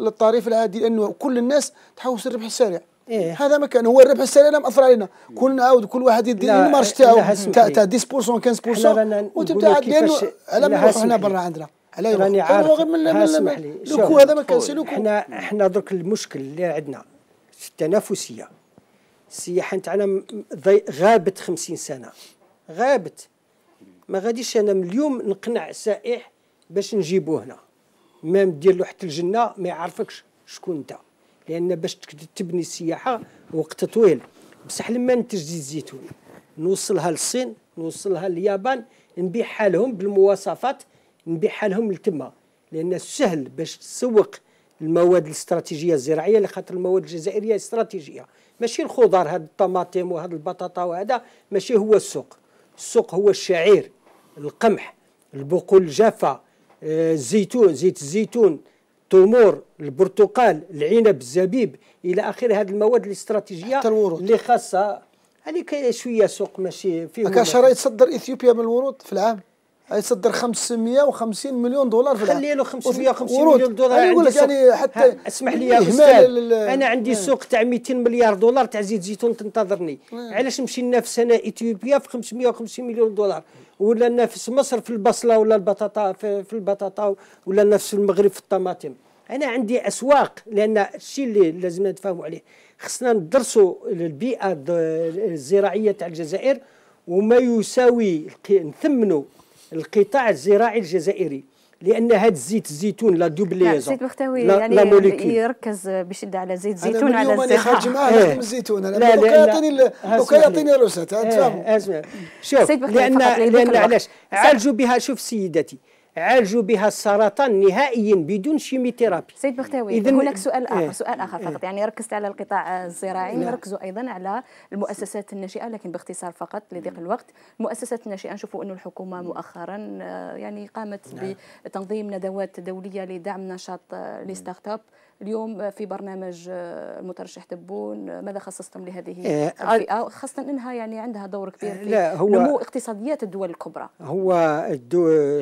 للطريف العادي لانه كل الناس تحوس الربح السريع إيه؟ هذا ما كان هو الربح السريع لا مأثر علينا كل نعاود كل واحد يدير المارش تاعو تاع 10% 15% وتبدا لانه على ما حنا برا عندنا على راني عارف غير من لوكو هذا ما كانش احنا احنا درك المشكل اللي عندنا التنافسيه السياحه نتاعنا غابت 50 سنه غابت ما غاديش انا من اليوم نقنع سائح باش نجيبوه هنا ما ندير له حتى الجنه ما يعرفكش شكون انت لان باش تبني السياحه وقت طويل بصح لما ننتج الزيتون نوصلها للصين نوصلها لليابان نبيعها لهم بالمواصفات نبيعها لهم لتما لان سهل باش تسوق المواد الاستراتيجيه الزراعيه لخاطر المواد الجزائريه استراتيجيه ماشي الخضر هاد الطماطم وهاد البطاطا وهذا ماشي هو السوق السوق هو الشعير القمح البقول الجافة آه، الزيتون زيت الزيتون التمور البرتقال العنب الزبيب الى اخره هاد المواد الاستراتيجيه اللي خاصه هذيك شويه سوق ماشي فيه كاش راه يتصدر اثيوبيا من الورود في العام يصدر 550 مليون دولار في العام خلي له 550 مليون دولار يعني يقول لك يعني حتى اسمح لي يا استاذ انا عندي إيه. سوق تاع 200 مليار دولار تاع زيت زيتون تنتظرني إيه. علاش نمشي ننافس انا اثيوبيا في 550 مليون دولار ولا ننافس مصر في البصله ولا البطاطا في, في البطاطا ولا ننافس المغرب في الطماطم انا عندي اسواق لان الشيء اللي لازم نتفاهموا عليه خصنا ندرسوا البيئه الزراعيه تاع الجزائر وما يساوي نثمنوا القطاع الزراعي الجزائري لان هذا الزيت الزيتون لا دوبليزون زيت بختوي لا يعني لا يركز بشده على زيت زيتون على الزيت انا خارج معاه إيه. لازم الزيتون انا لا لو كان يعطيني لو كان يعطيني الرسات تفهموا إيه، شوف لان لان علاش عالجوا بها شوف سيدتي عالجوا بها السرطان نهائيا بدون شيميثيرابي سيد بختاوي هناك سؤال اخر إيه سؤال اخر إيه. فقط يعني ركزت على القطاع الزراعي نعم. نركزوا ايضا على المؤسسات الناشئه لكن باختصار فقط لضيق نعم. الوقت المؤسسات الناشئه نشوفوا انه الحكومه نعم. مؤخرا آه، يعني قامت بتنظيم ندوات دوليه لدعم نشاط آه، لي ستارت اب اليوم في برنامج المترشح آه، تبون آه، ماذا خصصتم لهذه آه، الفئه خاصه انها يعني عندها دور كبير في لا هو نمو اقتصاديات الدول الكبرى هو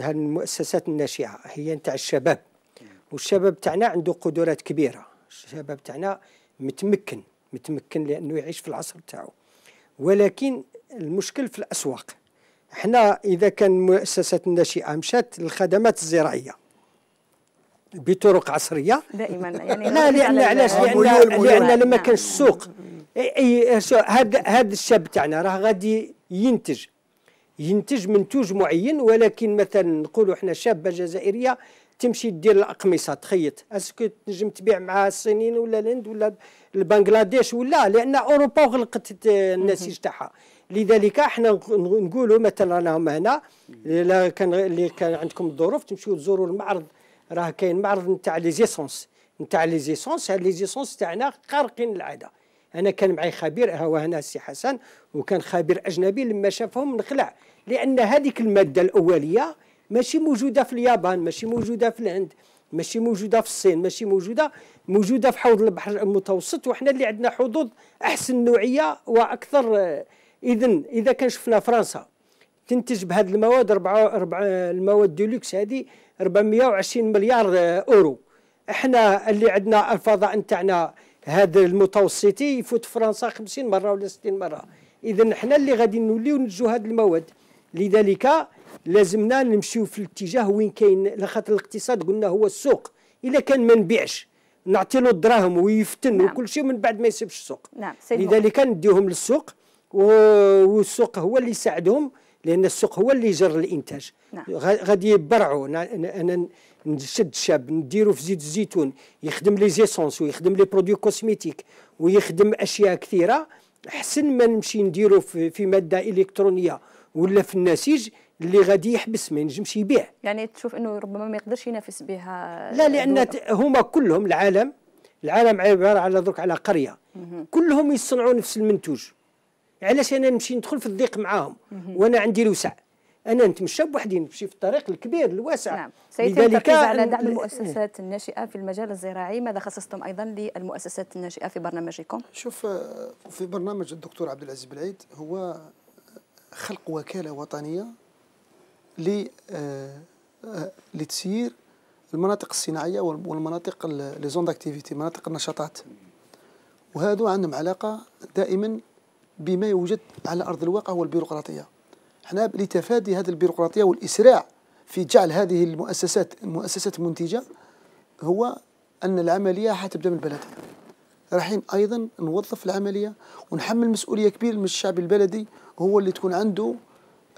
المؤسسات الناشئه هي نتاع الشباب والشباب تاعنا عنده قدرات كبيره الشباب تاعنا متمكن متمكن لانه يعيش في العصر تاعو ولكن المشكل في الاسواق احنا اذا كان مؤسسات الناشئه مشات للخدمات الزراعيه بطرق عصريه دائما يعني (laughs) لا لان علاش لان لان لما كانش نعم، نعم. السوق هذا هذا الشاب تاعنا راه غادي ينتج ينتج منتوج معين ولكن مثلا نقولوا احنا شابه جزائريه تمشي دير الاقمصه تخيط اسكو تنجم تبيع مع الصينيين ولا الهند ولا البنغلاديش ولا لان اوروبا غلقت النسيج تاعها لذلك احنا نقولوا مثلا رانا هنا اللي كان عندكم الظروف تمشيو تزوروا المعرض راه كاين معرض نتاع لي زيسونس نتاع لي زيسونس هاد لي زيسونس تاعنا خارقين العاده انا كان معي خبير هو هنا السي حسن وكان خبير اجنبي لما شافهم نخلع لان هذيك الماده الاوليه ماشي موجوده في اليابان ماشي موجوده في الهند ماشي موجوده في الصين ماشي موجوده موجوده في حوض البحر المتوسط وحنا اللي عندنا حظوظ احسن نوعيه واكثر آه، اذا اذا كان شفنا فرنسا تنتج بهذه المواد ربع ربع المواد دولوكس هذه 420 مليار اورو احنا اللي عندنا الفضاء نتاعنا هذا المتوسطي يفوت فرنسا 50 مره ولا 60 مره اذا احنا اللي غادي نوليو ننتجو هذه المواد لذلك لازمنا نمشيو في الاتجاه وين كاين لخاطر الاقتصاد قلنا هو السوق اذا كان ما نبيعش نعطي له الدراهم ويفتن نعم. وكل شيء من بعد ما يسيبش السوق نعم. لذلك نديهم للسوق والسوق هو اللي يساعدهم لان السوق هو اللي جر الانتاج نعم. غادي يبرعوا انا نشد شاب نديرو في زيت الزيتون يخدم لي زيسونس ويخدم لي برودوي كوسميتيك ويخدم اشياء كثيره احسن ما نمشي نديرو في, في ماده الكترونيه ولا في النسيج اللي غادي يحبس ما ينجمش يبيع يعني تشوف انه ربما ما يقدرش ينافس بها لا لان هما كلهم العالم العالم عباره على درك على قريه كلهم يصنعوا نفس المنتوج علاش انا نمشي ندخل في الضيق معاهم وانا عندي الوسع انا نتمشى بوحدي نمشي في الطريق الكبير الواسع نعم سيتم على دعم المؤسسات الناشئه في المجال الزراعي ماذا خصصتم ايضا للمؤسسات الناشئه في برنامجكم شوف آه، في برنامج الدكتور عبد العزيز بالعيد هو خلق وكاله وطنيه ل آه، آه، لتسيير المناطق الصناعيه والمناطق لي زون داكتيفيتي مناطق النشاطات وهذا عندهم علاقه دائما بما يوجد على أرض الواقع هو البيروقراطية احنا لتفادي هذه البيروقراطية والإسراع في جعل هذه المؤسسات مؤسسات منتجة هو أن العملية حتبدأ من البلد رايحين أيضا نوظف العملية ونحمل مسؤولية كبيرة من الشعب البلدي هو اللي تكون عنده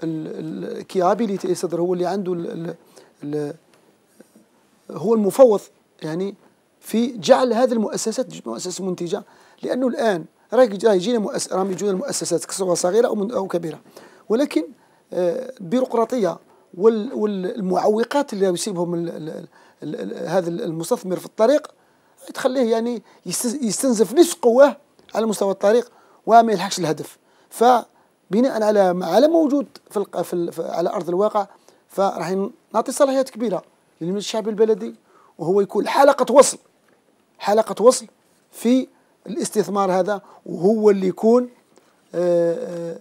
الكيابيليتي صدر هو اللي عنده الـ الـ هو المفوض يعني في جعل هذه المؤسسات مؤسسة منتجة لأنه الآن راه يجينا مؤس... راهم يجونا المؤسسات سواء صغيره او من... او كبيره ولكن آه، البيروقراطيه وال... والمعوقات اللي يصيبهم ال... ال... ال... هذا المستثمر في الطريق تخليه يعني يستنزف نصف قواه على مستوى الطريق وما يلحقش الهدف فبناء على ما على موجود في, ال... في ال... على ارض الواقع فراح نعطي صلاحيات كبيره للشعب البلدي وهو يكون حلقه وصل حلقه وصل في الاستثمار هذا وهو اللي يكون آه، آه،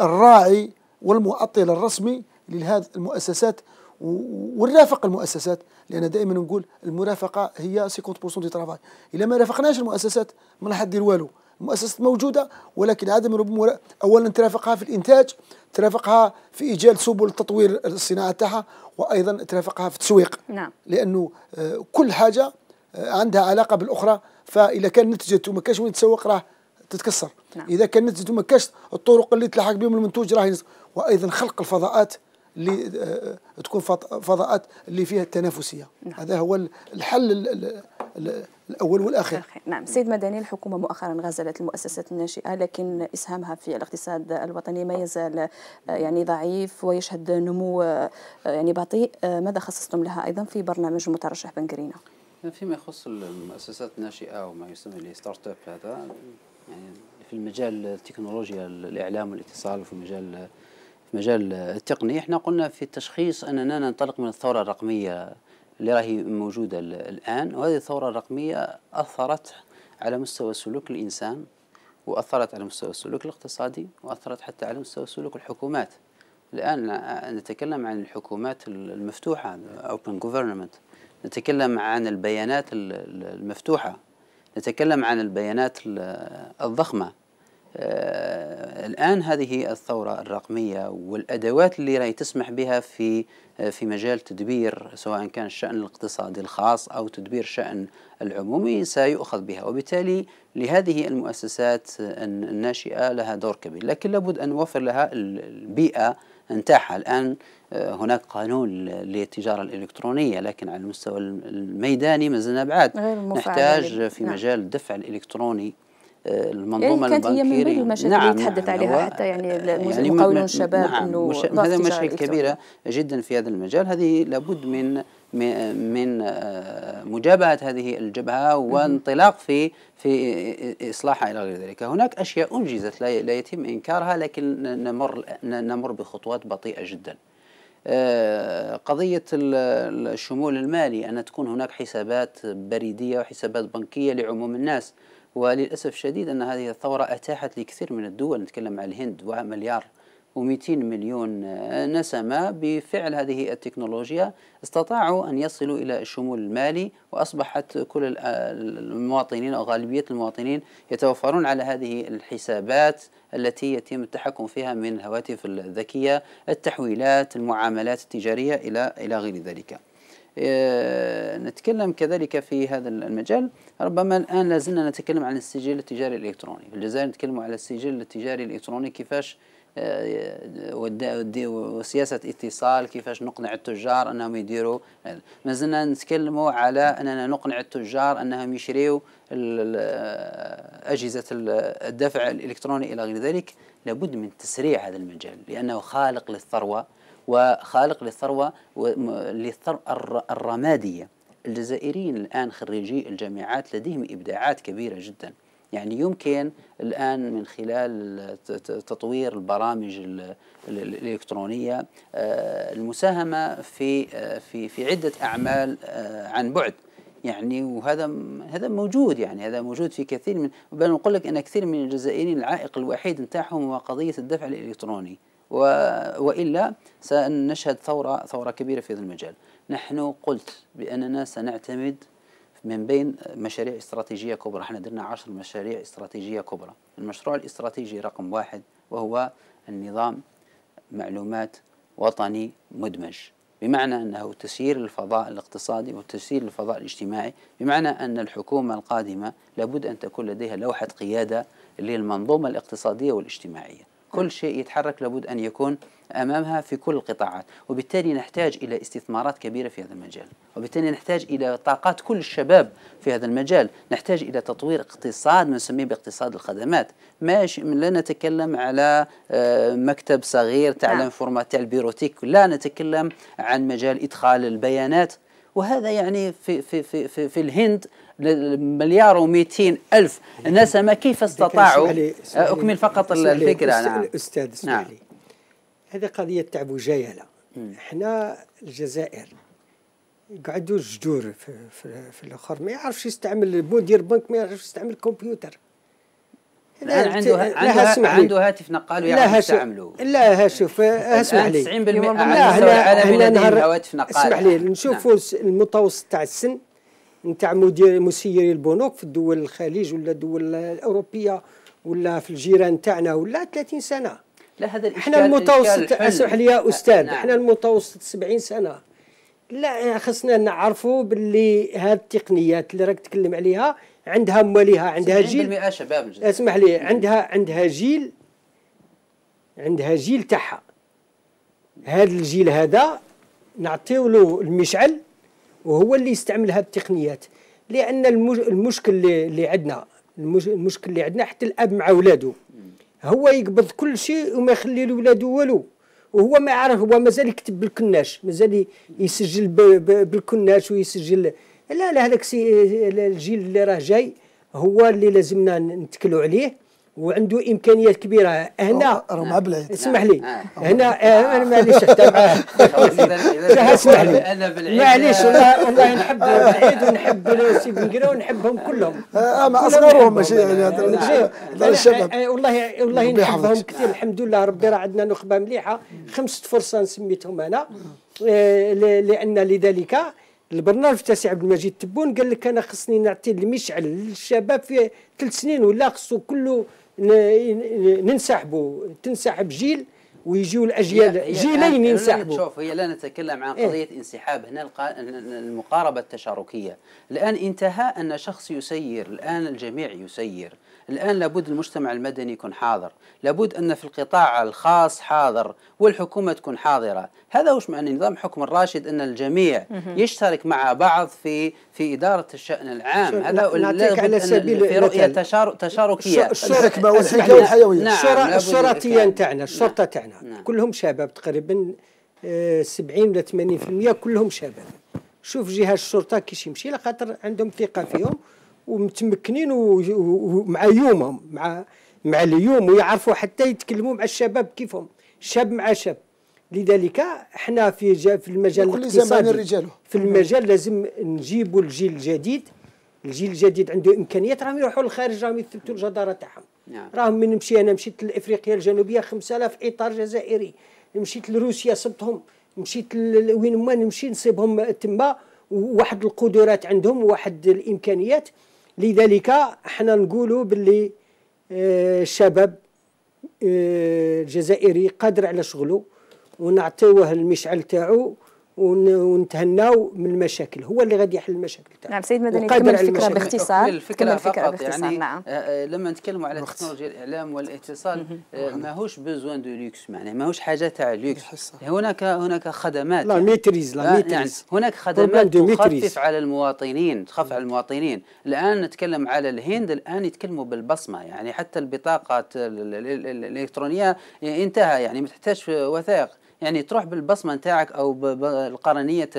الراعي والمؤطل الرسمي لهذه المؤسسات ونرافق المؤسسات لان دائما نقول المرافقه هي 50% دي ترافاي الا ما رافقناش المؤسسات ما راح دير والو المؤسسات موجوده ولكن عدم ربما اولا ترافقها في الانتاج ترافقها في ايجاد سبل تطوير الصناعه تاعها وايضا ترافقها في التسويق نعم. لانه آه، كل حاجه آه، عندها علاقه بالاخرى فاذا كان نتجت وما كانش وين تسوق راه تتكسر نعم. اذا كان نتجت وما كانش الطرق اللي تلحق بهم المنتوج راه وايضا خلق الفضاءات اللي آه تكون فضاءات اللي فيها التنافسيه نعم. هذا هو الحل الـ الـ الـ الاول والاخير نعم سيد مدني الحكومه مؤخرا غزلت المؤسسات الناشئه لكن اسهامها في الاقتصاد الوطني ما يزال آه، يعني ضعيف ويشهد نمو آه، يعني بطيء ماذا خصصتم لها ايضا في برنامج المترشح بنكرينا فيما يخص المؤسسات الناشئه وما يسمى الستارت اب هذا يعني في المجال التكنولوجيا الاعلام والاتصال وفي مجال في مجال التقنيه احنا قلنا في التشخيص اننا ننطلق من الثوره الرقميه اللي راهي موجوده الان وهذه الثوره الرقميه اثرت على مستوى سلوك الانسان واثرت على مستوى السلوك الاقتصادي واثرت حتى على مستوى سلوك الحكومات الان نتكلم عن الحكومات المفتوحه اوبن جوفرنمنت نتكلم عن البيانات المفتوحة نتكلم عن البيانات الضخمة آه، الآن هذه الثورة الرقمية والأدوات اللي راي تسمح بها في آه، في مجال تدبير سواء كان الشأن الاقتصادي الخاص أو تدبير الشأن العمومي سيؤخذ بها وبالتالي لهذه المؤسسات الناشئة لها دور كبير لكن لابد أن نوفر لها البيئة انتاحها الآن آه، هناك قانون للتجارة الإلكترونية لكن على المستوى الميداني ما زلنا بعاد نحتاج في نعم. مجال الدفع الإلكتروني آه، المنظومه يعني كانت هي من بين المشاكل نعم اللي يتحدث عليها حتى يعني, آه، يعني مقاولون الشباب نعم انه مش... مشاكل كبيره جدا في هذا المجال هذه لابد من من آه، مجابهة هذه الجبهة وانطلاق في في إصلاحها إلى غير ذلك هناك أشياء أنجزت لا يتم إنكارها لكن نمر نمر بخطوات بطيئة جدا آه، قضية الشمول المالي أن تكون هناك حسابات بريدية وحسابات بنكية لعموم الناس وللأسف الشديد أن هذه الثورة أتاحت لكثير من الدول نتكلم عن الهند ومليار و200 مليون نسمة بفعل هذه التكنولوجيا استطاعوا أن يصلوا إلى الشمول المالي وأصبحت كل المواطنين أو غالبية المواطنين يتوفرون على هذه الحسابات التي يتم التحكم فيها من الهواتف الذكية التحويلات المعاملات التجارية إلى إلى غير ذلك آه، نتكلم كذلك في هذا المجال ربما الآن لازلنا نتكلم عن السجل التجاري الإلكتروني في الجزائر نتكلم على السجل التجاري الإلكتروني كيفاش آه، وسياسه اتصال كيفاش نقنع التجار انهم يديروا مازلنا نتكلموا على اننا نقنع التجار انهم يشريوا آه، اجهزه الدفع الالكتروني الى غير ذلك لابد من تسريع هذا المجال لانه خالق للثروه وخالق للثروه للثروه الرماديه الجزائريين الان خريجي الجامعات لديهم ابداعات كبيره جدا يعني يمكن الآن من خلال تطوير البرامج الإلكترونية آه، المساهمة في آه، في في عدة أعمال آه، عن بعد يعني وهذا هذا موجود يعني هذا موجود في كثير من بل نقول لك أن كثير من الجزائريين العائق الوحيد نتاعهم هو قضية الدفع الإلكتروني وإلا سنشهد ثورة ثورة كبيرة في هذا المجال نحن قلت بأننا سنعتمد من بين مشاريع استراتيجية كبرى احنا درنا عشر مشاريع استراتيجية كبرى المشروع الاستراتيجي رقم واحد وهو النظام معلومات وطني مدمج بمعنى أنه تسيير الفضاء الاقتصادي وتسيير الفضاء الاجتماعي بمعنى أن الحكومة القادمة لابد أن تكون لديها لوحة قيادة للمنظومة الاقتصادية والاجتماعية كل شيء يتحرك لابد أن يكون أمامها في كل القطاعات وبالتالي نحتاج إلى استثمارات كبيرة في هذا المجال وبالتالي نحتاج إلى طاقات كل الشباب في هذا المجال نحتاج إلى تطوير اقتصاد نسميه باقتصاد الخدمات ماشي لا نتكلم على آه، مكتب صغير تعلم نعم. فورمات تاع البيروتيك لا نتكلم عن مجال إدخال البيانات وهذا يعني في, في, في, في, في الهند مليار و200 ألف نسمة كيف استطاعوا أكمل فقط الفكرة نعم أستاذ اسمح نعم. لي هذه قضية تاع مجايلة احنا الجزائر قعدوا جدور في, في, في الاخر ما يعرفش يستعمل مدير بنك ما يعرفش يستعمل كمبيوتر الان عنده عنده, عنده هاتف نقال ويعرف يستعمله لا ها شوف اسمح لي 90% من هنا هنا هواتف نقال اسمح لي نعم. نشوفوا نعم. المتوسط تاع السن نتاع مدير مسيري البنوك في الدول الخليج ولا الدول الاوروبيه ولا في الجيران تاعنا ولا 30 سنه لا هذا الإشكال احنا المتوسط اسمح لي يا استاذ نعم. احنا المتوسط 70 سنه لا خصنا نعرفوا باللي هذه التقنيات اللي راك تكلم عليها عندها مواليها عندها جيل شباب اسمح لي عندها عندها جيل عندها جيل تاعها هذا الجيل هذا نعطيو له المشعل وهو اللي يستعمل هذه التقنيات لان المشكل اللي عندنا المشكل اللي عندنا حتى الاب مع ولاده هو يقبض كل شيء وما يخلي لولاده والو وهو ما عارف هو مازال يكتب بالكناش مازال يسجل بالكناش ويسجل لا لا هذاك الجيل اللي راه جاي هو اللي لازمنا نتكلوا عليه وعنده امكانيات كبيره هنا راه مع بلعيد آه، اسمح لي آه. هنا آه، انا معليش حتى معاه (laughs) اسمح لي معليش والله والله نحب بلعيد ونحب سي بنقرا ونحبهم كلهم اه اصغرهم ماشي يعني الشباب والله والله نحبهم كثير الحمد لله ربي راه عندنا نخبه مليحه خمسه فرصه سميتهم انا لان لذلك البرنامج تاع سي عبد المجيد تبون قال لك انا خصني نعطي المشعل للشباب في ثلاث سنين ولا خصو كله ننسحبوا تنسحب جيل ويجيو الاجيال جيلين ينسحبوا شوف هي لا نتكلم عن إيه. قضيه إيه؟ انسحاب هنا المقاربه التشاركيه الان انتهى ان شخص يسير الان الجميع يسير الآن لابد المجتمع المدني يكون حاضر لابد أن في القطاع الخاص حاضر والحكومة تكون حاضرة هذا وش معنى نظام حكم الراشد أن الجميع يشترك مع بعض في في إدارة الشأن العام هذا نعطيك على سبيل في رؤية تشاركية الشركة والحيوية نعم الشرطية تاعنا الشرطة نعم. تاعنا نعم. كلهم شباب تقريبا 70 آه، ولا 80% كلهم شباب شوف جهه الشرطه كيش يمشي لخاطر عندهم ثقه فيهم ومتمكنين ومع يومهم مع مع اليوم ويعرفوا حتى يتكلموا مع الشباب كيفهم شاب مع شاب لذلك احنا في في المجال الاقتصادي في المجال لازم نجيبوا الجيل الجديد الجيل الجديد عنده امكانيات راهم يروحوا للخارج راهم يثبتوا الجداره تاعهم نعم. راهم من نمشي انا مشيت لافريقيا الجنوبيه 5000 اطار جزائري مشيت لروسيا صبتهم مشيت وين ما نمشي نصيبهم تما واحد القدرات عندهم واحد الامكانيات لذلك احنا نقولوا باللي آه، الشباب آه، الجزائري قادر على شغله ونعطيوه المشعل تاعو ونتهناو من المشاكل هو اللي غادي يحل المشاكل تاعنا نعم سيد مدني كمل الفكره باختصار الفكره الفكره باختصار يعني نعم آه، آه، لما نتكلموا على تكنولوجيا الاعلام والاتصال ماهوش بوزوان دو لوكس معناه ماهوش حاجه تاع لوكس هناك هناك خدمات لا ميتريز لا ميتريز يعني آه، نعم. هناك خدمات تخفف على المواطنين تخفف على المواطنين الان نتكلم على الهند الان يتكلموا بالبصمه يعني حتى البطاقه الالكترونيه إيه، انتهى يعني ما تحتاجش وثائق يعني تروح بالبصمه نتاعك او بالقرنيه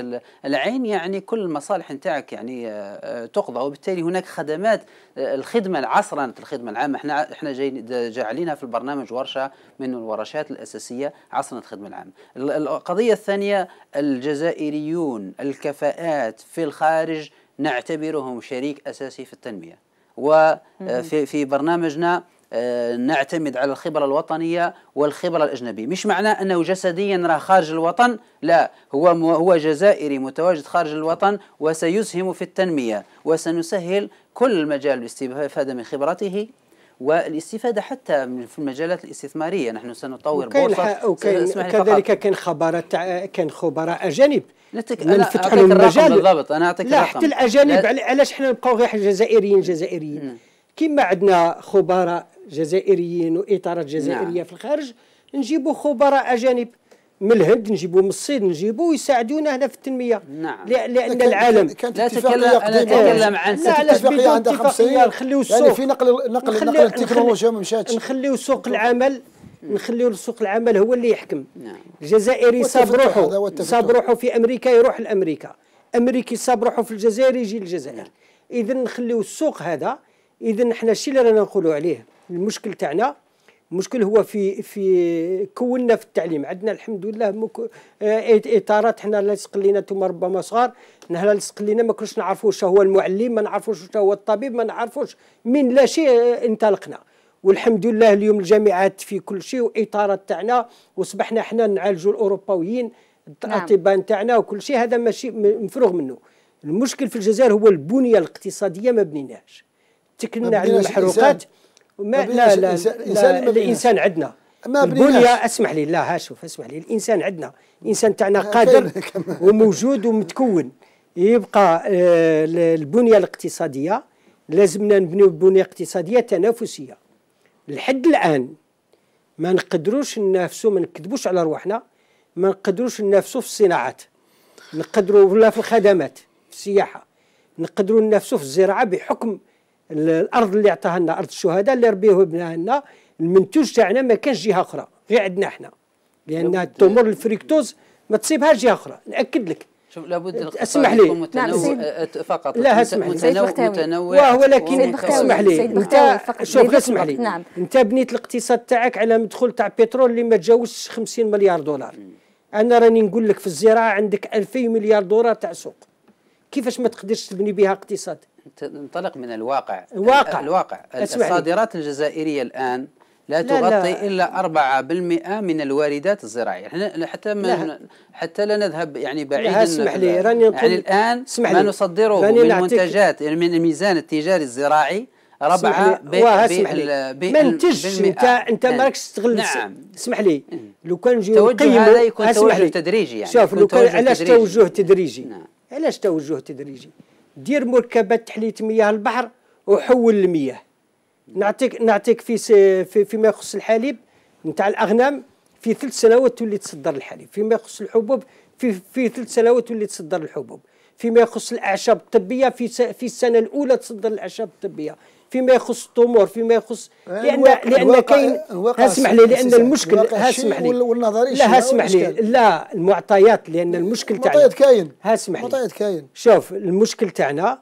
العين يعني كل المصالح نتاعك يعني آه، آه، تقضى وبالتالي هناك خدمات آه، الخدمه العصرنه الخدمه العامه احنا احنا جايين جاعلينها في البرنامج ورشه من الورشات الاساسيه عصرنه الخدمه العامه القضيه الثانيه الجزائريون الكفاءات في الخارج نعتبرهم شريك اساسي في التنميه وفي في برنامجنا آه، نعتمد على الخبرة الوطنية والخبرة الأجنبية مش معنى أنه جسديا راه خارج الوطن لا هو هو جزائري متواجد خارج الوطن وسيسهم في التنمية وسنسهل كل المجال الاستفادة من خبرته والاستفادة حتى في المجالات الاستثمارية نحن سنطور بورصة وكاين كذلك كان خبرات كان خبراء أجانب نتك انا لهم المجال بالضبط انا اعطيك لا حتى الاجانب علاش حنا نبقاو غير جزائريين جزائريين كما عندنا خبراء جزائريين واطارات جزائريه نعم. في الخارج نجيبوا خبراء اجانب من الهند نجيبوا من الصين نجيبوا ويساعدونا هنا في التنميه نعم لان العالم كانت لا تتكلم عن لا علاش بدون اتفاقيه نخليو السوق يعني في نقل نقل نقل التكنولوجيا ما مشاتش نخليو سوق العمل نعم. نخليو سوق العمل هو اللي يحكم نعم. الجزائري صاب روحه صاب روحه في امريكا يروح لامريكا امريكي صاب روحه في الجزائر يجي للجزائر نعم. اذا نخليو السوق هذا اذا حنا الشيء اللي رانا نقولوا عليه المشكل تاعنا المشكل هو في في كوننا في التعليم عندنا الحمد لله مك... آه، اطارات حنا لا لصق لينا انتم ربما صغار نهلا لا لصق لينا ما كناش نعرفوا واش هو المعلم ما نعرفوش واش هو الطبيب ما نعرفوش من لا شيء انطلقنا والحمد لله اليوم الجامعات في كل شيء واطارات تاعنا واصبحنا حنا نعالجوا الاوروبيين نعم. الاطباء نعم. تاعنا وكل شيء هذا ماشي مفروغ منه المشكل في الجزائر هو البنيه الاقتصاديه ما بنيناهاش تكلنا على المحروقات ما لا لا, لا الانسان عندنا ما البنية اسمح لي لا ها شوف اسمح لي الانسان عندنا الانسان تاعنا آه، قادر (laughs) وموجود ومتكون يبقى آه، البنيه الاقتصاديه لازمنا نبنيو بنيه اقتصاديه تنافسيه لحد الان ما نقدروش ننافسوا ما نكذبوش على رواحنا ما نقدروش ننافسوا في الصناعات نقدروا ولا في الخدمات في السياحه نقدروا ننافسوا في الزراعه بحكم الارض اللي عطاها لنا ارض الشهداء اللي ربيه ابنها لنا المنتوج تاعنا ما كانش جهه اخرى غير عندنا احنا لان التمور الفريكتوز ما تصيبهاش جهه اخرى ناكد لك شوف لابد أه، اسمح لي نعم، أه، فقط لا اسمح لي متنوع, متنوع ولكن اسمح لي انت شوف اسمح لي نعم. انت بنيت الاقتصاد تاعك على مدخول تاع بترول اللي ما تجاوزش 50 مليار دولار انا راني نقول لك في الزراعه عندك 2000 مليار دولار تاع سوق كيفاش ما تقدرش تبني بها اقتصاد انطلق من الواقع الواقع الواقع الصادرات لي. الجزائريه الان لا, لا تغطي لا. الا 4% من الواردات الزراعيه، احنا حتى ما لا. حتى لا نذهب يعني بعيدا اسمح لي راني يعني الان ما نصدره من منتجات يعني من الميزان التجاري الزراعي ربعه بال ما انتجش انت انت نعم. ما راكش تستغل نعم اسمح لي نعم. لو كان نجي نقيم هذا يكون توجه تدريجي يعني شوف لو كان نعم. علاش توجه تدريجي علاش توجه تدريجي دير مركبات تحليه مياه البحر وحول المياه نعطيك نعطيك في في فيما يخص الحليب نتاع الاغنام في ثلاث سنوات تولي تصدر الحليب فيما يخص الحبوب في في ثلاث سنوات تولي تصدر الحبوب فيما يخص الاعشاب الطبيه في في السنه الاولى تصدر الاعشاب الطبيه فيما يخص الطموح فيما يخص يعني لان لان كاين اسمح لي لان المشكل اسمح لي لا اسمح لي لا المعطيات لان المشكل تاعنا المعطيات كاين اسمح لي المعطيات كاين شوف المشكل تاعنا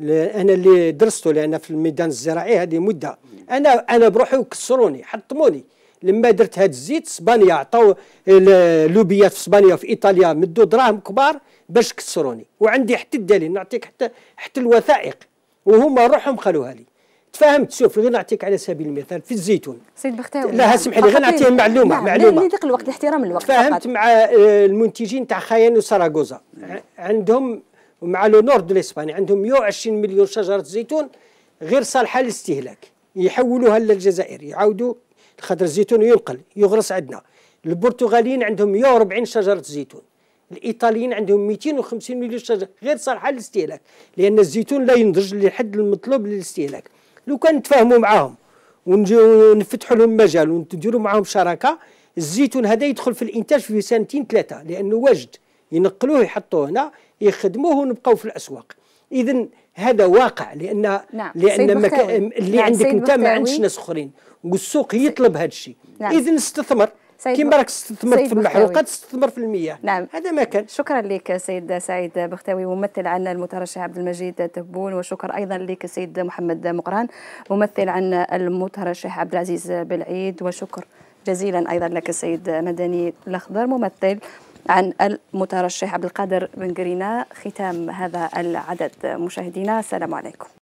انا اللي درسته لان في الميدان الزراعي هذه مده انا انا بروحي وكسروني حطموني لما درت هذا الزيت اسبانيا عطاو اللوبيات في اسبانيا وفي ايطاليا مدوا دراهم كبار باش كسروني وعندي حتى الدليل نعطيك حتى حتى الوثائق وهما روحهم خلوها لي تفاهمت شوف غير نعطيك على سبيل المثال في الزيتون سيد بختاوي لا اسمح لي غير نعطيه معلومه نعم. معلومه ضيق الوقت لاحترام الوقت تفاهمت مع آه، المنتجين تاع خيان وساراغوزا عندهم مع لو نور دو الاسباني عندهم 120 مليون شجره زيتون غير صالحه للاستهلاك يحولوها للجزائر يعاودوا خضر الزيتون ينقل يغرس عندنا البرتغاليين عندهم 140 شجره زيتون الايطاليين عندهم 250 مليون شجره غير صالحه للاستهلاك لان الزيتون لا ينضج للحد المطلوب للاستهلاك لو كان نتفاهموا معاهم ونجيو نفتحوا لهم مجال ونديروا معاهم شراكه الزيتون هذا يدخل في الانتاج في سنتين ثلاثه لانه واجد ينقلوه يحطوه هنا يخدموه ونبقاو في الاسواق اذا هذا واقع لان نعم. لان مك... اللي نعم. عندك انت ما عندش ناس اخرين والسوق يطلب هذا الشيء نعم. اذا استثمر كيما راك استثمرت في المحروقات استثمر في المياه نعم هذا ما كان شكرا لك سيد سعيد بختاوي ممثل عن المترشح عبد المجيد تبون وشكر ايضا لك سيد محمد مقران ممثل عن المترشح عبد العزيز بالعيد وشكر جزيلا ايضا لك السيد مدني الاخضر ممثل عن المترشح عبد القادر بن قرينا ختام هذا العدد مشاهدينا السلام عليكم